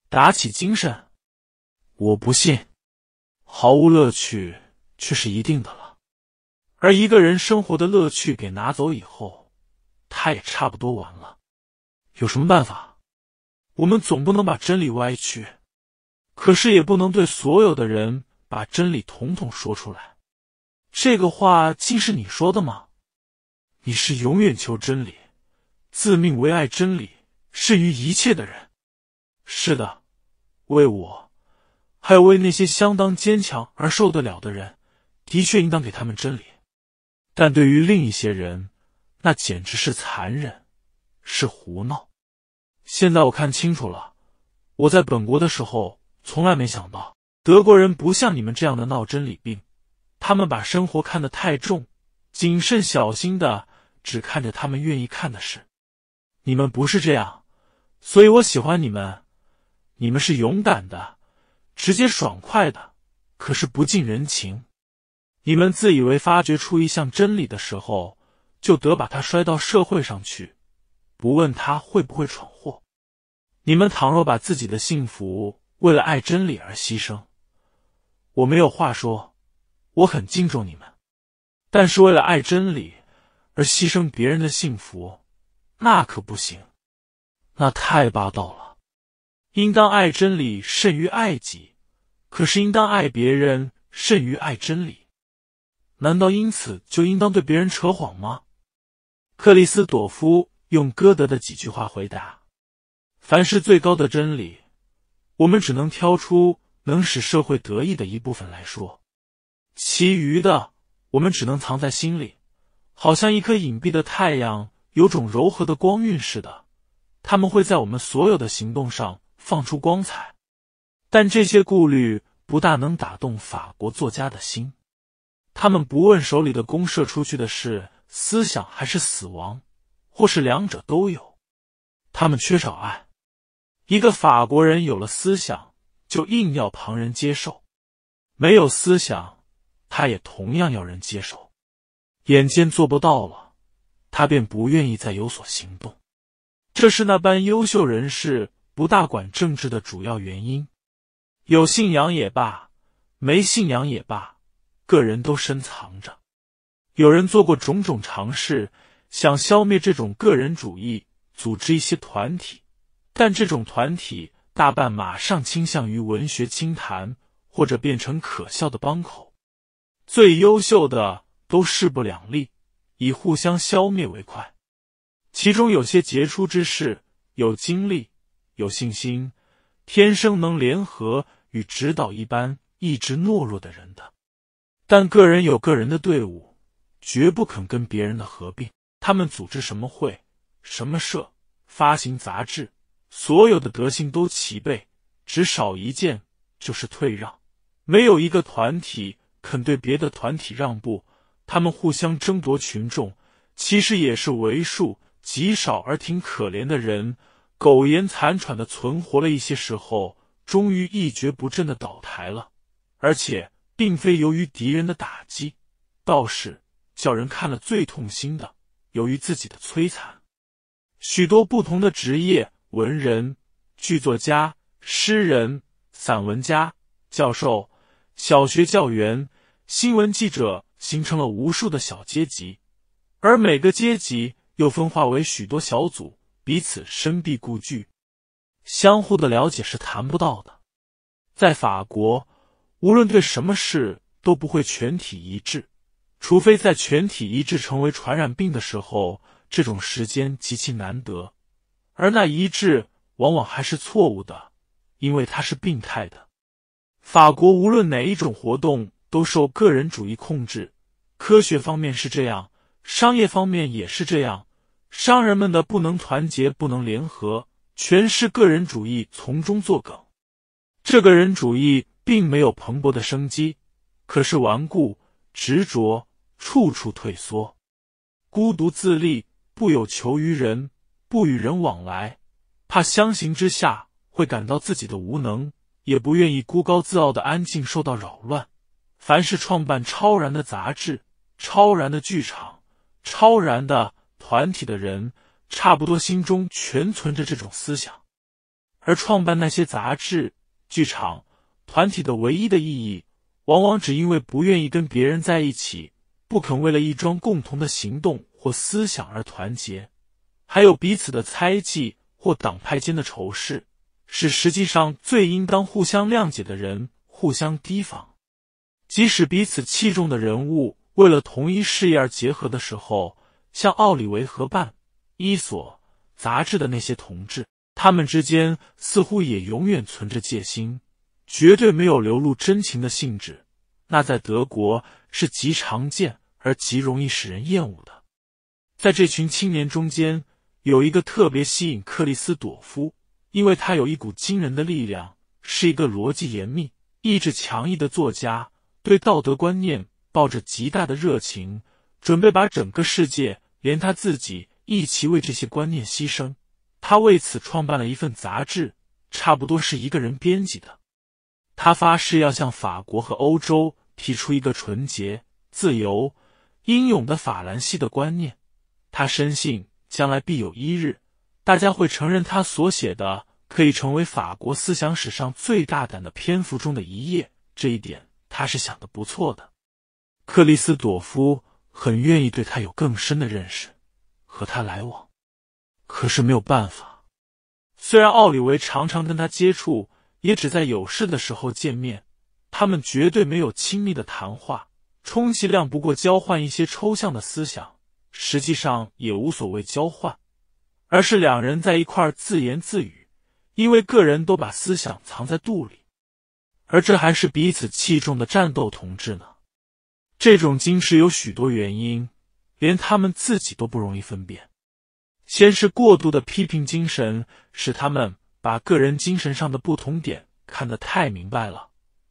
打起精神！”我不信，毫无乐趣却是一定的了。而一个人生活的乐趣给拿走以后，他也差不多完了。有什么办法？我们总不能把真理歪曲，可是也不能对所有的人把真理统统说出来。这个话竟是你说的吗？你是永远求真理，自命为爱真理、视于一切的人。是的，为我。还有为那些相当坚强而受得了的人，的确应当给他们真理；但对于另一些人，那简直是残忍，是胡闹。现在我看清楚了，我在本国的时候，从来没想到德国人不像你们这样的闹真理病。他们把生活看得太重，谨慎小心的只看着他们愿意看的事。你们不是这样，所以我喜欢你们。你们是勇敢的。直接爽快的，可是不近人情。你们自以为发掘出一项真理的时候，就得把它摔到社会上去，不问他会不会闯祸。你们倘若把自己的幸福为了爱真理而牺牲，我没有话说，我很敬重你们。但是为了爱真理而牺牲别人的幸福，那可不行，那太霸道了。应当爱真理甚于爱己，可是应当爱别人甚于爱真理。难道因此就应当对别人扯谎吗？克里斯朵夫用歌德的几句话回答：“凡是最高的真理，我们只能挑出能使社会得意的一部分来说，其余的我们只能藏在心里，好像一颗隐蔽的太阳，有种柔和的光晕似的。他们会在我们所有的行动上。”放出光彩，但这些顾虑不大能打动法国作家的心。他们不问手里的弓射出去的是思想还是死亡，或是两者都有。他们缺少爱。一个法国人有了思想，就硬要旁人接受；没有思想，他也同样要人接受。眼见做不到了，他便不愿意再有所行动。这是那般优秀人士。不大管政治的主要原因，有信仰也罢，没信仰也罢，个人都深藏着。有人做过种种尝试，想消灭这种个人主义，组织一些团体，但这种团体大半马上倾向于文学清谈，或者变成可笑的帮口。最优秀的都势不两立，以互相消灭为快。其中有些杰出之士，有经历。有信心，天生能联合与指导一般一直懦弱的人的，但个人有个人的队伍，绝不肯跟别人的合并。他们组织什么会、什么社、发行杂志，所有的德性都齐备，只少一件就是退让。没有一个团体肯对别的团体让步，他们互相争夺群众，其实也是为数极少而挺可怜的人。苟延残喘的存活了一些时候，终于一蹶不振的倒台了，而且并非由于敌人的打击，倒是叫人看了最痛心的，由于自己的摧残。许多不同的职业——文人、剧作家、诗人、散文家、教授、小学教员、新闻记者，形成了无数的小阶级，而每个阶级又分化为许多小组。彼此深闭固拒，相互的了解是谈不到的。在法国，无论对什么事都不会全体一致，除非在全体一致成为传染病的时候，这种时间极其难得，而那一致往往还是错误的，因为它是病态的。法国无论哪一种活动都受个人主义控制，科学方面是这样，商业方面也是这样。商人们的不能团结，不能联合，全是个人主义从中作梗。这个人主义并没有蓬勃的生机，可是顽固、执着，处处退缩，孤独自立，不有求于人，不与人往来，怕相形之下会感到自己的无能，也不愿意孤高自傲的安静受到扰乱。凡是创办超然的杂志、超然的剧场、超然的。团体的人差不多心中全存着这种思想，而创办那些杂志、剧场、团体的唯一的意义，往往只因为不愿意跟别人在一起，不肯为了一桩共同的行动或思想而团结，还有彼此的猜忌或党派间的仇视，使实际上最应当互相谅解的人互相提防，即使彼此器重的人物为了同一事业而结合的时候。像奥里维和办《伊索》杂志的那些同志，他们之间似乎也永远存着戒心，绝对没有流露真情的性质。那在德国是极常见而极容易使人厌恶的。在这群青年中间，有一个特别吸引克里斯朵夫，因为他有一股惊人的力量，是一个逻辑严密、意志强毅的作家，对道德观念抱着极大的热情，准备把整个世界。连他自己一起为这些观念牺牲，他为此创办了一份杂志，差不多是一个人编辑的。他发誓要向法国和欧洲提出一个纯洁、自由、英勇的法兰西的观念。他深信将来必有一日，大家会承认他所写的可以成为法国思想史上最大胆的篇幅中的一页。这一点他是想的不错的，克里斯朵夫。很愿意对他有更深的认识，和他来往，可是没有办法。虽然奥利维常常跟他接触，也只在有事的时候见面，他们绝对没有亲密的谈话，充其量不过交换一些抽象的思想，实际上也无所谓交换，而是两人在一块自言自语，因为个人都把思想藏在肚里，而这还是彼此器重的战斗同志呢。这种矜持有许多原因，连他们自己都不容易分辨。先是过度的批评精神使他们把个人精神上的不同点看得太明白了，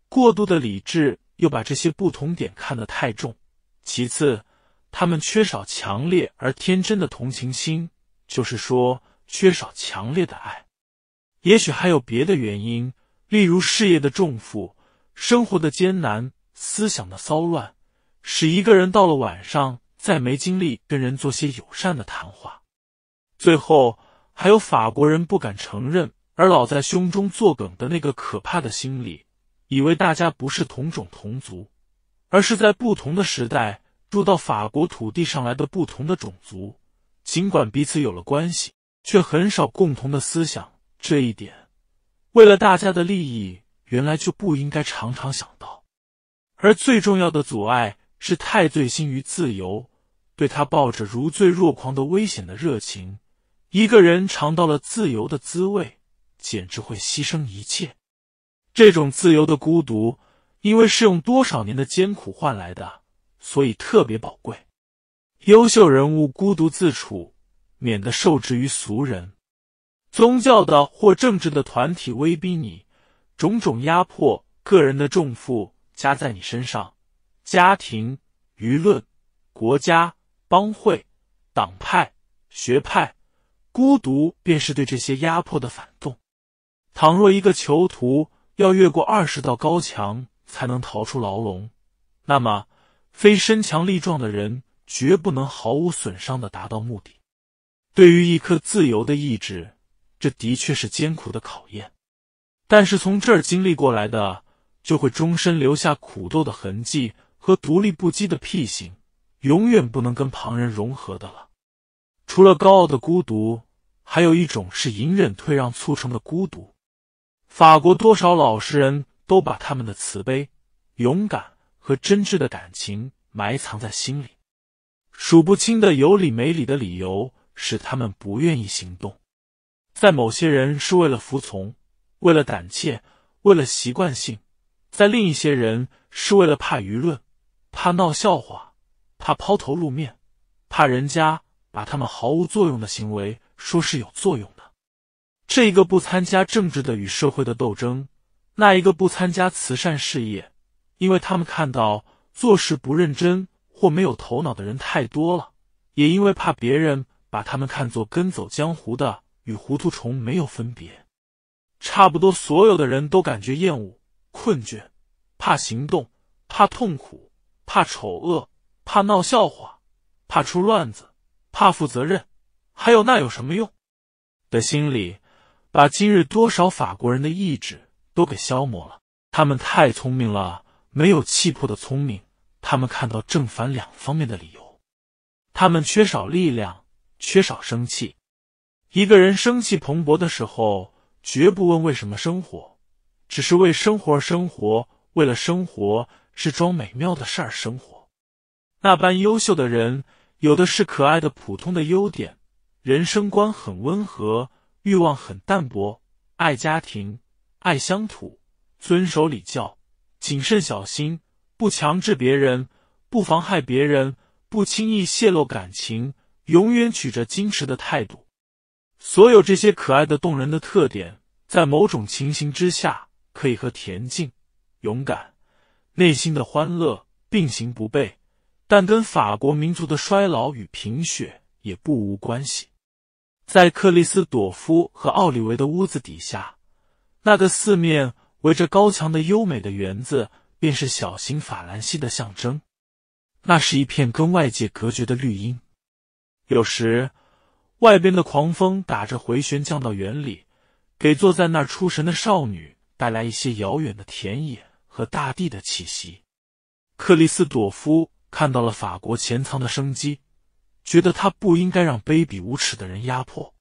过度的理智又把这些不同点看得太重。其次，他们缺少强烈而天真的同情心，就是说，缺少强烈的爱。也许还有别的原因，例如事业的重负、生活的艰难、思想的骚乱。使一个人到了晚上再没精力跟人做些友善的谈话，最后还有法国人不敢承认而老在胸中作梗的那个可怕的心理，以为大家不是同种同族，而是在不同的时代住到法国土地上来的不同的种族，尽管彼此有了关系，却很少共同的思想。这一点，为了大家的利益，原来就不应该常常想到，而最重要的阻碍。是太醉心于自由，对他抱着如醉若狂的危险的热情。一个人尝到了自由的滋味，简直会牺牲一切。这种自由的孤独，因为是用多少年的艰苦换来的，所以特别宝贵。优秀人物孤独自处，免得受制于俗人。宗教的或政治的团体威逼你，种种压迫，个人的重负加在你身上。家庭、舆论、国家、帮会、党派、学派，孤独便是对这些压迫的反动。倘若一个囚徒要越过二十道高墙才能逃出牢笼，那么非身强力壮的人绝不能毫无损伤的达到目的。对于一颗自由的意志，这的确是艰苦的考验。但是从这儿经历过来的，就会终身留下苦斗的痕迹。和独立不羁的僻性，永远不能跟旁人融合的了。除了高傲的孤独，还有一种是隐忍退让促成的孤独。法国多少老实人都把他们的慈悲、勇敢和真挚的感情埋藏在心里，数不清的有理没理的理由使他们不愿意行动。在某些人是为了服从，为了胆怯，为了习惯性；在另一些人是为了怕舆论。怕闹笑话，怕抛头露面，怕人家把他们毫无作用的行为说是有作用的。这一个不参加政治的与社会的斗争，那一个不参加慈善事业，因为他们看到做事不认真或没有头脑的人太多了，也因为怕别人把他们看作跟走江湖的与糊涂虫没有分别。差不多所有的人都感觉厌恶、困倦，怕行动，怕痛苦。怕丑恶，怕闹笑话，怕出乱子，怕负责任，还有那有什么用？的心理，把今日多少法国人的意志都给消磨了。他们太聪明了，没有气魄的聪明。他们看到正反两方面的理由。他们缺少力量，缺少生气。一个人生气蓬勃的时候，绝不问为什么生活，只是为生活而生活，为了生活。是装美妙的事儿生活，那般优秀的人，有的是可爱的普通的优点，人生观很温和，欲望很淡薄，爱家庭，爱乡土，遵守礼教，谨慎小心，不强制别人，不妨害别人，不轻易泄露感情，永远取着矜持的态度。所有这些可爱的动人的特点，在某种情形之下，可以和恬静、勇敢。内心的欢乐并行不悖，但跟法国民族的衰老与贫血也不无关系。在克里斯朵夫和奥利维的屋子底下，那个四面围着高墙的优美的园子，便是小型法兰西的象征。那是一片跟外界隔绝的绿荫。有时，外边的狂风打着回旋降到园里，给坐在那儿出神的少女带来一些遥远的田野。和大地的气息，克里斯朵夫看到了法国潜藏的生机，觉得他不应该让卑鄙无耻的人压迫。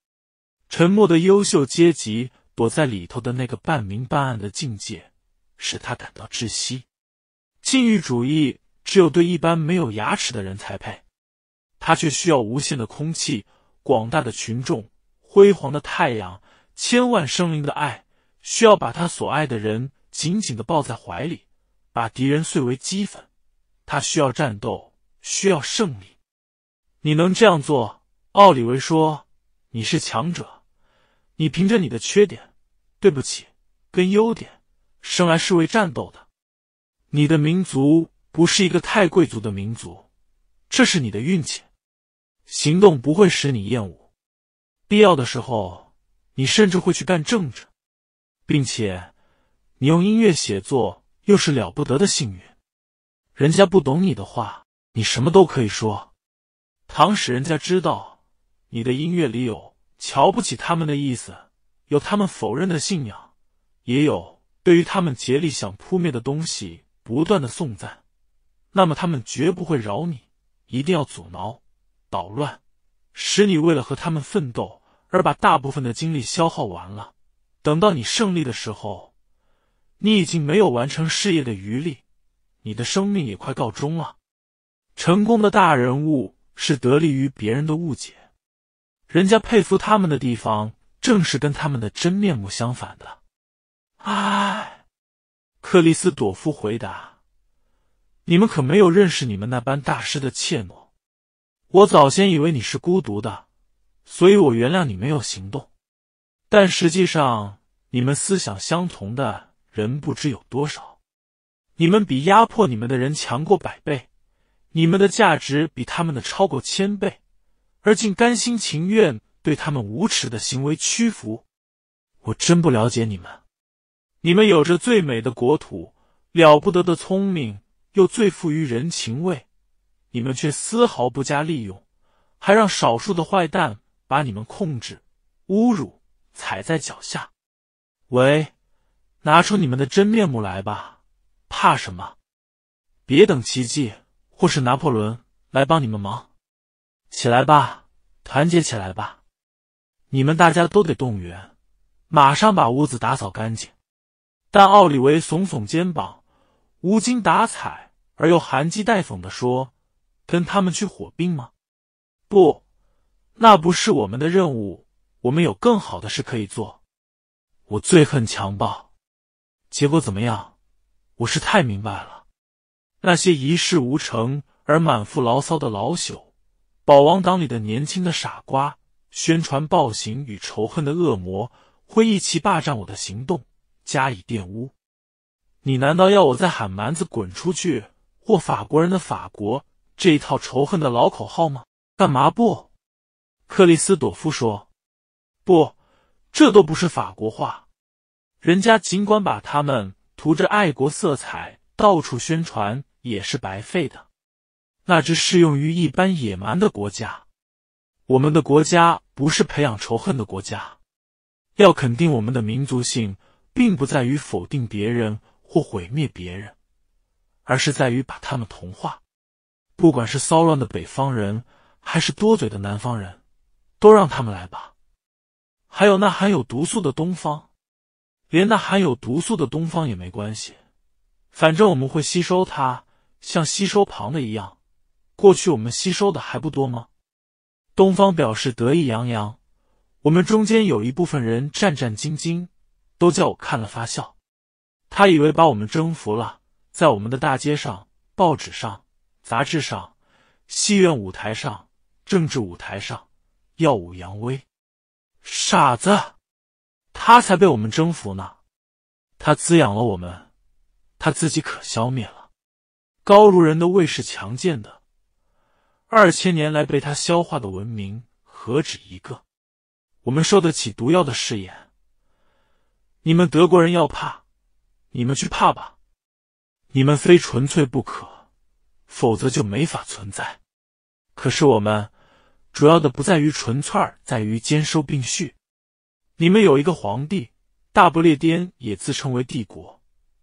沉默的优秀阶级躲在里头的那个半明半暗的境界，使他感到窒息。禁欲主义只有对一般没有牙齿的人才配，他却需要无限的空气、广大的群众、辉煌的太阳、千万生灵的爱，需要把他所爱的人。紧紧的抱在怀里，把敌人碎为齑粉。他需要战斗，需要胜利。你能这样做？奥里维说：“你是强者，你凭着你的缺点，对不起，跟优点，生来是为战斗的。你的民族不是一个太贵族的民族，这是你的运气。行动不会使你厌恶，必要的时候，你甚至会去干政治，并且。”你用音乐写作，又是了不得的幸运。人家不懂你的话，你什么都可以说；倘使人家知道你的音乐里有瞧不起他们的意思，有他们否认的信仰，也有对于他们竭力想扑灭的东西不断的颂赞，那么他们绝不会饶你，一定要阻挠、捣乱，使你为了和他们奋斗而把大部分的精力消耗完了。等到你胜利的时候，你已经没有完成事业的余力，你的生命也快告终了。成功的大人物是得力于别人的误解，人家佩服他们的地方正是跟他们的真面目相反的。唉，克里斯朵夫回答：“你们可没有认识你们那班大师的怯懦。我早先以为你是孤独的，所以我原谅你没有行动。但实际上你们思想相同的。”人不知有多少，你们比压迫你们的人强过百倍，你们的价值比他们的超过千倍，而竟甘心情愿对他们无耻的行为屈服，我真不了解你们。你们有着最美的国土，了不得的聪明，又最富于人情味，你们却丝毫不加利用，还让少数的坏蛋把你们控制、侮辱、踩在脚下。喂。拿出你们的真面目来吧，怕什么？别等奇迹或是拿破仑来帮你们忙。起来吧，团结起来吧，你们大家都得动员，马上把屋子打扫干净。但奥利维耸耸肩膀，无精打采而又含讥带讽的说：“跟他们去火并吗？不，那不是我们的任务。我们有更好的事可以做。我最恨强暴。”结果怎么样？我是太明白了。那些一事无成而满腹牢骚的老朽，保王党里的年轻的傻瓜，宣传暴行与仇恨的恶魔，会一起霸占我的行动，加以玷污。你难道要我再喊“蛮子滚出去”或“法国人的法国”这一套仇恨的老口号吗？干嘛不？克里斯朵夫说：“不，这都不是法国话。”人家尽管把他们涂着爱国色彩到处宣传，也是白费的。那只适用于一般野蛮的国家，我们的国家不是培养仇恨的国家。要肯定我们的民族性，并不在于否定别人或毁灭别人，而是在于把他们同化。不管是骚乱的北方人，还是多嘴的南方人，都让他们来吧。还有那含有毒素的东方。连那含有毒素的东方也没关系，反正我们会吸收它，像吸收旁的一样。过去我们吸收的还不多吗？东方表示得意洋洋。我们中间有一部分人战战兢兢，都叫我看了发笑。他以为把我们征服了，在我们的大街上、报纸上、杂志上、戏院舞台上、政治舞台上耀武扬威，傻子。他才被我们征服呢，他滋养了我们，他自己可消灭了。高卢人的胃是强健的，二千年来被他消化的文明何止一个。我们受得起毒药的誓言。你们德国人要怕，你们去怕吧。你们非纯粹不可，否则就没法存在。可是我们主要的不在于纯粹，而在于兼收并蓄。你们有一个皇帝，大不列颠也自称为帝国，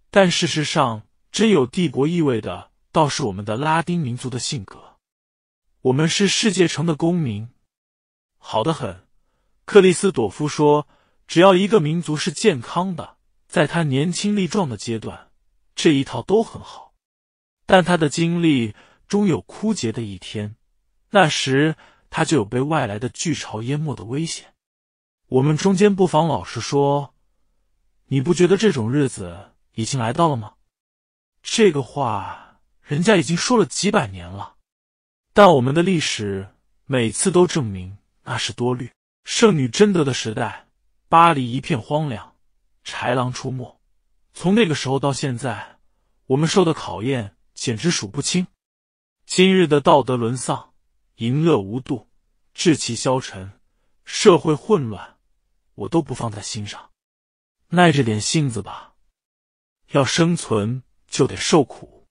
但事实上，真有帝国意味的倒是我们的拉丁民族的性格。我们是世界城的公民，好的很。克里斯朵夫说：“只要一个民族是健康的，在他年轻力壮的阶段，这一套都很好。但他的精力终有枯竭的一天，那时他就有被外来的巨潮淹没的危险。”我们中间不妨老实说，你不觉得这种日子已经来到了吗？这个话人家已经说了几百年了，但我们的历史每次都证明那是多虑。圣女贞德的时代，巴黎一片荒凉，豺狼出没。从那个时候到现在，我们受的考验简直数不清。今日的道德沦丧，淫乐无度，志气消沉，社会混乱。我都不放在心上，耐着点性子吧。要生存就得受苦。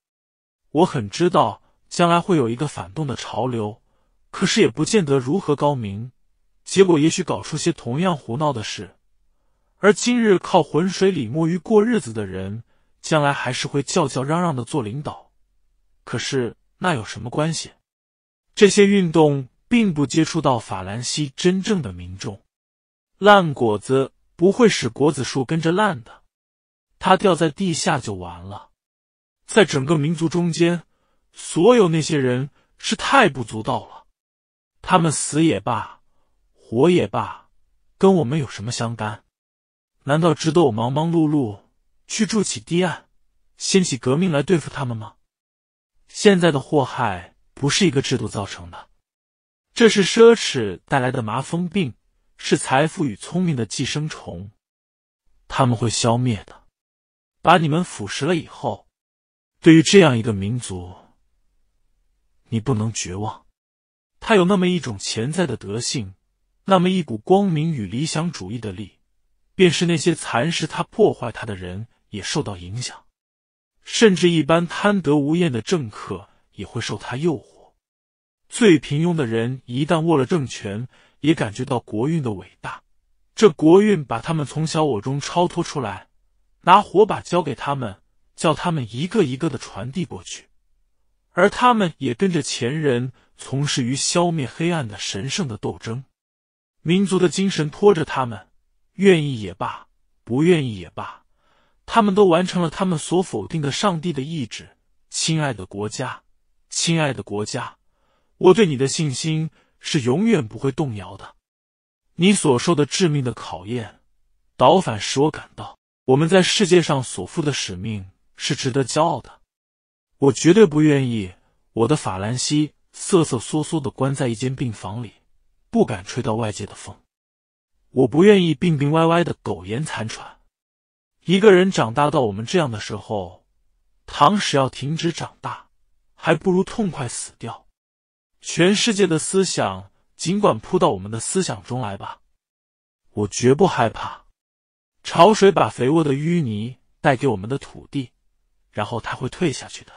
我很知道将来会有一个反动的潮流，可是也不见得如何高明。结果也许搞出些同样胡闹的事。而今日靠浑水里摸鱼过日子的人，将来还是会叫叫嚷嚷的做领导。可是那有什么关系？这些运动并不接触到法兰西真正的民众。烂果子不会使果子树跟着烂的，它掉在地下就完了。在整个民族中间，所有那些人是太不足道了。他们死也罢，活也罢，跟我们有什么相干？难道值得我忙忙碌碌去筑起堤岸，掀起革命来对付他们吗？现在的祸害不是一个制度造成的，这是奢侈带来的麻风病。是财富与聪明的寄生虫，他们会消灭的，把你们腐蚀了以后，对于这样一个民族，你不能绝望。他有那么一种潜在的德性，那么一股光明与理想主义的力，便是那些蚕食他、破坏他的人也受到影响，甚至一般贪得无厌的政客也会受他诱惑。最平庸的人一旦握了政权。也感觉到国运的伟大，这国运把他们从小我中超脱出来，拿火把交给他们，叫他们一个一个的传递过去，而他们也跟着前人从事于消灭黑暗的神圣的斗争。民族的精神拖着他们，愿意也罢，不愿意也罢，他们都完成了他们所否定的上帝的意志。亲爱的国家，亲爱的国家，我对你的信心。是永远不会动摇的。你所受的致命的考验，倒反使我感到，我们在世界上所负的使命是值得骄傲的。我绝对不愿意我的法兰西瑟瑟缩缩的关在一间病房里，不敢吹到外界的风。我不愿意病病歪歪的苟延残喘。一个人长大到我们这样的时候，倘使要停止长大，还不如痛快死掉。全世界的思想，尽管扑到我们的思想中来吧，我绝不害怕。潮水把肥沃的淤泥带给我们的土地，然后它会退下去的。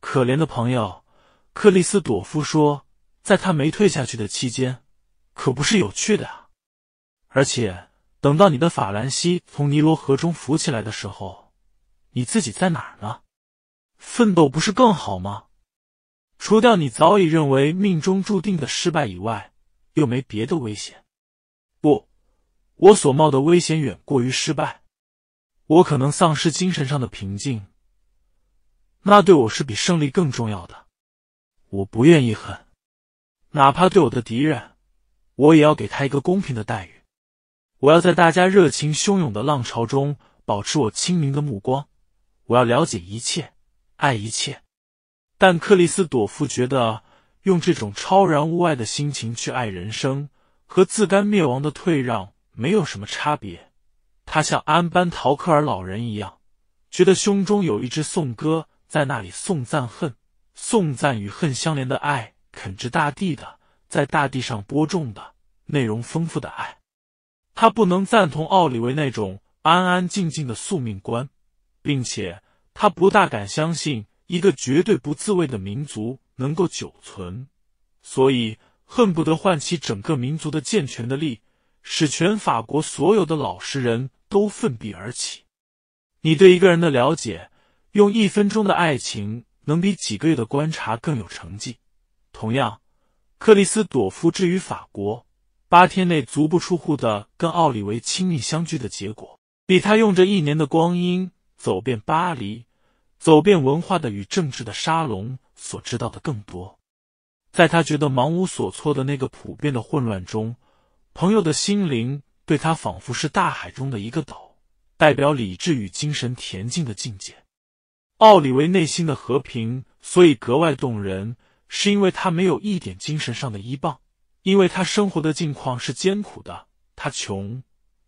可怜的朋友，克里斯朵夫说，在他没退下去的期间，可不是有趣的啊！而且，等到你的法兰西从尼罗河中浮起来的时候，你自己在哪儿呢？奋斗不是更好吗？除掉你早已认为命中注定的失败以外，又没别的危险。不，我所冒的危险远过于失败。我可能丧失精神上的平静，那对我是比胜利更重要的。我不愿意恨，哪怕对我的敌人，我也要给他一个公平的待遇。我要在大家热情汹涌的浪潮中保持我清明的目光。我要了解一切，爱一切。但克里斯朵夫觉得，用这种超然物外的心情去爱人生，和自甘灭亡的退让没有什么差别。他像安班陶克尔老人一样，觉得胸中有一只颂歌在那里颂赞恨，颂赞与恨相连的爱，肯着大地的，在大地上播种的，内容丰富的爱。他不能赞同奥利维那种安安静静的宿命观，并且他不大敢相信。一个绝对不自卫的民族能够久存，所以恨不得唤起整个民族的健全的力，使全法国所有的老实人都奋笔而起。你对一个人的了解，用一分钟的爱情，能比几个月的观察更有成绩。同样，克里斯朵夫之于法国，八天内足不出户的跟奥利维亲密相聚的结果，比他用着一年的光阴走遍巴黎。走遍文化的与政治的沙龙，所知道的更多。在他觉得茫无所措的那个普遍的混乱中，朋友的心灵对他仿佛是大海中的一个岛，代表理智与精神恬静的境界。奥里维内心的和平，所以格外动人，是因为他没有一点精神上的依傍，因为他生活的境况是艰苦的，他穷，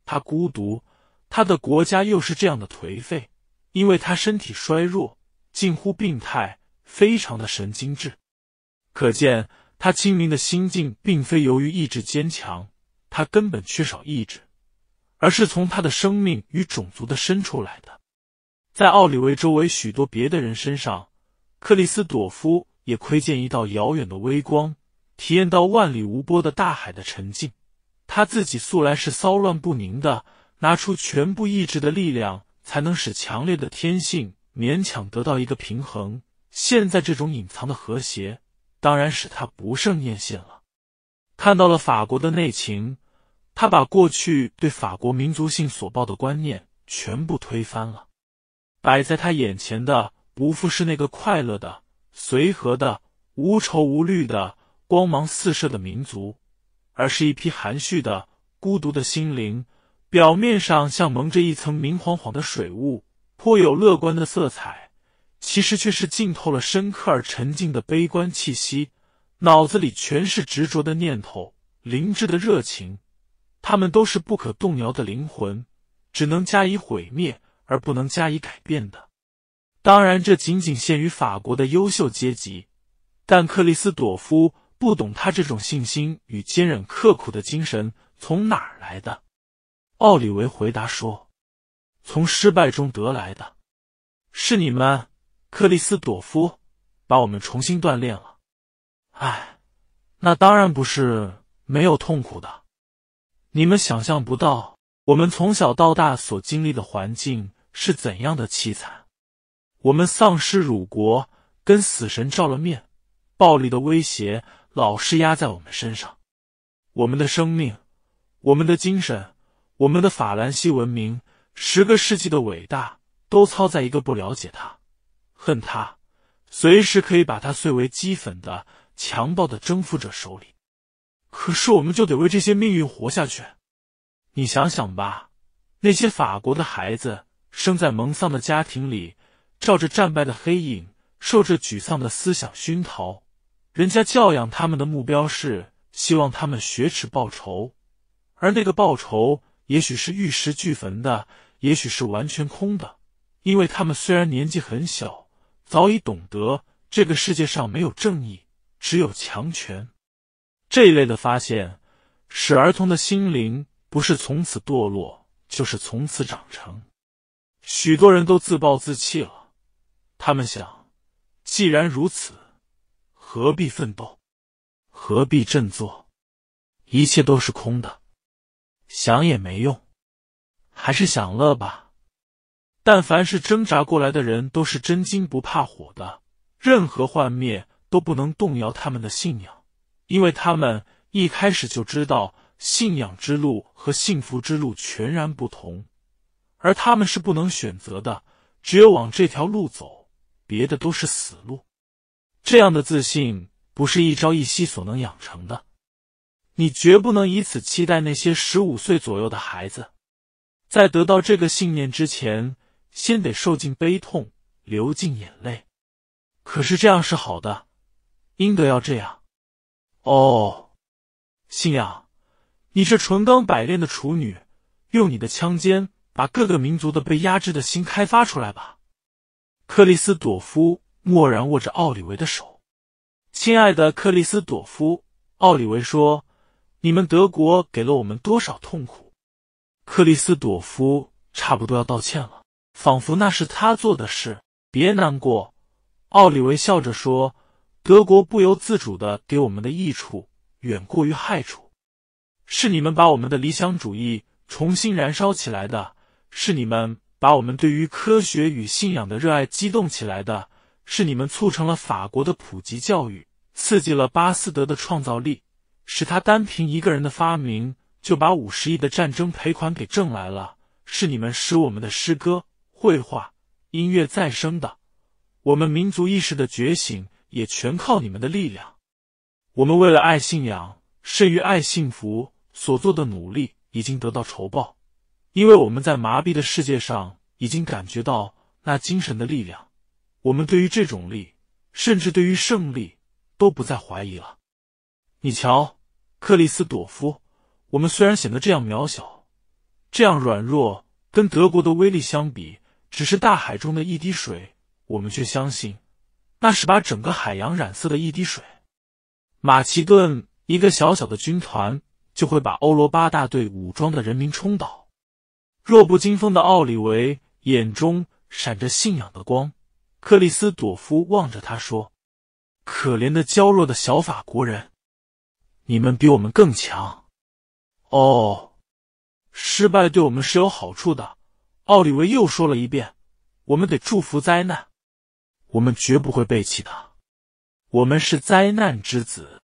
他孤独，他的国家又是这样的颓废。因为他身体衰弱，近乎病态，非常的神经质，可见他清明的心境并非由于意志坚强，他根本缺少意志，而是从他的生命与种族的深处来的。在奥利维周围许多别的人身上，克里斯朵夫也窥见一道遥远的微光，体验到万里无波的大海的沉静。他自己素来是骚乱不宁的，拿出全部意志的力量。才能使强烈的天性勉强得到一个平衡。现在这种隐藏的和谐，当然使他不胜艳羡了。看到了法国的内情，他把过去对法国民族性所抱的观念全部推翻了。摆在他眼前的，不复是那个快乐的、随和的、无愁无虑的、光芒四射的民族，而是一批含蓄的、孤独的心灵。表面上像蒙着一层明晃晃的水雾，颇有乐观的色彩；其实却是浸透了深刻而沉静的悲观气息。脑子里全是执着的念头、灵智的热情，他们都是不可动摇的灵魂，只能加以毁灭而不能加以改变的。当然，这仅仅限于法国的优秀阶级。但克里斯朵夫不懂他这种信心与坚韧刻苦的精神从哪儿来的。奥利维回答说：“从失败中得来的，是你们，克里斯朵夫，把我们重新锻炼了。哎，那当然不是没有痛苦的。你们想象不到，我们从小到大所经历的环境是怎样的凄惨。我们丧失辱国，跟死神照了面，暴力的威胁老是压在我们身上。我们的生命，我们的精神。”我们的法兰西文明，十个世纪的伟大，都操在一个不了解他、恨他、随时可以把他碎为齑粉的强暴的征服者手里。可是，我们就得为这些命运活下去。你想想吧，那些法国的孩子，生在蒙丧的家庭里，照着战败的黑影，受着沮丧的思想熏陶，人家教养他们的目标是希望他们雪耻报仇，而那个报仇。也许是玉石俱焚的，也许是完全空的，因为他们虽然年纪很小，早已懂得这个世界上没有正义，只有强权。这一类的发现，使儿童的心灵不是从此堕落，就是从此长成。许多人都自暴自弃了，他们想：既然如此，何必奋斗？何必振作？一切都是空的。想也没用，还是享乐吧。但凡是挣扎过来的人，都是真金不怕火的，任何幻灭都不能动摇他们的信仰，因为他们一开始就知道信仰之路和幸福之路全然不同，而他们是不能选择的，只有往这条路走，别的都是死路。这样的自信不是一朝一夕所能养成的。你绝不能以此期待那些十五岁左右的孩子，在得到这个信念之前，先得受尽悲痛，流尽眼泪。可是这样是好的，应得要这样。哦，信仰，你这纯钢百炼的处女，用你的枪尖把各个民族的被压制的心开发出来吧。克里斯朵夫默然握着奥里维的手，亲爱的克里斯朵夫，奥里维说。你们德国给了我们多少痛苦？克里斯朵夫差不多要道歉了，仿佛那是他做的事。别难过，奥利维笑着说：“德国不由自主的给我们的益处远过于害处，是你们把我们的理想主义重新燃烧起来的，是你们把我们对于科学与信仰的热爱激动起来的，是你们促成了法国的普及教育，刺激了巴斯德的创造力。”使他单凭一个人的发明就把五十亿的战争赔款给挣来了。是你们使我们的诗歌、绘画、音乐再生的，我们民族意识的觉醒也全靠你们的力量。我们为了爱信仰甚于爱幸福所做的努力已经得到酬报，因为我们在麻痹的世界上已经感觉到那精神的力量，我们对于这种力，甚至对于胜利，都不再怀疑了。你瞧，克里斯朵夫，我们虽然显得这样渺小，这样软弱，跟德国的威力相比，只是大海中的一滴水，我们却相信，那是把整个海洋染色的一滴水。马其顿一个小小的军团，就会把欧罗巴大队武装的人民冲倒。弱不禁风的奥里维眼中闪着信仰的光，克里斯朵夫望着他说：“可怜的娇弱的小法国人。”你们比我们更强，哦！失败对我们是有好处的。奥利维又说了一遍：“我们得祝福灾难，我们绝不会背弃他，我们是灾难之子。”